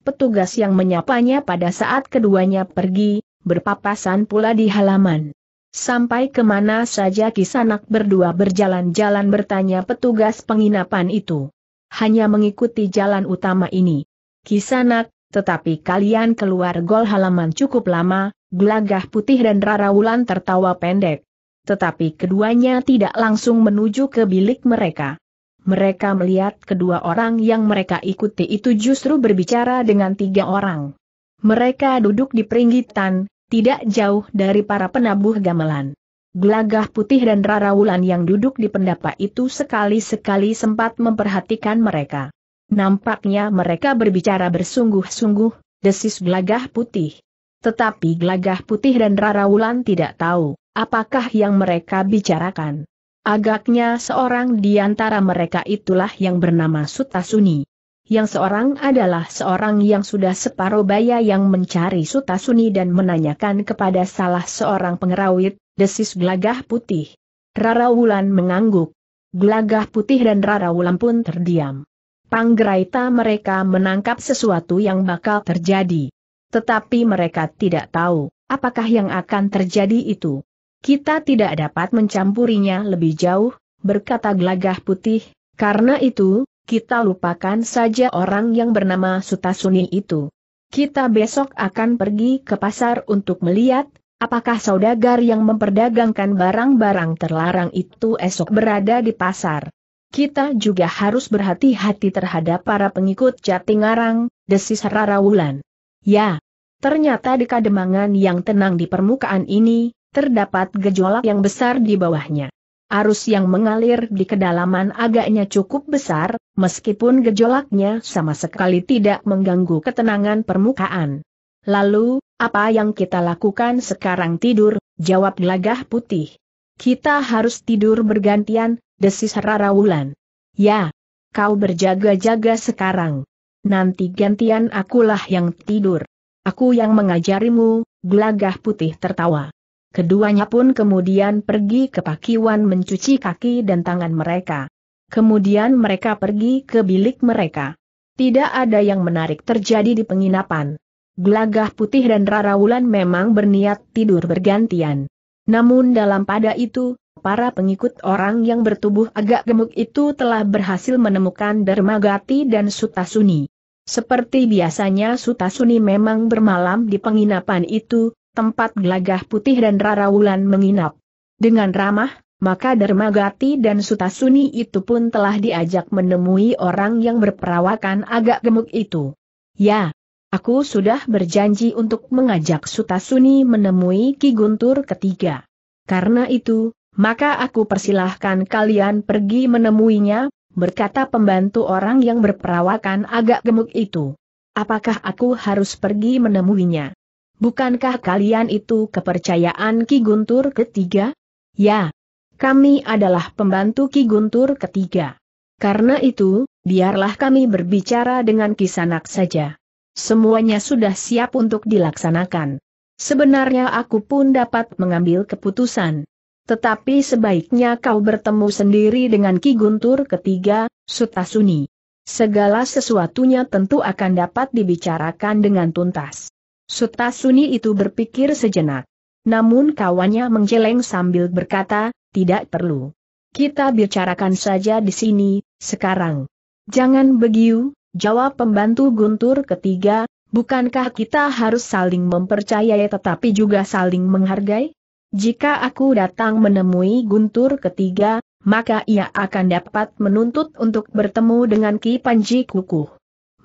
petugas yang menyapanya pada saat keduanya pergi, berpapasan pula di halaman. Sampai kemana saja kisanak berdua berjalan-jalan bertanya petugas penginapan itu. Hanya mengikuti jalan utama ini. Kisanak, tetapi kalian keluar gol halaman cukup lama, gelagah putih dan rara wulan tertawa pendek. Tetapi keduanya tidak langsung menuju ke bilik mereka mereka melihat kedua orang yang mereka ikuti itu justru berbicara dengan tiga orang. Mereka duduk di peringgitan, tidak jauh dari para penabuh gamelan. Gelagah putih dan rarawulan yang duduk di pendapa itu sekali-sekali sempat memperhatikan mereka. Nampaknya mereka berbicara bersungguh-sungguh, desis gelagah putih. Tetapi gelagah putih dan rarawulan tidak tahu, apakah yang mereka bicarakan. Agaknya seorang di antara mereka itulah yang bernama Sutasuni. Yang seorang adalah seorang yang sudah separuh baya yang mencari Sutasuni dan menanyakan kepada salah seorang pengerawit, desis gelagah putih. Rara Wulan mengangguk. Gelagah putih dan Rara Wulan pun terdiam. Panggeraita mereka menangkap sesuatu yang bakal terjadi. Tetapi mereka tidak tahu, apakah yang akan terjadi itu. Kita tidak dapat mencampurinya lebih jauh, berkata gelagah putih, karena itu, kita lupakan saja orang yang bernama Sutasuni itu. Kita besok akan pergi ke pasar untuk melihat, apakah saudagar yang memperdagangkan barang-barang terlarang itu esok berada di pasar. Kita juga harus berhati-hati terhadap para pengikut Jatingarang, desis Rara Wulan. Ya, ternyata di kademangan yang tenang di permukaan ini, terdapat gejolak yang besar di bawahnya. Arus yang mengalir di kedalaman agaknya cukup besar, meskipun gejolaknya sama sekali tidak mengganggu ketenangan permukaan. Lalu, apa yang kita lakukan sekarang tidur, jawab gelagah putih. Kita harus tidur bergantian, desis Rara Wulan. Ya, kau berjaga-jaga sekarang. Nanti gantian akulah yang tidur. Aku yang mengajarimu, gelagah putih tertawa. Keduanya pun kemudian pergi ke pakiwan mencuci kaki dan tangan mereka. Kemudian mereka pergi ke bilik mereka. Tidak ada yang menarik terjadi di penginapan. Gelagah putih dan Raraulan memang berniat tidur bergantian. Namun dalam pada itu, para pengikut orang yang bertubuh agak gemuk itu telah berhasil menemukan Dermagati dan Sutasuni. Seperti biasanya Sutasuni memang bermalam di penginapan itu, tempat gelagah putih dan rarawulan menginap. Dengan ramah, maka Dermagati dan Sutasuni itu pun telah diajak menemui orang yang berperawakan agak gemuk itu. Ya, aku sudah berjanji untuk mengajak Sutasuni menemui Ki Guntur ketiga. Karena itu, maka aku persilahkan kalian pergi menemuinya, berkata pembantu orang yang berperawakan agak gemuk itu. Apakah aku harus pergi menemuinya? Bukankah kalian itu kepercayaan Ki Guntur ketiga? Ya. Kami adalah pembantu Ki Guntur ketiga. Karena itu, biarlah kami berbicara dengan Ki Sanak saja. Semuanya sudah siap untuk dilaksanakan. Sebenarnya aku pun dapat mengambil keputusan. Tetapi sebaiknya kau bertemu sendiri dengan Ki Guntur ketiga, Sutasuni. Segala sesuatunya tentu akan dapat dibicarakan dengan tuntas. Suta Suni itu berpikir sejenak. Namun kawannya menjeleng sambil berkata, tidak perlu. Kita bicarakan saja di sini, sekarang. Jangan begiu, jawab pembantu guntur ketiga, bukankah kita harus saling mempercayai tetapi juga saling menghargai? Jika aku datang menemui guntur ketiga, maka ia akan dapat menuntut untuk bertemu dengan Ki Panji Kukuh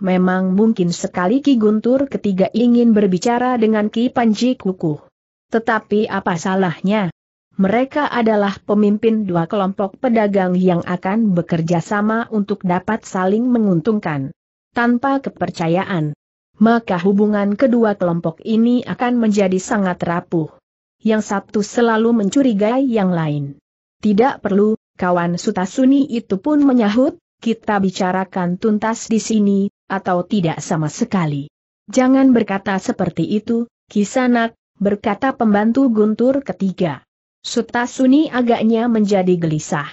memang mungkin sekali Ki Guntur ketiga ingin berbicara dengan Ki Panji Kukuh. Tetapi apa salahnya? Mereka adalah pemimpin dua kelompok pedagang yang akan bekerja sama untuk dapat saling menguntungkan. Tanpa kepercayaan, maka hubungan kedua kelompok ini akan menjadi sangat rapuh. Yang satu selalu mencurigai yang lain. Tidak perlu, kawan Sutasuni itu pun menyahut, kita bicarakan tuntas di sini, atau tidak sama sekali. Jangan berkata seperti itu, Kisanak, berkata pembantu Guntur ketiga. Suta Suni agaknya menjadi gelisah.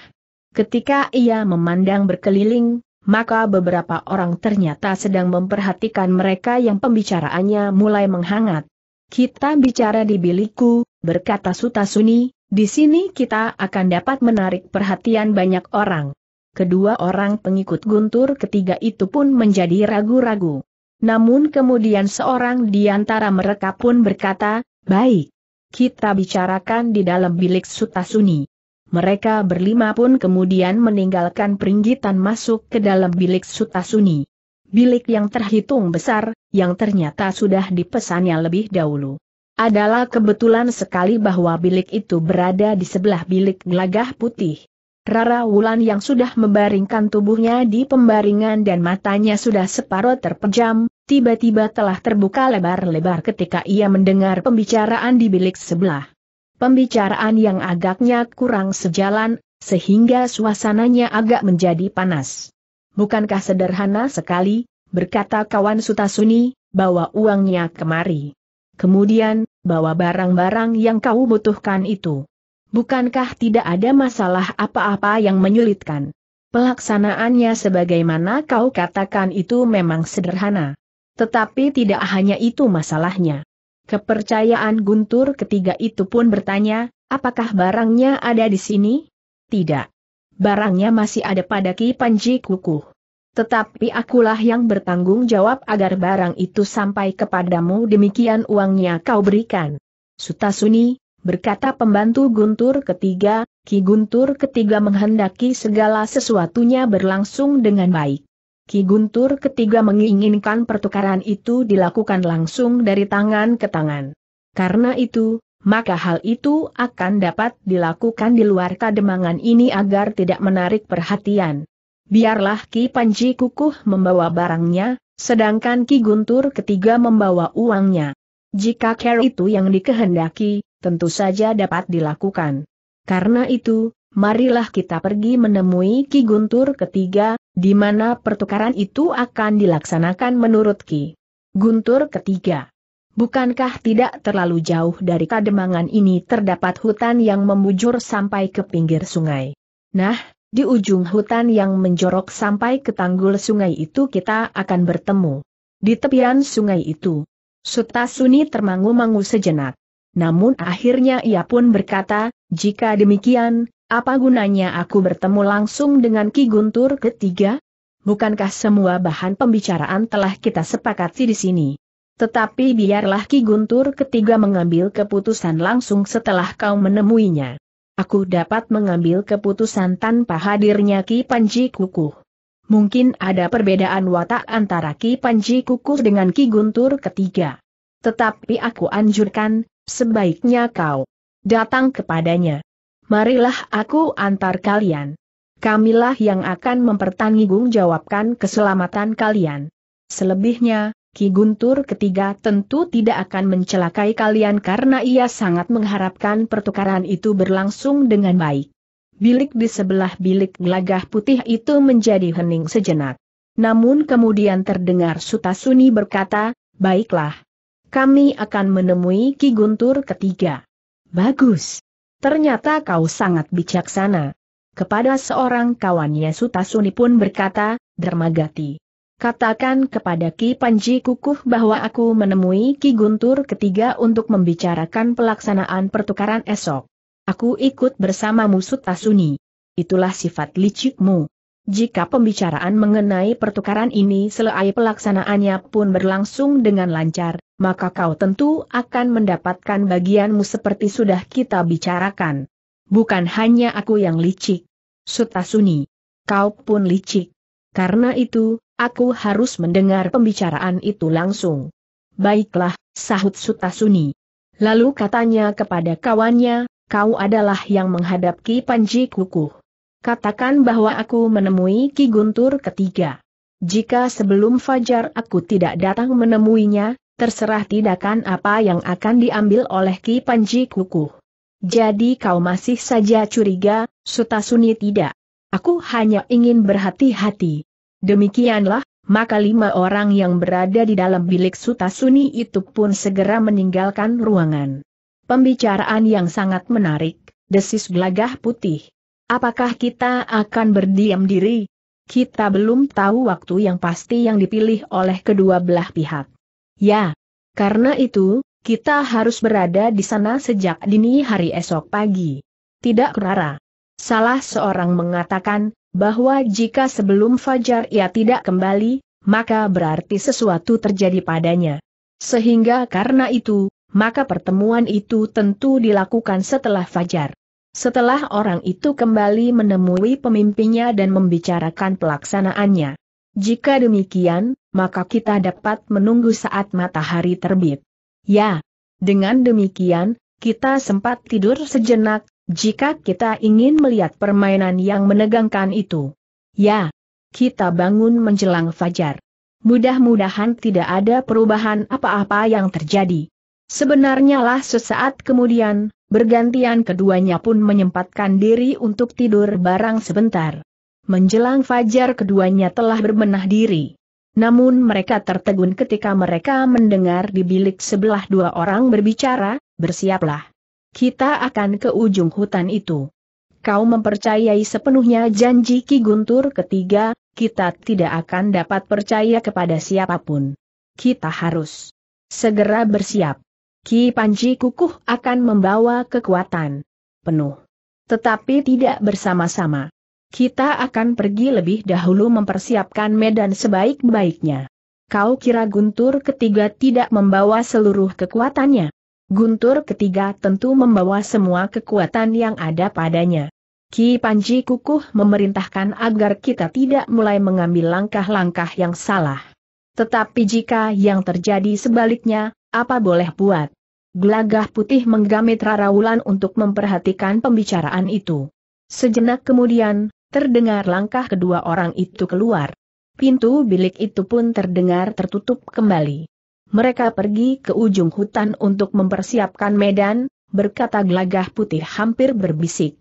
Ketika ia memandang berkeliling, maka beberapa orang ternyata sedang memperhatikan mereka yang pembicaraannya mulai menghangat. Kita bicara di bilikku, berkata Suta Suni, di sini kita akan dapat menarik perhatian banyak orang kedua orang pengikut guntur ketiga itu pun menjadi ragu-ragu. Namun kemudian seorang di antara mereka pun berkata, baik, kita bicarakan di dalam bilik Sutasuni. Mereka berlima pun kemudian meninggalkan peringgitan masuk ke dalam bilik Sutasuni. Bilik yang terhitung besar, yang ternyata sudah dipesannya lebih dahulu. Adalah kebetulan sekali bahwa bilik itu berada di sebelah bilik gelagah putih. Rara Wulan yang sudah membaringkan tubuhnya di pembaringan dan matanya sudah separuh terpejam, tiba-tiba telah terbuka lebar-lebar ketika ia mendengar pembicaraan di bilik sebelah. Pembicaraan yang agaknya kurang sejalan, sehingga suasananya agak menjadi panas. Bukankah sederhana sekali, berkata kawan Sutasuni, bawa uangnya kemari. Kemudian, bawa barang-barang yang kau butuhkan itu. Bukankah tidak ada masalah apa-apa yang menyulitkan? Pelaksanaannya sebagaimana kau katakan itu memang sederhana. Tetapi tidak hanya itu masalahnya. Kepercayaan Guntur ketiga itu pun bertanya, apakah barangnya ada di sini? Tidak. Barangnya masih ada pada Ki Panji Kukuh. Tetapi akulah yang bertanggung jawab agar barang itu sampai kepadamu demikian uangnya kau berikan. Sutasuni, berkata pembantu Guntur ketiga, Ki Guntur ketiga menghendaki segala sesuatunya berlangsung dengan baik. Ki Guntur ketiga menginginkan pertukaran itu dilakukan langsung dari tangan ke tangan. Karena itu, maka hal itu akan dapat dilakukan di luar kademangan ini agar tidak menarik perhatian. Biarlah Ki Panji Kukuh membawa barangnya, sedangkan Ki Guntur ketiga membawa uangnya. Jika care itu yang dikehendaki, tentu saja dapat dilakukan. Karena itu, marilah kita pergi menemui Ki Guntur ketiga, di mana pertukaran itu akan dilaksanakan menurut Ki Guntur ketiga. Bukankah tidak terlalu jauh dari kademangan ini terdapat hutan yang membujur sampai ke pinggir sungai? Nah, di ujung hutan yang menjorok sampai ke tanggul sungai itu kita akan bertemu. Di tepian sungai itu, Sutasuni termangu-mangu sejenak. Namun akhirnya ia pun berkata, jika demikian, apa gunanya aku bertemu langsung dengan Ki Guntur ketiga? Bukankah semua bahan pembicaraan telah kita sepakati di sini? Tetapi biarlah Ki Guntur ketiga mengambil keputusan langsung setelah kau menemuinya. Aku dapat mengambil keputusan tanpa hadirnya Ki Panji Kukuh. Mungkin ada perbedaan watak antara Ki Panji Kukuh dengan Ki Guntur ketiga. Tetapi aku anjurkan, sebaiknya kau datang kepadanya. Marilah aku antar kalian. Kamilah yang akan mempertanggungjawabkan keselamatan kalian. Selebihnya, Ki Guntur ketiga tentu tidak akan mencelakai kalian karena ia sangat mengharapkan pertukaran itu berlangsung dengan baik. Bilik di sebelah bilik gelagah putih itu menjadi hening sejenak. Namun kemudian terdengar Sutasuni berkata, Baiklah, kami akan menemui Ki Guntur ketiga. Bagus. Ternyata kau sangat bijaksana. Kepada seorang kawannya Sutasuni pun berkata, Dermagati. Katakan kepada Ki Panji Kukuh bahwa aku menemui Ki Guntur ketiga untuk membicarakan pelaksanaan pertukaran esok. Aku ikut bersamamu Sutasuni. Itulah sifat licikmu. Jika pembicaraan mengenai pertukaran ini selesai pelaksanaannya pun berlangsung dengan lancar, maka kau tentu akan mendapatkan bagianmu seperti sudah kita bicarakan. Bukan hanya aku yang licik. Sutasuni. Kau pun licik. Karena itu, aku harus mendengar pembicaraan itu langsung. Baiklah, sahut Sutasuni. Lalu katanya kepada kawannya, kau adalah yang menghadapi Panji Kukuh katakan bahwa aku menemui Ki Guntur ketiga. Jika sebelum fajar aku tidak datang menemuinya, terserah tidakkan apa yang akan diambil oleh Ki Panji Kukuh. Jadi kau masih saja curiga, Sutasuni tidak. Aku hanya ingin berhati-hati. Demikianlah, maka lima orang yang berada di dalam bilik Sutasuni itu pun segera meninggalkan ruangan. Pembicaraan yang sangat menarik, desis gelagah putih. Apakah kita akan berdiam diri? Kita belum tahu waktu yang pasti yang dipilih oleh kedua belah pihak. Ya, karena itu, kita harus berada di sana sejak dini hari esok pagi. Tidak Rara. Salah seorang mengatakan, bahwa jika sebelum Fajar ia tidak kembali, maka berarti sesuatu terjadi padanya. Sehingga karena itu, maka pertemuan itu tentu dilakukan setelah Fajar. Setelah orang itu kembali menemui pemimpinnya dan membicarakan pelaksanaannya. Jika demikian, maka kita dapat menunggu saat matahari terbit. Ya, dengan demikian, kita sempat tidur sejenak, jika kita ingin melihat permainan yang menegangkan itu. Ya, kita bangun menjelang fajar. Mudah-mudahan tidak ada perubahan apa-apa yang terjadi. Sebenarnya lah sesaat kemudian, Bergantian keduanya pun menyempatkan diri untuk tidur barang sebentar. Menjelang fajar keduanya telah berbenah diri. Namun mereka tertegun ketika mereka mendengar di bilik sebelah dua orang berbicara, bersiaplah. Kita akan ke ujung hutan itu. Kau mempercayai sepenuhnya janji Ki Guntur ketiga, kita tidak akan dapat percaya kepada siapapun. Kita harus segera bersiap. Ki Panji Kukuh akan membawa kekuatan penuh. Tetapi tidak bersama-sama. Kita akan pergi lebih dahulu mempersiapkan medan sebaik-baiknya. Kau kira Guntur ketiga tidak membawa seluruh kekuatannya? Guntur ketiga tentu membawa semua kekuatan yang ada padanya. Ki Panji Kukuh memerintahkan agar kita tidak mulai mengambil langkah-langkah yang salah. Tetapi jika yang terjadi sebaliknya, apa boleh buat? Gelagah putih menggamit Raraulan untuk memperhatikan pembicaraan itu. Sejenak kemudian, terdengar langkah kedua orang itu keluar. Pintu bilik itu pun terdengar tertutup kembali. Mereka pergi ke ujung hutan untuk mempersiapkan medan, berkata gelagah putih hampir berbisik.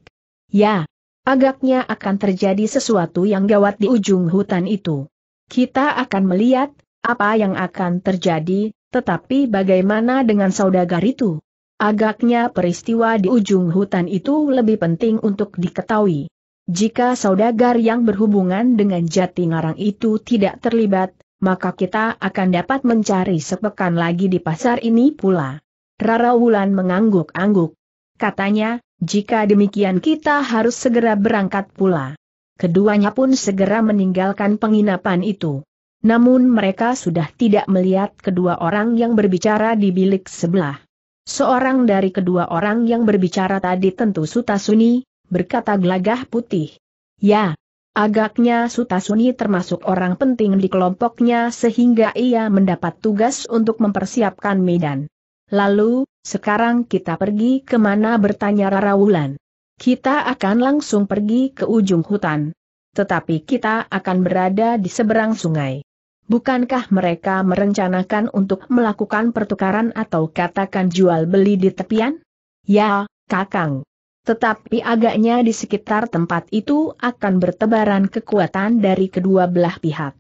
Ya, agaknya akan terjadi sesuatu yang gawat di ujung hutan itu. Kita akan melihat, apa yang akan terjadi, tetapi bagaimana dengan saudagar itu? Agaknya peristiwa di ujung hutan itu lebih penting untuk diketahui. Jika saudagar yang berhubungan dengan jati ngarang itu tidak terlibat, maka kita akan dapat mencari sepekan lagi di pasar ini pula. Rara Wulan mengangguk-angguk. Katanya, jika demikian kita harus segera berangkat pula. Keduanya pun segera meninggalkan penginapan itu. Namun mereka sudah tidak melihat kedua orang yang berbicara di bilik sebelah. Seorang dari kedua orang yang berbicara tadi tentu Sutasuni, berkata gelagah putih. Ya, agaknya Sutasuni termasuk orang penting di kelompoknya sehingga ia mendapat tugas untuk mempersiapkan medan. Lalu, sekarang kita pergi ke mana? bertanya Rara Wulan. Kita akan langsung pergi ke ujung hutan. Tetapi kita akan berada di seberang sungai. Bukankah mereka merencanakan untuk melakukan pertukaran atau katakan jual beli di tepian? Ya, Kakang. Tetapi agaknya di sekitar tempat itu akan bertebaran kekuatan dari kedua belah pihak.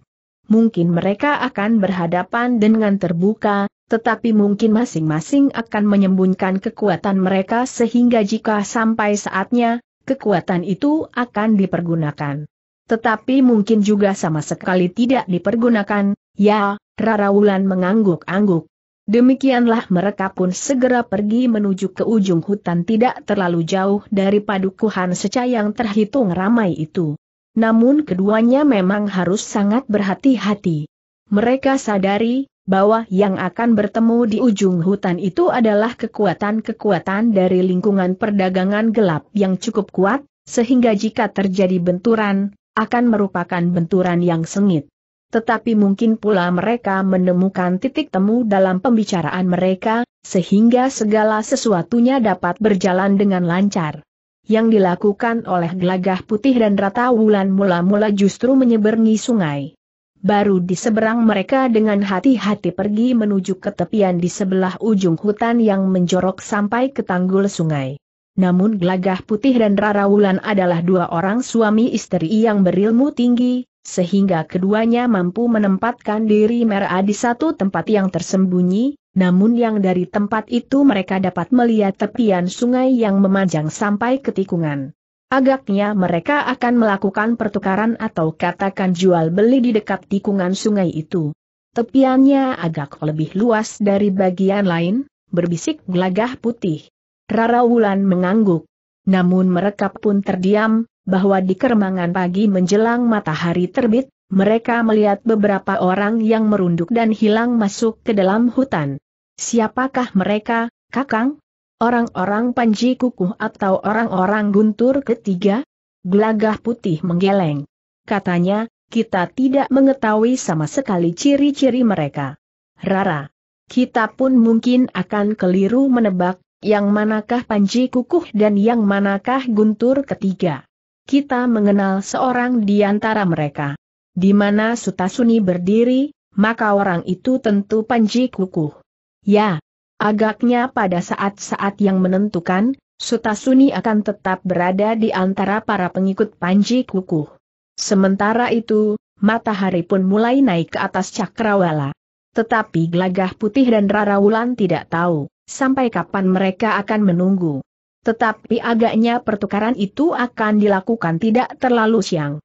Mungkin mereka akan berhadapan dengan terbuka, tetapi mungkin masing-masing akan menyembunyikan kekuatan mereka sehingga jika sampai saatnya, kekuatan itu akan dipergunakan. Tetapi mungkin juga sama sekali tidak dipergunakan, ya, Rara Wulan mengangguk-angguk. Demikianlah mereka pun segera pergi menuju ke ujung hutan tidak terlalu jauh dari padukuhan seca yang terhitung ramai itu. Namun keduanya memang harus sangat berhati-hati. Mereka sadari, bahwa yang akan bertemu di ujung hutan itu adalah kekuatan-kekuatan dari lingkungan perdagangan gelap yang cukup kuat, sehingga jika terjadi benturan, akan merupakan benturan yang sengit. Tetapi mungkin pula mereka menemukan titik temu dalam pembicaraan mereka, sehingga segala sesuatunya dapat berjalan dengan lancar. Yang dilakukan oleh gelagah putih dan rata wulan mula-mula justru menyeberangi sungai. Baru di seberang mereka dengan hati-hati pergi menuju ke tepian di sebelah ujung hutan yang menjorok sampai ke tanggul sungai. Namun Gelagah Putih dan Rara Wulan adalah dua orang suami istri yang berilmu tinggi, sehingga keduanya mampu menempatkan diri mereka di satu tempat yang tersembunyi, namun yang dari tempat itu mereka dapat melihat tepian sungai yang memanjang sampai ke tikungan. Agaknya mereka akan melakukan pertukaran atau katakan jual beli di dekat tikungan sungai itu. Tepiannya agak lebih luas dari bagian lain, berbisik gelagah putih. Rara Wulan mengangguk. Namun mereka pun terdiam, bahwa di keremangan pagi menjelang matahari terbit, mereka melihat beberapa orang yang merunduk dan hilang masuk ke dalam hutan. Siapakah mereka, Kakang? Orang-orang panji kukuh atau orang-orang guntur ketiga? Gelagah putih menggeleng. Katanya, kita tidak mengetahui sama sekali ciri-ciri mereka. Rara. Kita pun mungkin akan keliru menebak, yang manakah Panji Kukuh dan yang manakah Guntur ketiga? Kita mengenal seorang di antara mereka. Di mana Sutasuni berdiri, maka orang itu tentu Panji Kukuh. Ya, agaknya pada saat-saat yang menentukan, Sutasuni akan tetap berada di antara para pengikut Panji Kukuh. Sementara itu, matahari pun mulai naik ke atas cakrawala. Tetapi Glagah putih dan Rara Wulan tidak tahu sampai kapan mereka akan menunggu. Tetapi agaknya pertukaran itu akan dilakukan tidak terlalu siang.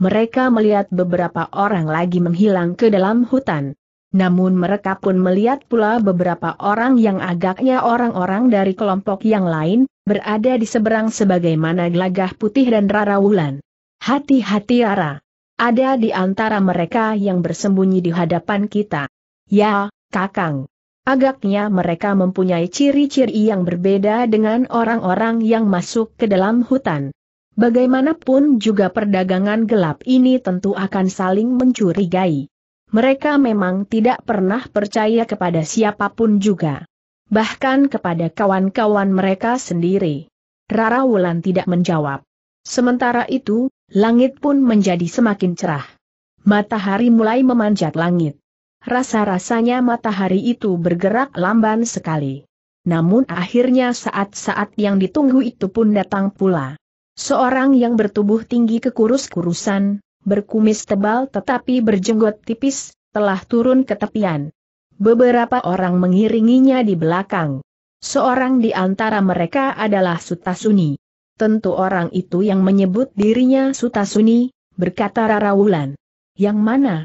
Mereka melihat beberapa orang lagi menghilang ke dalam hutan. Namun mereka pun melihat pula beberapa orang yang agaknya orang-orang dari kelompok yang lain, berada di seberang sebagaimana gelagah putih dan rara wulan. Hati-hati Rara. Ada di antara mereka yang bersembunyi di hadapan kita. Ya, Kakang. Agaknya mereka mempunyai ciri-ciri yang berbeda dengan orang-orang yang masuk ke dalam hutan. Bagaimanapun juga perdagangan gelap ini tentu akan saling mencurigai. Mereka memang tidak pernah percaya kepada siapapun juga. Bahkan kepada kawan-kawan mereka sendiri. Rara Wulan tidak menjawab. Sementara itu, langit pun menjadi semakin cerah. Matahari mulai memanjat langit. Rasa-rasanya matahari itu bergerak lamban sekali. Namun akhirnya saat-saat yang ditunggu itu pun datang pula. Seorang yang bertubuh tinggi kekurus-kurusan, berkumis tebal tetapi berjenggot tipis, telah turun ke tepian. Beberapa orang mengiringinya di belakang. Seorang di antara mereka adalah Sutasuni. Tentu orang itu yang menyebut dirinya Sutasuni, berkata Rara Yang mana?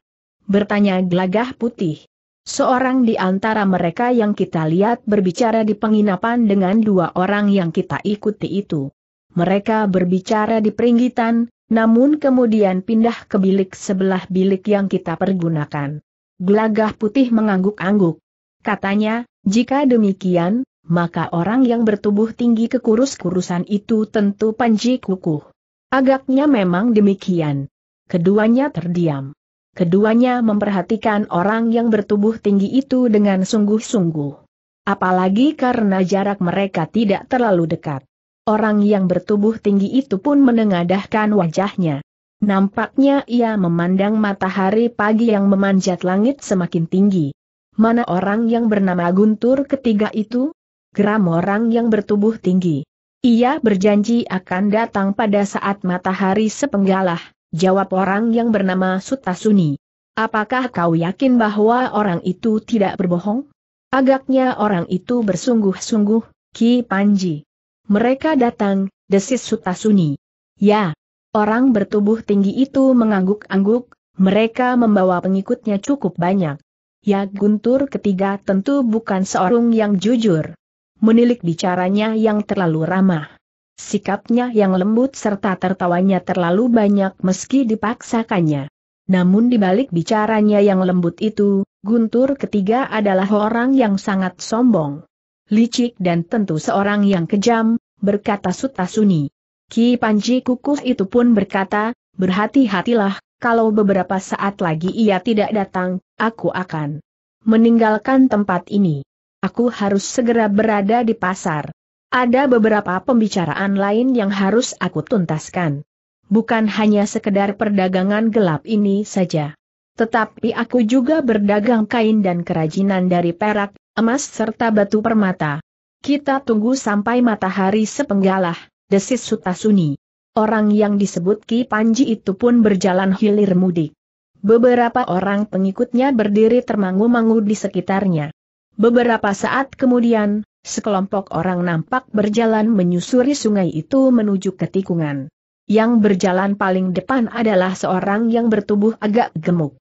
bertanya gelagah putih. Seorang di antara mereka yang kita lihat berbicara di penginapan dengan dua orang yang kita ikuti itu. Mereka berbicara di peringgitan, namun kemudian pindah ke bilik sebelah bilik yang kita pergunakan. Gelagah putih mengangguk-angguk. Katanya, jika demikian, maka orang yang bertubuh tinggi kekurus-kurusan itu tentu panji kukuh. Agaknya memang demikian. Keduanya terdiam keduanya memperhatikan orang yang bertubuh tinggi itu dengan sungguh-sungguh. Apalagi karena jarak mereka tidak terlalu dekat. Orang yang bertubuh tinggi itu pun menengadahkan wajahnya. Nampaknya ia memandang matahari pagi yang memanjat langit semakin tinggi. Mana orang yang bernama Guntur ketiga itu? Geram orang yang bertubuh tinggi. Ia berjanji akan datang pada saat matahari sepenggalah. Jawab orang yang bernama Sutasuni. Apakah kau yakin bahwa orang itu tidak berbohong? Agaknya orang itu bersungguh-sungguh, Ki Panji. Mereka datang, desis Sutasuni. Ya, orang bertubuh tinggi itu mengangguk-angguk, mereka membawa pengikutnya cukup banyak. Ya Guntur ketiga tentu bukan seorang yang jujur. Menilik bicaranya yang terlalu ramah. Sikapnya yang lembut serta tertawanya terlalu banyak meski dipaksakannya. Namun dibalik bicaranya yang lembut itu, Guntur ketiga adalah orang yang sangat sombong. Licik dan tentu seorang yang kejam, berkata Sutasuni. Ki Panji kukus itu pun berkata, berhati-hatilah, kalau beberapa saat lagi ia tidak datang, aku akan meninggalkan tempat ini. Aku harus segera berada di pasar. Ada beberapa pembicaraan lain yang harus aku tuntaskan. Bukan hanya sekedar perdagangan gelap ini saja. Tetapi aku juga berdagang kain dan kerajinan dari perak, emas serta batu permata. Kita tunggu sampai matahari sepenggalah, desis Sutasuni. Orang yang disebut Ki Panji itu pun berjalan hilir mudik. Beberapa orang pengikutnya berdiri termangu-mangu di sekitarnya. Beberapa saat kemudian, sekelompok orang nampak berjalan menyusuri sungai itu menuju ke tikungan. Yang berjalan paling depan adalah seorang yang bertubuh agak gemuk.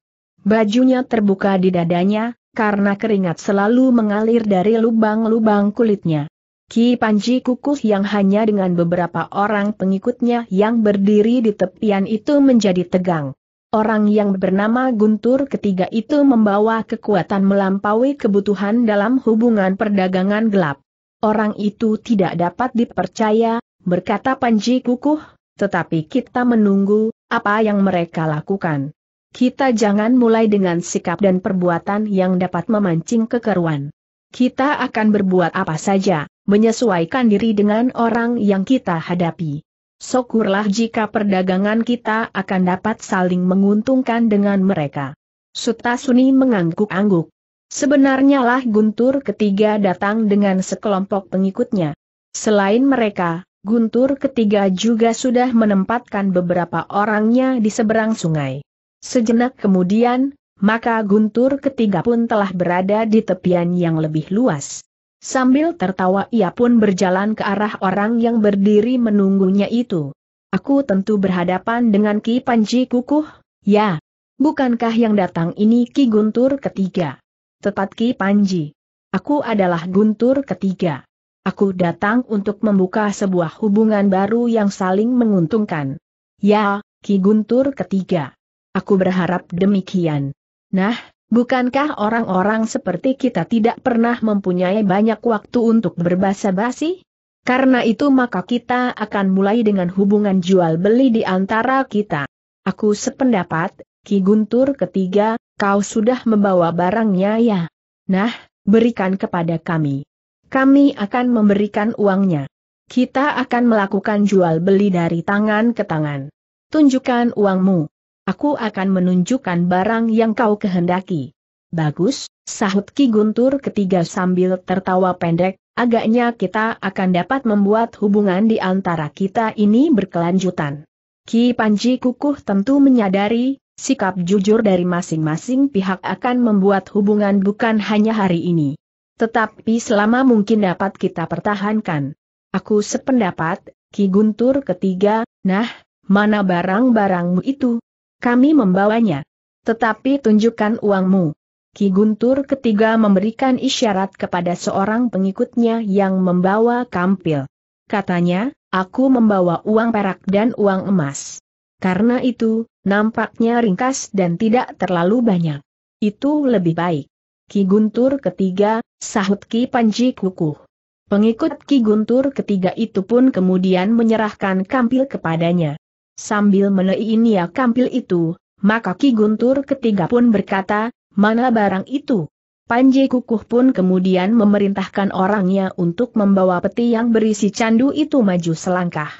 Bajunya terbuka di dadanya, karena keringat selalu mengalir dari lubang-lubang kulitnya. Ki Panji Kukuh yang hanya dengan beberapa orang pengikutnya yang berdiri di tepian itu menjadi tegang. Orang yang bernama Guntur ketiga itu membawa kekuatan melampaui kebutuhan dalam hubungan perdagangan gelap. Orang itu tidak dapat dipercaya, berkata Panji Kukuh, tetapi kita menunggu, apa yang mereka lakukan. Kita jangan mulai dengan sikap dan perbuatan yang dapat memancing kekeruan. Kita akan berbuat apa saja, menyesuaikan diri dengan orang yang kita hadapi. Syukurlah jika perdagangan kita akan dapat saling menguntungkan dengan mereka. Suta Suni mengangguk-angguk. Sebenarnya lah Guntur ketiga datang dengan sekelompok pengikutnya. Selain mereka, Guntur ketiga juga sudah menempatkan beberapa orangnya di seberang sungai. Sejenak kemudian, maka Guntur ketiga pun telah berada di tepian yang lebih luas. Sambil tertawa ia pun berjalan ke arah orang yang berdiri menunggunya itu. Aku tentu berhadapan dengan Ki Panji Kukuh, ya. Bukankah yang datang ini Ki Guntur ketiga? Tepat Ki Panji. Aku adalah Guntur ketiga. Aku datang untuk membuka sebuah hubungan baru yang saling menguntungkan. Ya, Ki Guntur ketiga. Aku berharap demikian. Nah, Bukankah orang-orang seperti kita tidak pernah mempunyai banyak waktu untuk berbahasa basi? Karena itu maka kita akan mulai dengan hubungan jual-beli di antara kita. Aku sependapat, Ki Guntur ketiga, kau sudah membawa barangnya ya? Nah, berikan kepada kami. Kami akan memberikan uangnya. Kita akan melakukan jual-beli dari tangan ke tangan. Tunjukkan uangmu aku akan menunjukkan barang yang kau kehendaki. Bagus, sahut Ki Guntur ketiga sambil tertawa pendek, agaknya kita akan dapat membuat hubungan di antara kita ini berkelanjutan. Ki Panji Kukuh tentu menyadari, sikap jujur dari masing-masing pihak akan membuat hubungan bukan hanya hari ini. Tetapi selama mungkin dapat kita pertahankan. Aku sependapat, Ki Guntur ketiga, nah, mana barang-barangmu itu? kami membawanya. Tetapi tunjukkan uangmu. Ki Guntur ketiga memberikan isyarat kepada seorang pengikutnya yang membawa kampil. Katanya, aku membawa uang perak dan uang emas. Karena itu, nampaknya ringkas dan tidak terlalu banyak. Itu lebih baik. Ki Guntur ketiga, sahut Ki Panji Kukuh. Pengikut Ki Guntur ketiga itu pun kemudian menyerahkan kampil kepadanya. Sambil menein Nia ya Kampil itu, maka Ki Guntur ketiga pun berkata, mana barang itu? Panji Kukuh pun kemudian memerintahkan orangnya untuk membawa peti yang berisi candu itu maju selangkah.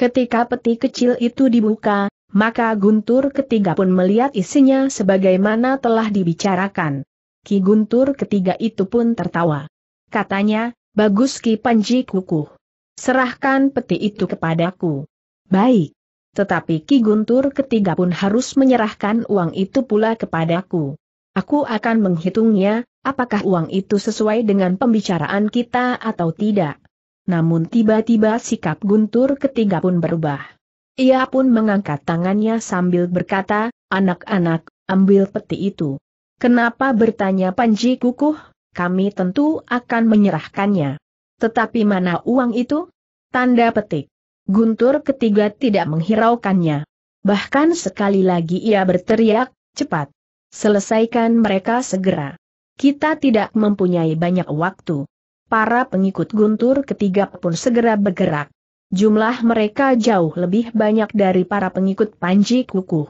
Ketika peti kecil itu dibuka, maka Guntur ketiga pun melihat isinya sebagaimana telah dibicarakan. Ki Guntur ketiga itu pun tertawa. Katanya, bagus Ki Panji Kukuh. Serahkan peti itu kepadaku. Baik. Tetapi Ki Guntur ketiga pun harus menyerahkan uang itu pula kepadaku. Aku akan menghitungnya, apakah uang itu sesuai dengan pembicaraan kita atau tidak. Namun tiba-tiba sikap Guntur ketiga pun berubah. Ia pun mengangkat tangannya sambil berkata, anak-anak, ambil peti itu. Kenapa bertanya Panji Kukuh, kami tentu akan menyerahkannya. Tetapi mana uang itu? Tanda petik. Guntur ketiga tidak menghiraukannya. Bahkan sekali lagi ia berteriak, cepat. Selesaikan mereka segera. Kita tidak mempunyai banyak waktu. Para pengikut Guntur ketiga pun segera bergerak. Jumlah mereka jauh lebih banyak dari para pengikut Panji Kukuh.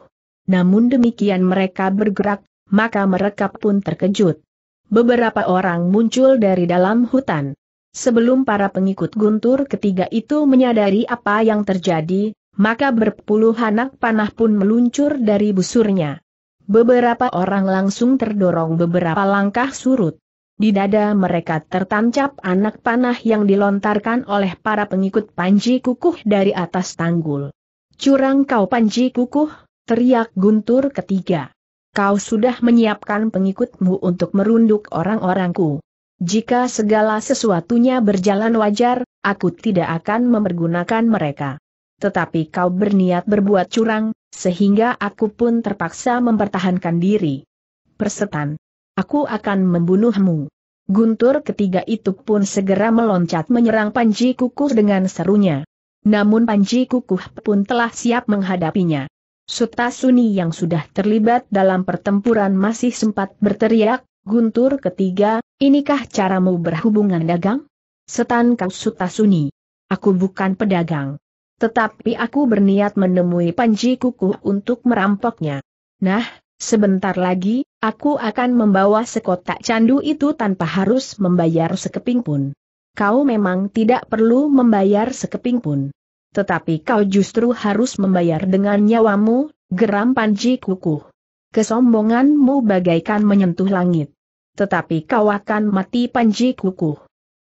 Namun demikian mereka bergerak, maka mereka pun terkejut. Beberapa orang muncul dari dalam hutan. Sebelum para pengikut guntur ketiga itu menyadari apa yang terjadi, maka berpuluh anak panah pun meluncur dari busurnya. Beberapa orang langsung terdorong beberapa langkah surut. Di dada mereka tertancap anak panah yang dilontarkan oleh para pengikut Panji Kukuh dari atas tanggul. Curang kau Panji Kukuh, teriak guntur ketiga. Kau sudah menyiapkan pengikutmu untuk merunduk orang-orangku. Jika segala sesuatunya berjalan wajar, aku tidak akan mempergunakan mereka. Tetapi kau berniat berbuat curang, sehingga aku pun terpaksa mempertahankan diri. Persetan. Aku akan membunuhmu. Guntur ketiga itu pun segera meloncat menyerang Panji Kukuh dengan serunya. Namun Panji Kukuh pun telah siap menghadapinya. Suta Suni yang sudah terlibat dalam pertempuran masih sempat berteriak, Guntur ketiga, inikah caramu berhubungan dagang? Setan kau sutasuni. Aku bukan pedagang. Tetapi aku berniat menemui Panji Kuku untuk merampoknya. Nah, sebentar lagi, aku akan membawa sekotak candu itu tanpa harus membayar sekeping pun. Kau memang tidak perlu membayar sekeping pun. Tetapi kau justru harus membayar dengan nyawamu, geram Panji Kukuh kesombonganmu bagaikan menyentuh langit. Tetapi kau akan mati panji kukuh.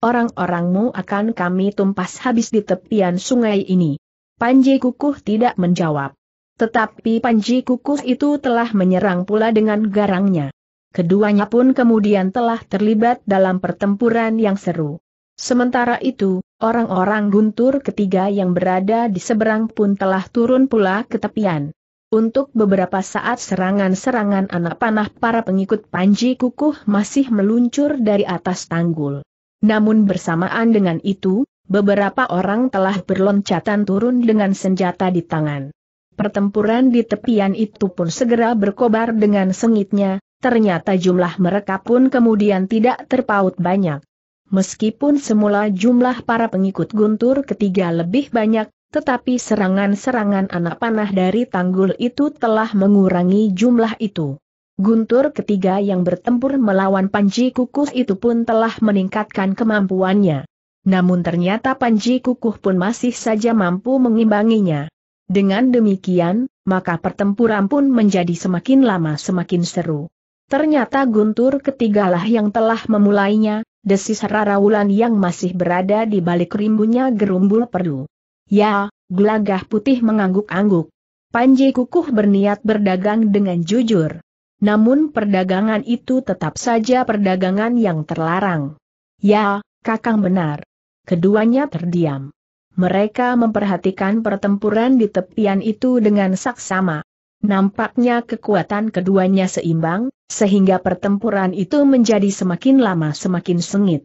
Orang-orangmu akan kami tumpas habis di tepian sungai ini. Panji kukuh tidak menjawab. Tetapi Panji Kukuh itu telah menyerang pula dengan garangnya. Keduanya pun kemudian telah terlibat dalam pertempuran yang seru. Sementara itu, orang-orang guntur ketiga yang berada di seberang pun telah turun pula ke tepian. Untuk beberapa saat serangan-serangan anak panah para pengikut Panji Kukuh masih meluncur dari atas tanggul. Namun bersamaan dengan itu, beberapa orang telah berloncatan turun dengan senjata di tangan. Pertempuran di tepian itu pun segera berkobar dengan sengitnya, ternyata jumlah mereka pun kemudian tidak terpaut banyak. Meskipun semula jumlah para pengikut Guntur ketiga lebih banyak, tetapi serangan-serangan anak panah dari tanggul itu telah mengurangi jumlah itu. Guntur ketiga yang bertempur melawan Panji Kukuh itu pun telah meningkatkan kemampuannya. Namun ternyata Panji Kukuh pun masih saja mampu mengimbanginya. Dengan demikian, maka pertempuran pun menjadi semakin lama semakin seru. Ternyata Guntur ketigalah yang telah memulainya, desis Rara Wulan yang masih berada di balik rimbunya gerumbul perlu. Ya, gelagah putih mengangguk-angguk. Panji Kukuh berniat berdagang dengan jujur. Namun perdagangan itu tetap saja perdagangan yang terlarang. Ya, kakang benar. Keduanya terdiam. Mereka memperhatikan pertempuran di tepian itu dengan saksama. Nampaknya kekuatan keduanya seimbang, sehingga pertempuran itu menjadi semakin lama semakin sengit.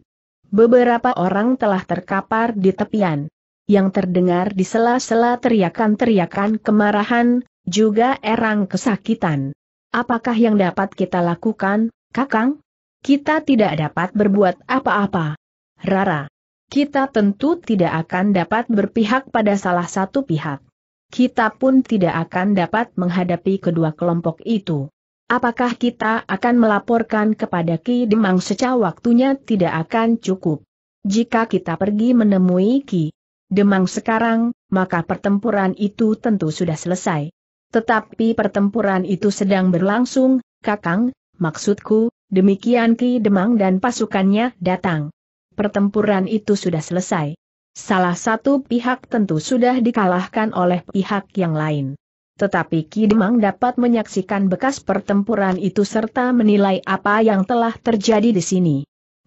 Beberapa orang telah terkapar di tepian yang terdengar di sela-sela teriakan-teriakan kemarahan, juga erang kesakitan. Apakah yang dapat kita lakukan, Kakang? Kita tidak dapat berbuat apa-apa. Rara, kita tentu tidak akan dapat berpihak pada salah satu pihak. Kita pun tidak akan dapat menghadapi kedua kelompok itu. Apakah kita akan melaporkan kepada Ki Demang secara waktunya tidak akan cukup. Jika kita pergi menemui Ki Demang sekarang, maka pertempuran itu tentu sudah selesai. Tetapi pertempuran itu sedang berlangsung, Kakang, maksudku, demikian Ki Demang dan pasukannya datang. Pertempuran itu sudah selesai. Salah satu pihak tentu sudah dikalahkan oleh pihak yang lain. Tetapi Ki Demang dapat menyaksikan bekas pertempuran itu serta menilai apa yang telah terjadi di sini.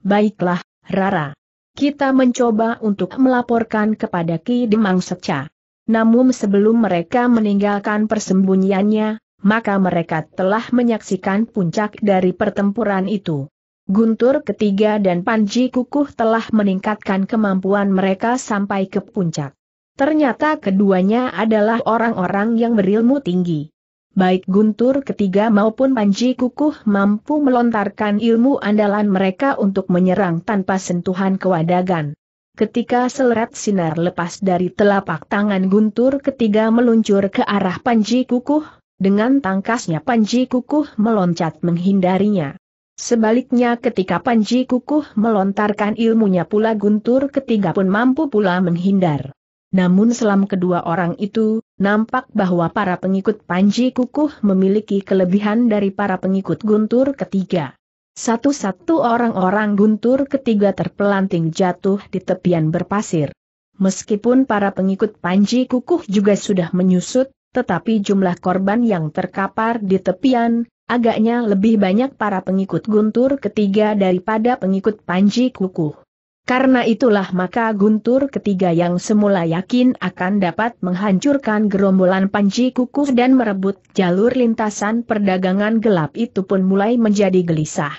Baiklah, Rara. Kita mencoba untuk melaporkan kepada Ki Demang Seca. Namun sebelum mereka meninggalkan persembunyiannya, maka mereka telah menyaksikan puncak dari pertempuran itu. Guntur ketiga dan Panji Kukuh telah meningkatkan kemampuan mereka sampai ke puncak. Ternyata keduanya adalah orang-orang yang berilmu tinggi baik Guntur ketiga maupun Panji Kukuh mampu melontarkan ilmu andalan mereka untuk menyerang tanpa sentuhan kewadagan. Ketika seleret sinar lepas dari telapak tangan Guntur ketiga meluncur ke arah Panji Kukuh, dengan tangkasnya Panji Kukuh meloncat menghindarinya. Sebaliknya ketika Panji Kukuh melontarkan ilmunya pula Guntur ketiga pun mampu pula menghindar. Namun selam kedua orang itu, nampak bahwa para pengikut Panji Kukuh memiliki kelebihan dari para pengikut Guntur ketiga. Satu-satu orang-orang Guntur ketiga terpelanting jatuh di tepian berpasir. Meskipun para pengikut Panji Kukuh juga sudah menyusut, tetapi jumlah korban yang terkapar di tepian, agaknya lebih banyak para pengikut Guntur ketiga daripada pengikut Panji Kukuh. Karena itulah maka guntur ketiga yang semula yakin akan dapat menghancurkan gerombolan panji kukuh dan merebut jalur lintasan perdagangan gelap itu pun mulai menjadi gelisah.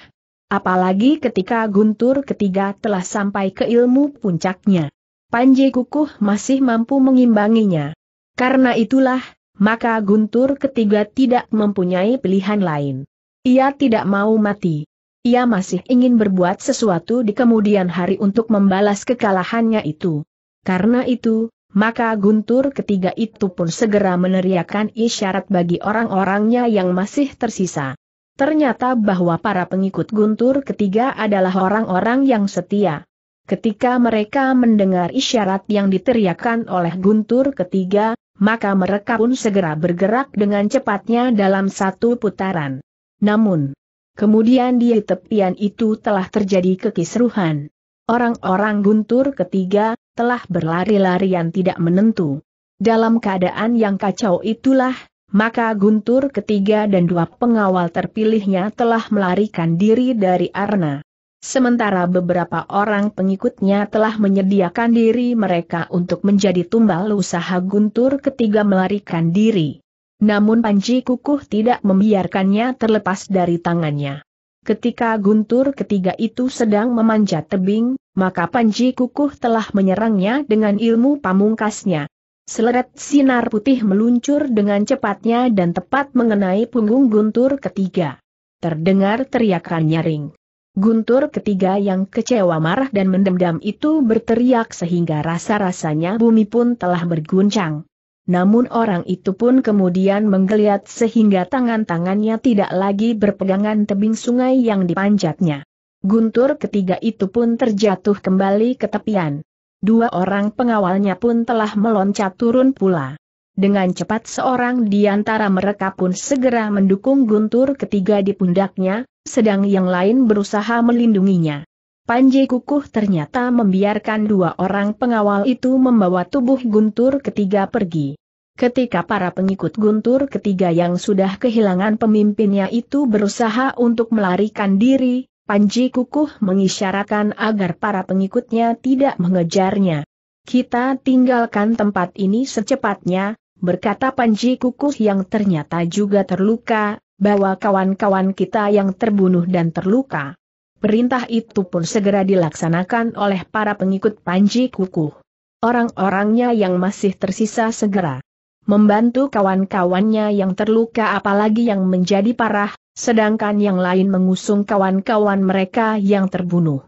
Apalagi ketika guntur ketiga telah sampai ke ilmu puncaknya. Panji kukuh masih mampu mengimbanginya. Karena itulah, maka guntur ketiga tidak mempunyai pilihan lain. Ia tidak mau mati. Ia masih ingin berbuat sesuatu di kemudian hari untuk membalas kekalahannya itu. Karena itu, maka guntur ketiga itu pun segera meneriakkan isyarat bagi orang-orangnya yang masih tersisa. Ternyata bahwa para pengikut guntur ketiga adalah orang-orang yang setia. Ketika mereka mendengar isyarat yang diteriakkan oleh guntur ketiga, maka mereka pun segera bergerak dengan cepatnya dalam satu putaran. Namun, Kemudian di tepian itu telah terjadi kekisruhan. Orang-orang guntur ketiga telah berlari-larian tidak menentu. Dalam keadaan yang kacau itulah, maka guntur ketiga dan dua pengawal terpilihnya telah melarikan diri dari Arna. Sementara beberapa orang pengikutnya telah menyediakan diri mereka untuk menjadi tumbal usaha guntur ketiga melarikan diri. Namun Panji Kukuh tidak membiarkannya terlepas dari tangannya. Ketika guntur ketiga itu sedang memanjat tebing, maka Panji Kukuh telah menyerangnya dengan ilmu pamungkasnya. Seleret sinar putih meluncur dengan cepatnya dan tepat mengenai punggung guntur ketiga. Terdengar teriakan nyaring. Guntur ketiga yang kecewa marah dan mendendam itu berteriak sehingga rasa-rasanya bumi pun telah berguncang namun orang itu pun kemudian menggeliat sehingga tangan-tangannya tidak lagi berpegangan tebing sungai yang dipanjatnya. Guntur ketiga itu pun terjatuh kembali ke tepian. Dua orang pengawalnya pun telah meloncat turun pula. Dengan cepat seorang di antara mereka pun segera mendukung guntur ketiga di pundaknya, sedang yang lain berusaha melindunginya. Panji Kukuh ternyata membiarkan dua orang pengawal itu membawa tubuh Guntur ketiga pergi. Ketika para pengikut Guntur ketiga yang sudah kehilangan pemimpinnya itu berusaha untuk melarikan diri, Panji Kukuh mengisyaratkan agar para pengikutnya tidak mengejarnya. Kita tinggalkan tempat ini secepatnya, berkata Panji Kukuh yang ternyata juga terluka, bahwa kawan-kawan kita yang terbunuh dan terluka. Perintah itu pun segera dilaksanakan oleh para pengikut Panji Kukuh. Orang-orangnya yang masih tersisa segera membantu kawan-kawannya yang terluka apalagi yang menjadi parah, sedangkan yang lain mengusung kawan-kawan mereka yang terbunuh.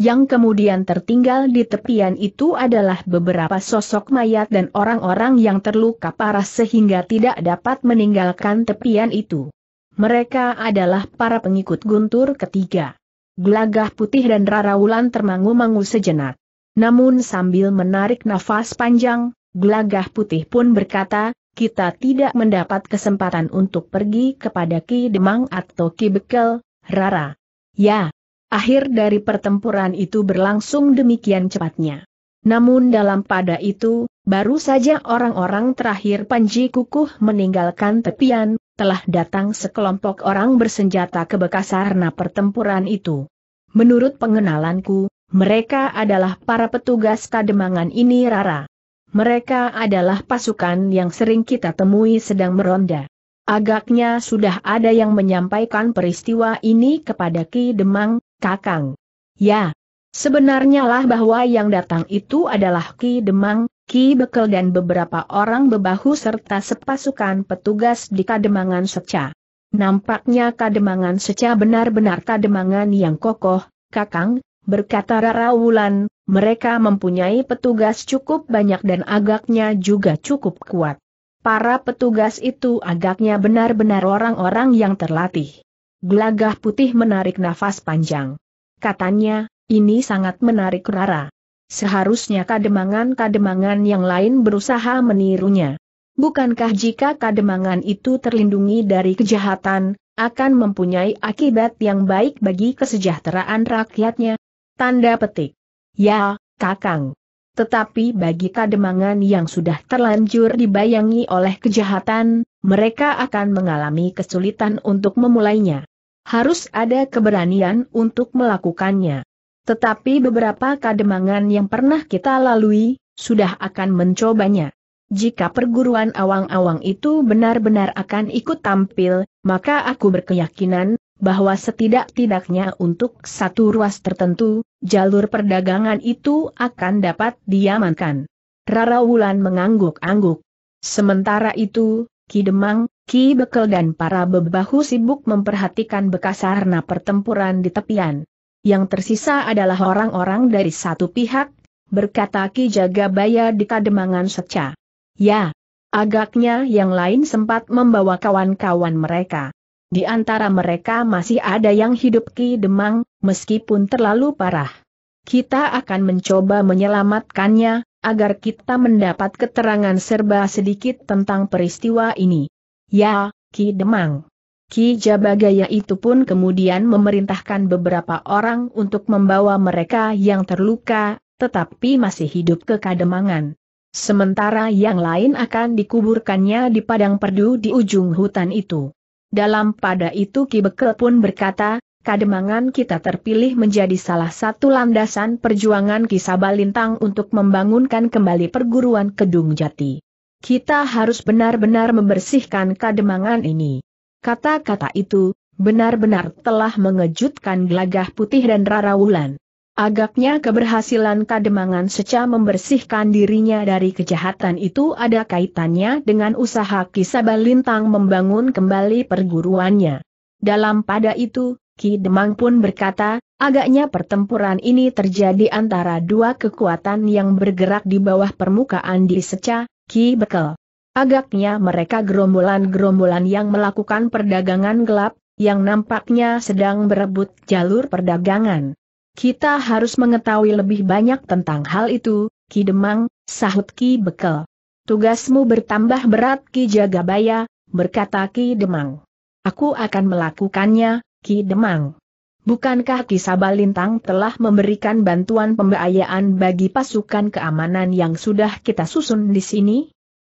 Yang kemudian tertinggal di tepian itu adalah beberapa sosok mayat dan orang-orang yang terluka parah sehingga tidak dapat meninggalkan tepian itu. Mereka adalah para pengikut guntur ketiga. Gelagah putih dan Rara wulan termangu-mangu sejenak. Namun sambil menarik nafas panjang, gelagah putih pun berkata, kita tidak mendapat kesempatan untuk pergi kepada Ki Demang atau Ki Bekel, Rara. Ya, akhir dari pertempuran itu berlangsung demikian cepatnya. Namun dalam pada itu, baru saja orang-orang terakhir Panji Kukuh meninggalkan tepian, telah datang sekelompok orang bersenjata ke bekas Bekasarna pertempuran itu. Menurut pengenalanku, mereka adalah para petugas kademangan ini Rara. Mereka adalah pasukan yang sering kita temui sedang meronda. Agaknya sudah ada yang menyampaikan peristiwa ini kepada Ki Demang, Kakang. Ya, sebenarnya lah bahwa yang datang itu adalah Ki Demang, Ki Bekel dan beberapa orang bebahu serta sepasukan petugas di Kademangan Seca. Nampaknya Kademangan Seca benar-benar Kademangan yang kokoh, Kakang, berkata Rara Wulan, mereka mempunyai petugas cukup banyak dan agaknya juga cukup kuat. Para petugas itu agaknya benar-benar orang-orang yang terlatih. Gelagah putih menarik nafas panjang. Katanya, ini sangat menarik Rara. Seharusnya kademangan-kademangan yang lain berusaha menirunya. Bukankah jika kademangan itu terlindungi dari kejahatan, akan mempunyai akibat yang baik bagi kesejahteraan rakyatnya? Tanda petik. Ya, Kakang. Tetapi bagi kademangan yang sudah terlanjur dibayangi oleh kejahatan, mereka akan mengalami kesulitan untuk memulainya. Harus ada keberanian untuk melakukannya. Tetapi beberapa kademangan yang pernah kita lalui, sudah akan mencobanya. Jika perguruan awang-awang itu benar-benar akan ikut tampil, maka aku berkeyakinan, bahwa setidak-tidaknya untuk satu ruas tertentu, jalur perdagangan itu akan dapat diamankan. Rara Wulan mengangguk-angguk. Sementara itu, Ki Demang, Ki Bekel dan para bebahu sibuk memperhatikan bekas arna pertempuran di tepian yang tersisa adalah orang-orang dari satu pihak, berkata Ki Jagabaya di Kademangan Seca. Ya, agaknya yang lain sempat membawa kawan-kawan mereka. Di antara mereka masih ada yang hidup Ki Demang, meskipun terlalu parah. Kita akan mencoba menyelamatkannya, agar kita mendapat keterangan serba sedikit tentang peristiwa ini. Ya, Ki Demang. Ki Jabagaya itu pun kemudian memerintahkan beberapa orang untuk membawa mereka yang terluka, tetapi masih hidup ke Kademangan. Sementara yang lain akan dikuburkannya di padang perdu di ujung hutan itu. Dalam pada itu Ki Bekel pun berkata, Kademangan kita terpilih menjadi salah satu landasan perjuangan Ki Sabalintang untuk membangunkan kembali perguruan Kedung Jati. Kita harus benar-benar membersihkan Kademangan ini. Kata-kata itu, benar-benar telah mengejutkan gelagah putih dan Rara Wulan. Agaknya keberhasilan Kademangan Seca membersihkan dirinya dari kejahatan itu ada kaitannya dengan usaha kisah Lintang membangun kembali perguruannya. Dalam pada itu, Ki Demang pun berkata, agaknya pertempuran ini terjadi antara dua kekuatan yang bergerak di bawah permukaan di Seca, Ki Bekel. Agaknya mereka gerombolan-gerombolan yang melakukan perdagangan gelap, yang nampaknya sedang berebut jalur perdagangan. Kita harus mengetahui lebih banyak tentang hal itu, Ki Demang, sahut Ki Bekel. Tugasmu bertambah berat Ki Jagabaya, berkata Ki Demang. Aku akan melakukannya, Ki Demang. Bukankah Ki Sabalintang telah memberikan bantuan pembiayaan bagi pasukan keamanan yang sudah kita susun di sini?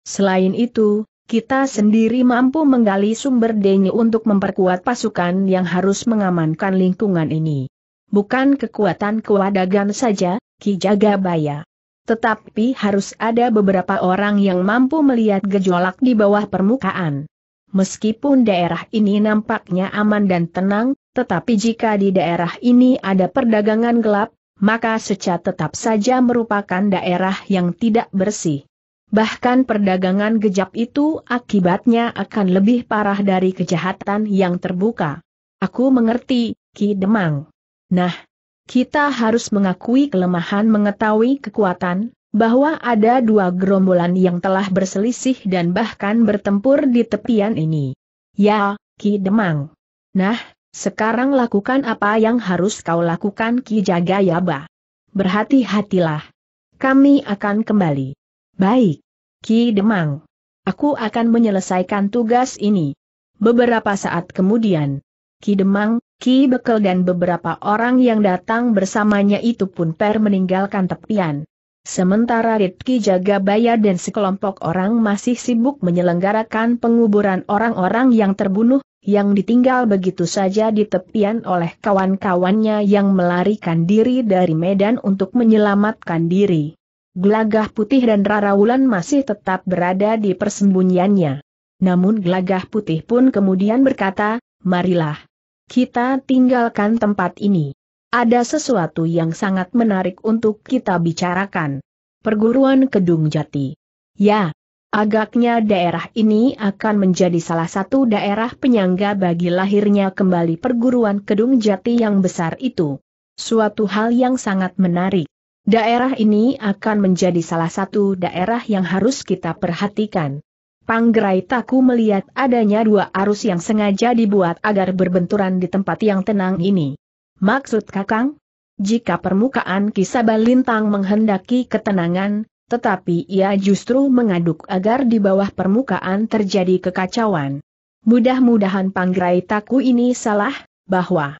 Selain itu, kita sendiri mampu menggali sumber denyu untuk memperkuat pasukan yang harus mengamankan lingkungan ini. Bukan kekuatan kewadagan saja, Ki Jagabaya. Tetapi harus ada beberapa orang yang mampu melihat gejolak di bawah permukaan. Meskipun daerah ini nampaknya aman dan tenang, tetapi jika di daerah ini ada perdagangan gelap, maka secara tetap saja merupakan daerah yang tidak bersih. Bahkan perdagangan gejap itu akibatnya akan lebih parah dari kejahatan yang terbuka. Aku mengerti, Ki Demang. Nah, kita harus mengakui kelemahan mengetahui kekuatan, bahwa ada dua gerombolan yang telah berselisih dan bahkan bertempur di tepian ini. Ya, Ki Demang. Nah, sekarang lakukan apa yang harus kau lakukan Ki Jagayaba. Berhati-hatilah. Kami akan kembali. Baik. Ki Demang. Aku akan menyelesaikan tugas ini. Beberapa saat kemudian, Ki Demang, Ki Bekel dan beberapa orang yang datang bersamanya itu pun per meninggalkan tepian. Sementara Ritki Jagabaya dan sekelompok orang masih sibuk menyelenggarakan penguburan orang-orang yang terbunuh, yang ditinggal begitu saja di tepian oleh kawan-kawannya yang melarikan diri dari medan untuk menyelamatkan diri. Gelagah putih dan Rara Wulan masih tetap berada di persembunyiannya. Namun gelagah putih pun kemudian berkata, marilah. Kita tinggalkan tempat ini. Ada sesuatu yang sangat menarik untuk kita bicarakan. Perguruan Kedung Jati. Ya, agaknya daerah ini akan menjadi salah satu daerah penyangga bagi lahirnya kembali perguruan Kedung Jati yang besar itu. Suatu hal yang sangat menarik. Daerah ini akan menjadi salah satu daerah yang harus kita perhatikan. Panggerai Taku melihat adanya dua arus yang sengaja dibuat agar berbenturan di tempat yang tenang ini. Maksud Kakang? Jika permukaan Kisaba Lintang menghendaki ketenangan, tetapi ia justru mengaduk agar di bawah permukaan terjadi kekacauan. Mudah-mudahan Panggerai Taku ini salah, bahwa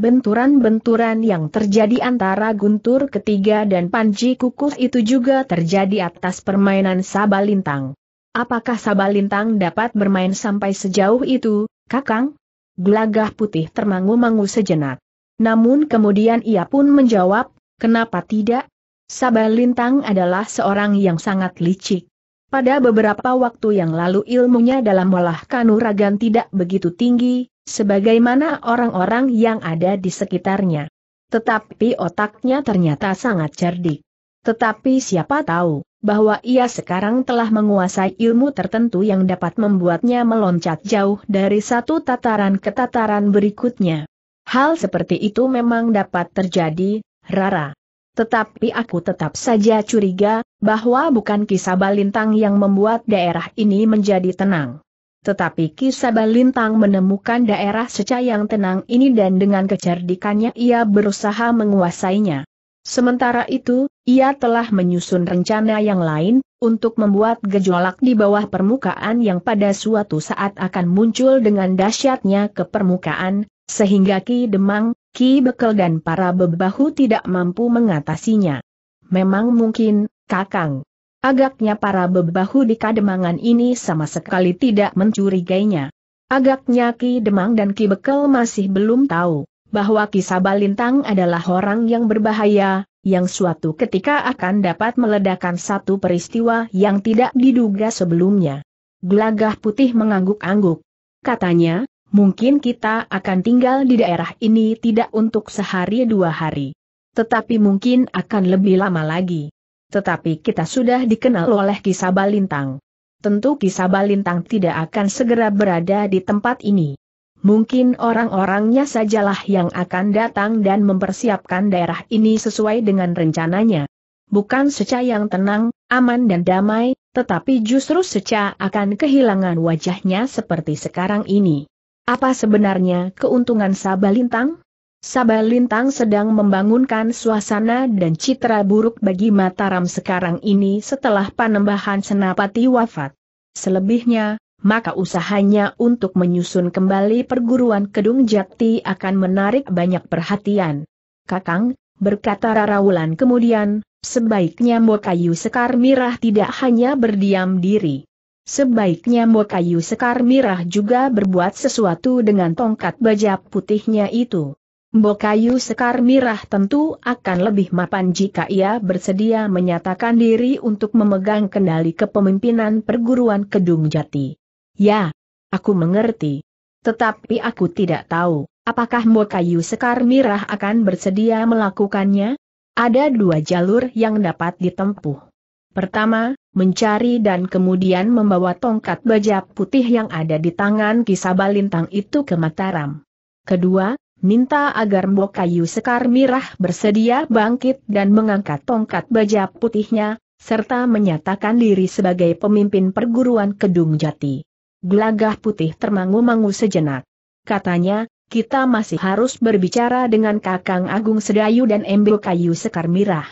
Benturan-benturan yang terjadi antara Guntur ketiga dan Panji Kukus itu juga terjadi atas permainan Sabalintang. Apakah Sabalintang dapat bermain sampai sejauh itu, Kakang? Gelagah putih termangu-mangu sejenak. Namun kemudian ia pun menjawab, kenapa tidak? Sabalintang adalah seorang yang sangat licik. Pada beberapa waktu yang lalu ilmunya dalam olah kanuragan tidak begitu tinggi, sebagaimana orang-orang yang ada di sekitarnya. Tetapi otaknya ternyata sangat cerdik. Tetapi siapa tahu, bahwa ia sekarang telah menguasai ilmu tertentu yang dapat membuatnya meloncat jauh dari satu tataran ke tataran berikutnya. Hal seperti itu memang dapat terjadi, Rara. Tetapi aku tetap saja curiga, bahwa bukan kisah balintang yang membuat daerah ini menjadi tenang. Tetapi kisah balintang menemukan daerah seca yang tenang ini dan dengan kecerdikannya ia berusaha menguasainya. Sementara itu, ia telah menyusun rencana yang lain, untuk membuat gejolak di bawah permukaan yang pada suatu saat akan muncul dengan dahsyatnya ke permukaan, sehingga Ki Demang, Ki Bekel dan para bebahu tidak mampu mengatasinya. Memang mungkin, Kakang. Agaknya para bebahu di Kademangan ini sama sekali tidak mencurigainya. Agaknya Ki Demang dan Ki Bekel masih belum tahu bahwa Ki Sabalintang adalah orang yang berbahaya, yang suatu ketika akan dapat meledakkan satu peristiwa yang tidak diduga sebelumnya. Gelagah putih mengangguk-angguk. Katanya, Mungkin kita akan tinggal di daerah ini tidak untuk sehari dua hari. Tetapi mungkin akan lebih lama lagi. Tetapi kita sudah dikenal oleh kisah Balintang. Tentu kisah Balintang tidak akan segera berada di tempat ini. Mungkin orang-orangnya sajalah yang akan datang dan mempersiapkan daerah ini sesuai dengan rencananya. Bukan seca yang tenang, aman dan damai, tetapi justru seca akan kehilangan wajahnya seperti sekarang ini. Apa sebenarnya keuntungan Sabalintang? Sabalintang sedang membangunkan suasana dan citra buruk bagi Mataram sekarang ini setelah panembahan Senapati wafat. Selebihnya, maka usahanya untuk menyusun kembali perguruan Kedung Jati akan menarik banyak perhatian. Kakang, berkata Rarawulan kemudian, sebaiknya Mbokayu Sekar Mirah tidak hanya berdiam diri. Sebaiknya Mokayu Sekar Mirah juga berbuat sesuatu dengan tongkat baja putihnya itu. Bokayu Sekar Mirah tentu akan lebih mapan jika ia bersedia menyatakan diri untuk memegang kendali kepemimpinan perguruan Kedung Jati. Ya, aku mengerti. Tetapi aku tidak tahu, apakah Bokayu Sekar Mirah akan bersedia melakukannya? Ada dua jalur yang dapat ditempuh. Pertama, mencari dan kemudian membawa tongkat baja putih yang ada di tangan Kisabalintang itu ke Mataram. Kedua, minta agar Mbokayu Sekar Mirah bersedia bangkit dan mengangkat tongkat baja putihnya, serta menyatakan diri sebagai pemimpin perguruan Kedung Jati. Gelagah putih termangu-mangu sejenak. Katanya, kita masih harus berbicara dengan Kakang Agung Sedayu dan Mbokayu Sekar Mirah.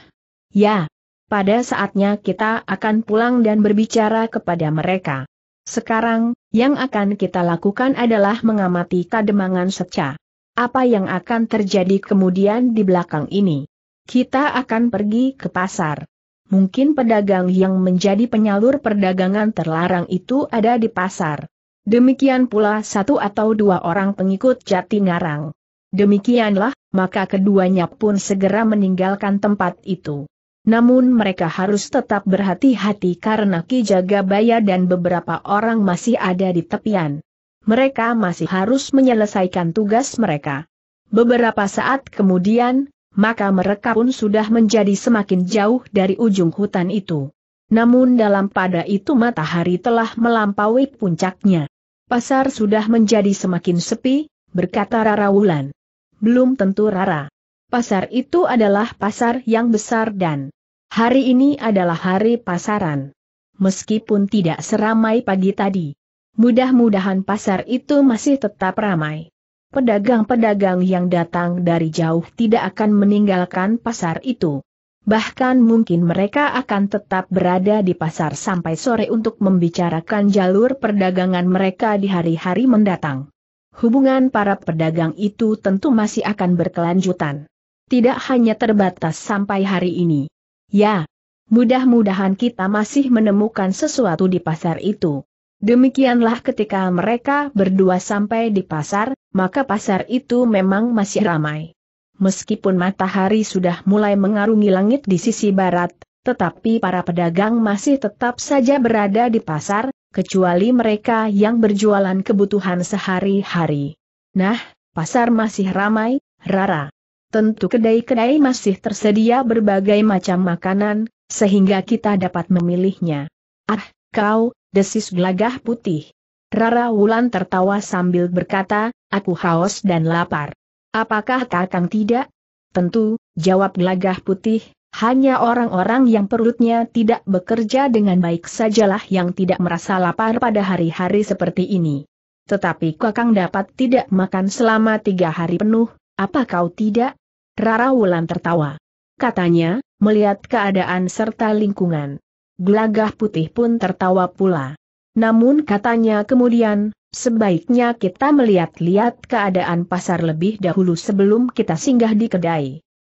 Ya, pada saatnya kita akan pulang dan berbicara kepada mereka. Sekarang, yang akan kita lakukan adalah mengamati kademangan seca. Apa yang akan terjadi kemudian di belakang ini? Kita akan pergi ke pasar. Mungkin pedagang yang menjadi penyalur perdagangan terlarang itu ada di pasar. Demikian pula satu atau dua orang pengikut jati ngarang. Demikianlah, maka keduanya pun segera meninggalkan tempat itu. Namun mereka harus tetap berhati-hati karena Ki Jagabaya dan beberapa orang masih ada di tepian. Mereka masih harus menyelesaikan tugas mereka. Beberapa saat kemudian, maka mereka pun sudah menjadi semakin jauh dari ujung hutan itu. Namun dalam pada itu matahari telah melampaui puncaknya. Pasar sudah menjadi semakin sepi, berkata Rara Wulan. Belum tentu Rara. Pasar itu adalah pasar yang besar dan Hari ini adalah hari pasaran. Meskipun tidak seramai pagi tadi. Mudah-mudahan pasar itu masih tetap ramai. Pedagang-pedagang yang datang dari jauh tidak akan meninggalkan pasar itu. Bahkan mungkin mereka akan tetap berada di pasar sampai sore untuk membicarakan jalur perdagangan mereka di hari-hari mendatang. Hubungan para pedagang itu tentu masih akan berkelanjutan. Tidak hanya terbatas sampai hari ini. Ya, mudah-mudahan kita masih menemukan sesuatu di pasar itu. Demikianlah ketika mereka berdua sampai di pasar, maka pasar itu memang masih ramai. Meskipun matahari sudah mulai mengarungi langit di sisi barat, tetapi para pedagang masih tetap saja berada di pasar, kecuali mereka yang berjualan kebutuhan sehari-hari. Nah, pasar masih ramai, Rara tentu kedai-kedai masih tersedia berbagai macam makanan, sehingga kita dapat memilihnya. Ah, kau, desis gelagah putih. Rara Wulan tertawa sambil berkata, aku haus dan lapar. Apakah kakang tidak? Tentu, jawab gelagah putih, hanya orang-orang yang perutnya tidak bekerja dengan baik sajalah yang tidak merasa lapar pada hari-hari seperti ini. Tetapi kakang dapat tidak makan selama tiga hari penuh, apa kau tidak? Rara Wulan tertawa. Katanya, melihat keadaan serta lingkungan. Gelagah putih pun tertawa pula. Namun katanya kemudian, sebaiknya kita melihat-lihat keadaan pasar lebih dahulu sebelum kita singgah di kedai.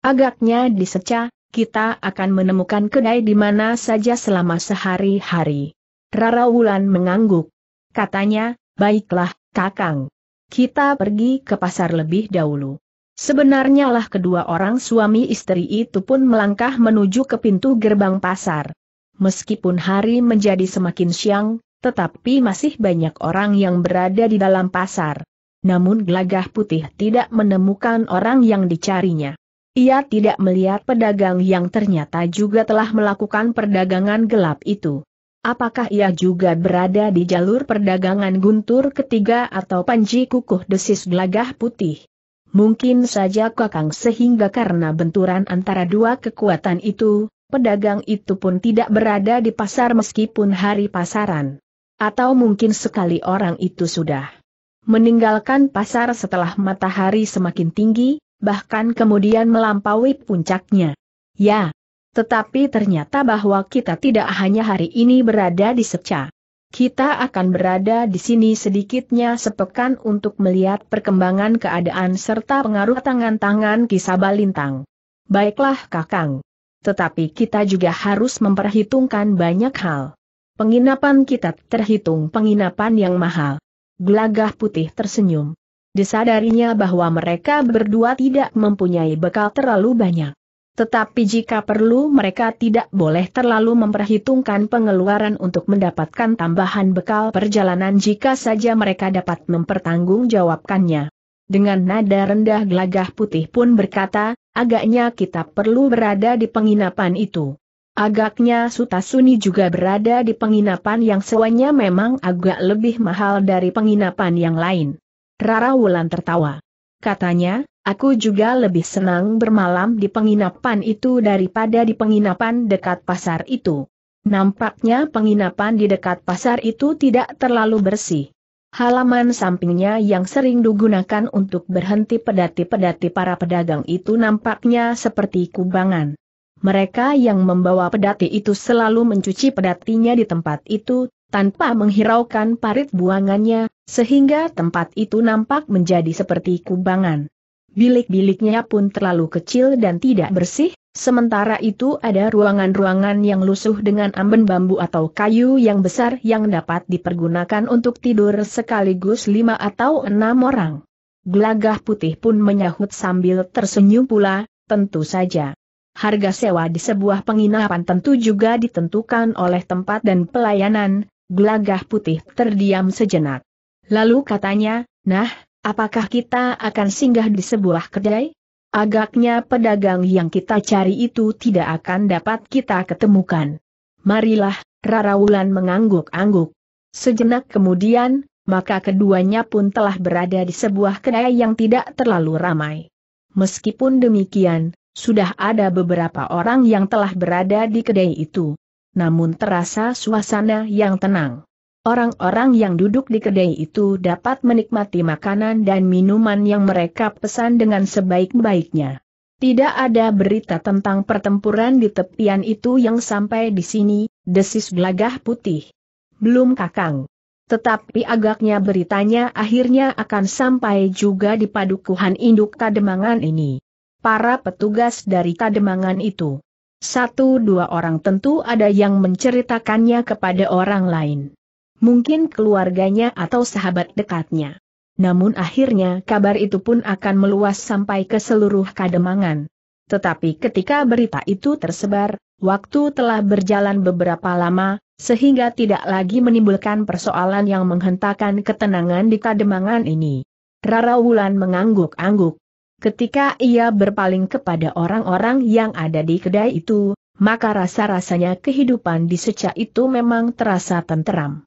Agaknya di seca, kita akan menemukan kedai di mana saja selama sehari-hari. Rara Wulan mengangguk. Katanya, baiklah, Kakang. Kita pergi ke pasar lebih dahulu. Sebenarnya lah kedua orang suami istri itu pun melangkah menuju ke pintu gerbang pasar. Meskipun hari menjadi semakin siang, tetapi masih banyak orang yang berada di dalam pasar. Namun gelagah putih tidak menemukan orang yang dicarinya. Ia tidak melihat pedagang yang ternyata juga telah melakukan perdagangan gelap itu. Apakah ia juga berada di jalur perdagangan guntur ketiga atau panji kukuh desis gelagah putih? Mungkin saja Kakang sehingga karena benturan antara dua kekuatan itu, pedagang itu pun tidak berada di pasar meskipun hari pasaran. Atau mungkin sekali orang itu sudah meninggalkan pasar setelah matahari semakin tinggi, bahkan kemudian melampaui puncaknya. Ya, tetapi ternyata bahwa kita tidak hanya hari ini berada di Seca. Kita akan berada di sini sedikitnya sepekan untuk melihat perkembangan keadaan serta pengaruh tangan-tangan kisah balintang. Baiklah Kakang. Tetapi kita juga harus memperhitungkan banyak hal. Penginapan kita terhitung penginapan yang mahal. Gelagah putih tersenyum. Disadarinya bahwa mereka berdua tidak mempunyai bekal terlalu banyak. Tetapi jika perlu mereka tidak boleh terlalu memperhitungkan pengeluaran untuk mendapatkan tambahan bekal perjalanan jika saja mereka dapat mempertanggungjawabkannya. Dengan nada rendah gelagah putih pun berkata, agaknya kita perlu berada di penginapan itu. Agaknya Suta Suni juga berada di penginapan yang sewanya memang agak lebih mahal dari penginapan yang lain. Rara Wulan tertawa. Katanya, Aku juga lebih senang bermalam di penginapan itu daripada di penginapan dekat pasar itu. Nampaknya penginapan di dekat pasar itu tidak terlalu bersih. Halaman sampingnya yang sering digunakan untuk berhenti pedati-pedati para pedagang itu nampaknya seperti kubangan. Mereka yang membawa pedati itu selalu mencuci pedatinya di tempat itu, tanpa menghiraukan parit buangannya, sehingga tempat itu nampak menjadi seperti kubangan. Bilik-biliknya pun terlalu kecil dan tidak bersih, sementara itu ada ruangan-ruangan yang lusuh dengan amben bambu atau kayu yang besar yang dapat dipergunakan untuk tidur sekaligus lima atau enam orang. Gelagah putih pun menyahut sambil tersenyum pula, tentu saja. Harga sewa di sebuah penginapan tentu juga ditentukan oleh tempat dan pelayanan, gelagah putih terdiam sejenak. Lalu katanya, nah, Apakah kita akan singgah di sebuah kedai? Agaknya pedagang yang kita cari itu tidak akan dapat kita ketemukan. Marilah, Rara Wulan mengangguk-angguk. Sejenak kemudian, maka keduanya pun telah berada di sebuah kedai yang tidak terlalu ramai. Meskipun demikian, sudah ada beberapa orang yang telah berada di kedai itu. Namun terasa suasana yang tenang. Orang-orang yang duduk di kedai itu dapat menikmati makanan dan minuman yang mereka pesan dengan sebaik-baiknya. Tidak ada berita tentang pertempuran di tepian itu yang sampai di sini, desis gelagah putih. Belum kakang. Tetapi agaknya beritanya akhirnya akan sampai juga di padukuhan induk kademangan ini. Para petugas dari kademangan itu. Satu dua orang tentu ada yang menceritakannya kepada orang lain mungkin keluarganya atau sahabat dekatnya. Namun akhirnya kabar itu pun akan meluas sampai ke seluruh kademangan. Tetapi ketika berita itu tersebar, waktu telah berjalan beberapa lama, sehingga tidak lagi menimbulkan persoalan yang menghentakkan ketenangan di kademangan ini. Rara Wulan mengangguk-angguk. Ketika ia berpaling kepada orang-orang yang ada di kedai itu, maka rasa-rasanya kehidupan di seca itu memang terasa tenteram.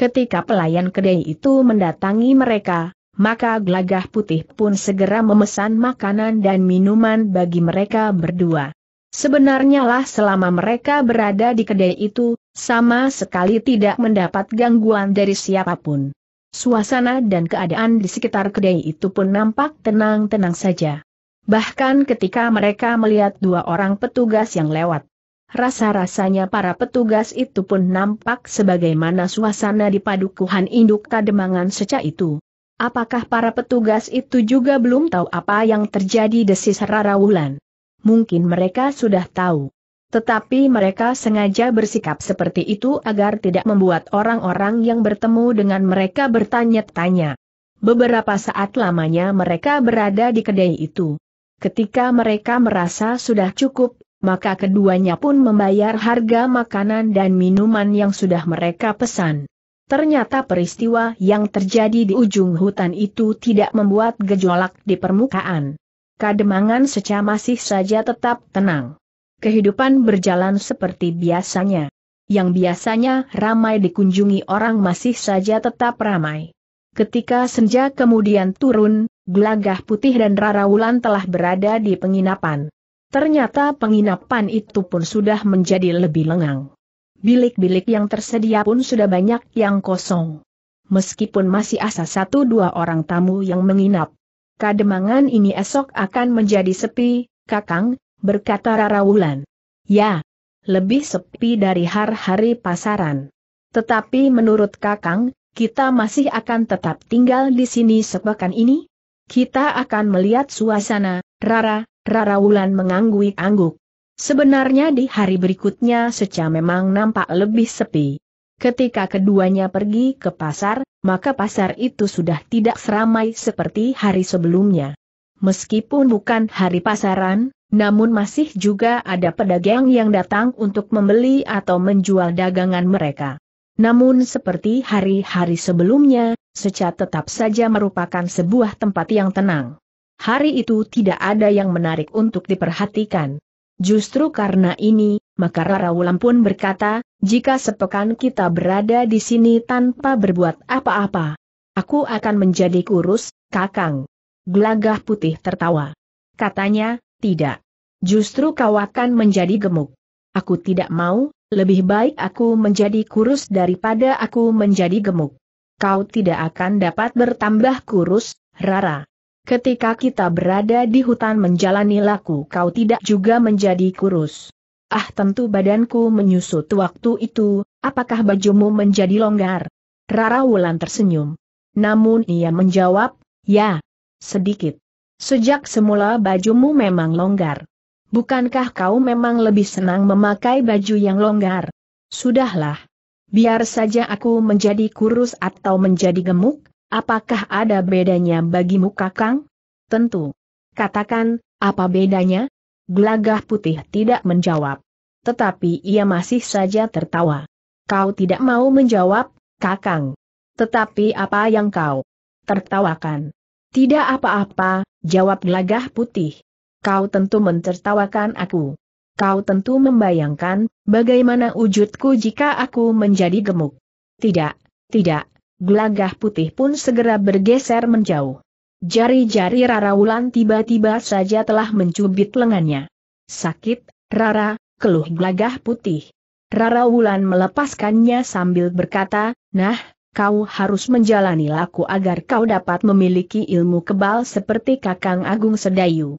Ketika pelayan kedai itu mendatangi mereka, maka gelagah putih pun segera memesan makanan dan minuman bagi mereka berdua. Sebenarnya lah selama mereka berada di kedai itu, sama sekali tidak mendapat gangguan dari siapapun. Suasana dan keadaan di sekitar kedai itu pun nampak tenang-tenang saja. Bahkan ketika mereka melihat dua orang petugas yang lewat Rasa-rasanya para petugas itu pun nampak sebagaimana suasana di padukuhan induk kademangan seca itu. Apakah para petugas itu juga belum tahu apa yang terjadi desis Wulan? Mungkin mereka sudah tahu. Tetapi mereka sengaja bersikap seperti itu agar tidak membuat orang-orang yang bertemu dengan mereka bertanya-tanya. Beberapa saat lamanya mereka berada di kedai itu. Ketika mereka merasa sudah cukup, maka keduanya pun membayar harga makanan dan minuman yang sudah mereka pesan. Ternyata peristiwa yang terjadi di ujung hutan itu tidak membuat gejolak di permukaan. Kademangan seca masih saja tetap tenang. Kehidupan berjalan seperti biasanya. Yang biasanya ramai dikunjungi orang masih saja tetap ramai. Ketika senja kemudian turun, gelagah putih dan Rara Wulan telah berada di penginapan. Ternyata penginapan itu pun sudah menjadi lebih lengang. Bilik-bilik yang tersedia pun sudah banyak yang kosong. Meskipun masih asa satu dua orang tamu yang menginap. Kademangan ini esok akan menjadi sepi, Kakang, berkata Rara Wulan. Ya, lebih sepi dari hari-hari pasaran. Tetapi menurut Kakang, kita masih akan tetap tinggal di sini sepekan ini? Kita akan melihat suasana, Rara, Rara Wulan mengangguk-angguk. Sebenarnya di hari berikutnya Seca memang nampak lebih sepi. Ketika keduanya pergi ke pasar, maka pasar itu sudah tidak seramai seperti hari sebelumnya. Meskipun bukan hari pasaran, namun masih juga ada pedagang yang datang untuk membeli atau menjual dagangan mereka. Namun seperti hari-hari sebelumnya, Seca tetap saja merupakan sebuah tempat yang tenang hari itu tidak ada yang menarik untuk diperhatikan. Justru karena ini, maka Rawulan pun berkata, jika sepekan kita berada di sini tanpa berbuat apa-apa, aku akan menjadi kurus, kakang. Gelagah putih tertawa. Katanya, tidak. Justru kau akan menjadi gemuk. Aku tidak mau, lebih baik aku menjadi kurus daripada aku menjadi gemuk. Kau tidak akan dapat bertambah kurus, Rara. Ketika kita berada di hutan menjalani laku kau tidak juga menjadi kurus. Ah tentu badanku menyusut waktu itu, apakah bajumu menjadi longgar? Rara Wulan tersenyum. Namun ia menjawab, ya, sedikit. Sejak semula bajumu memang longgar. Bukankah kau memang lebih senang memakai baju yang longgar? Sudahlah. Biar saja aku menjadi kurus atau menjadi gemuk, Apakah ada bedanya bagimu kakang? Tentu. Katakan, apa bedanya? Gelagah putih tidak menjawab. Tetapi ia masih saja tertawa. Kau tidak mau menjawab, kakang. Tetapi apa yang kau tertawakan? Tidak apa-apa, jawab gelagah putih. Kau tentu mentertawakan aku. Kau tentu membayangkan, bagaimana wujudku jika aku menjadi gemuk. Tidak, tidak, gelagah putih pun segera bergeser menjauh. Jari-jari Rara Wulan tiba-tiba saja telah mencubit lengannya. Sakit, Rara, keluh gelagah putih. Rara Wulan melepaskannya sambil berkata, nah, kau harus menjalani laku agar kau dapat memiliki ilmu kebal seperti Kakang Agung Sedayu.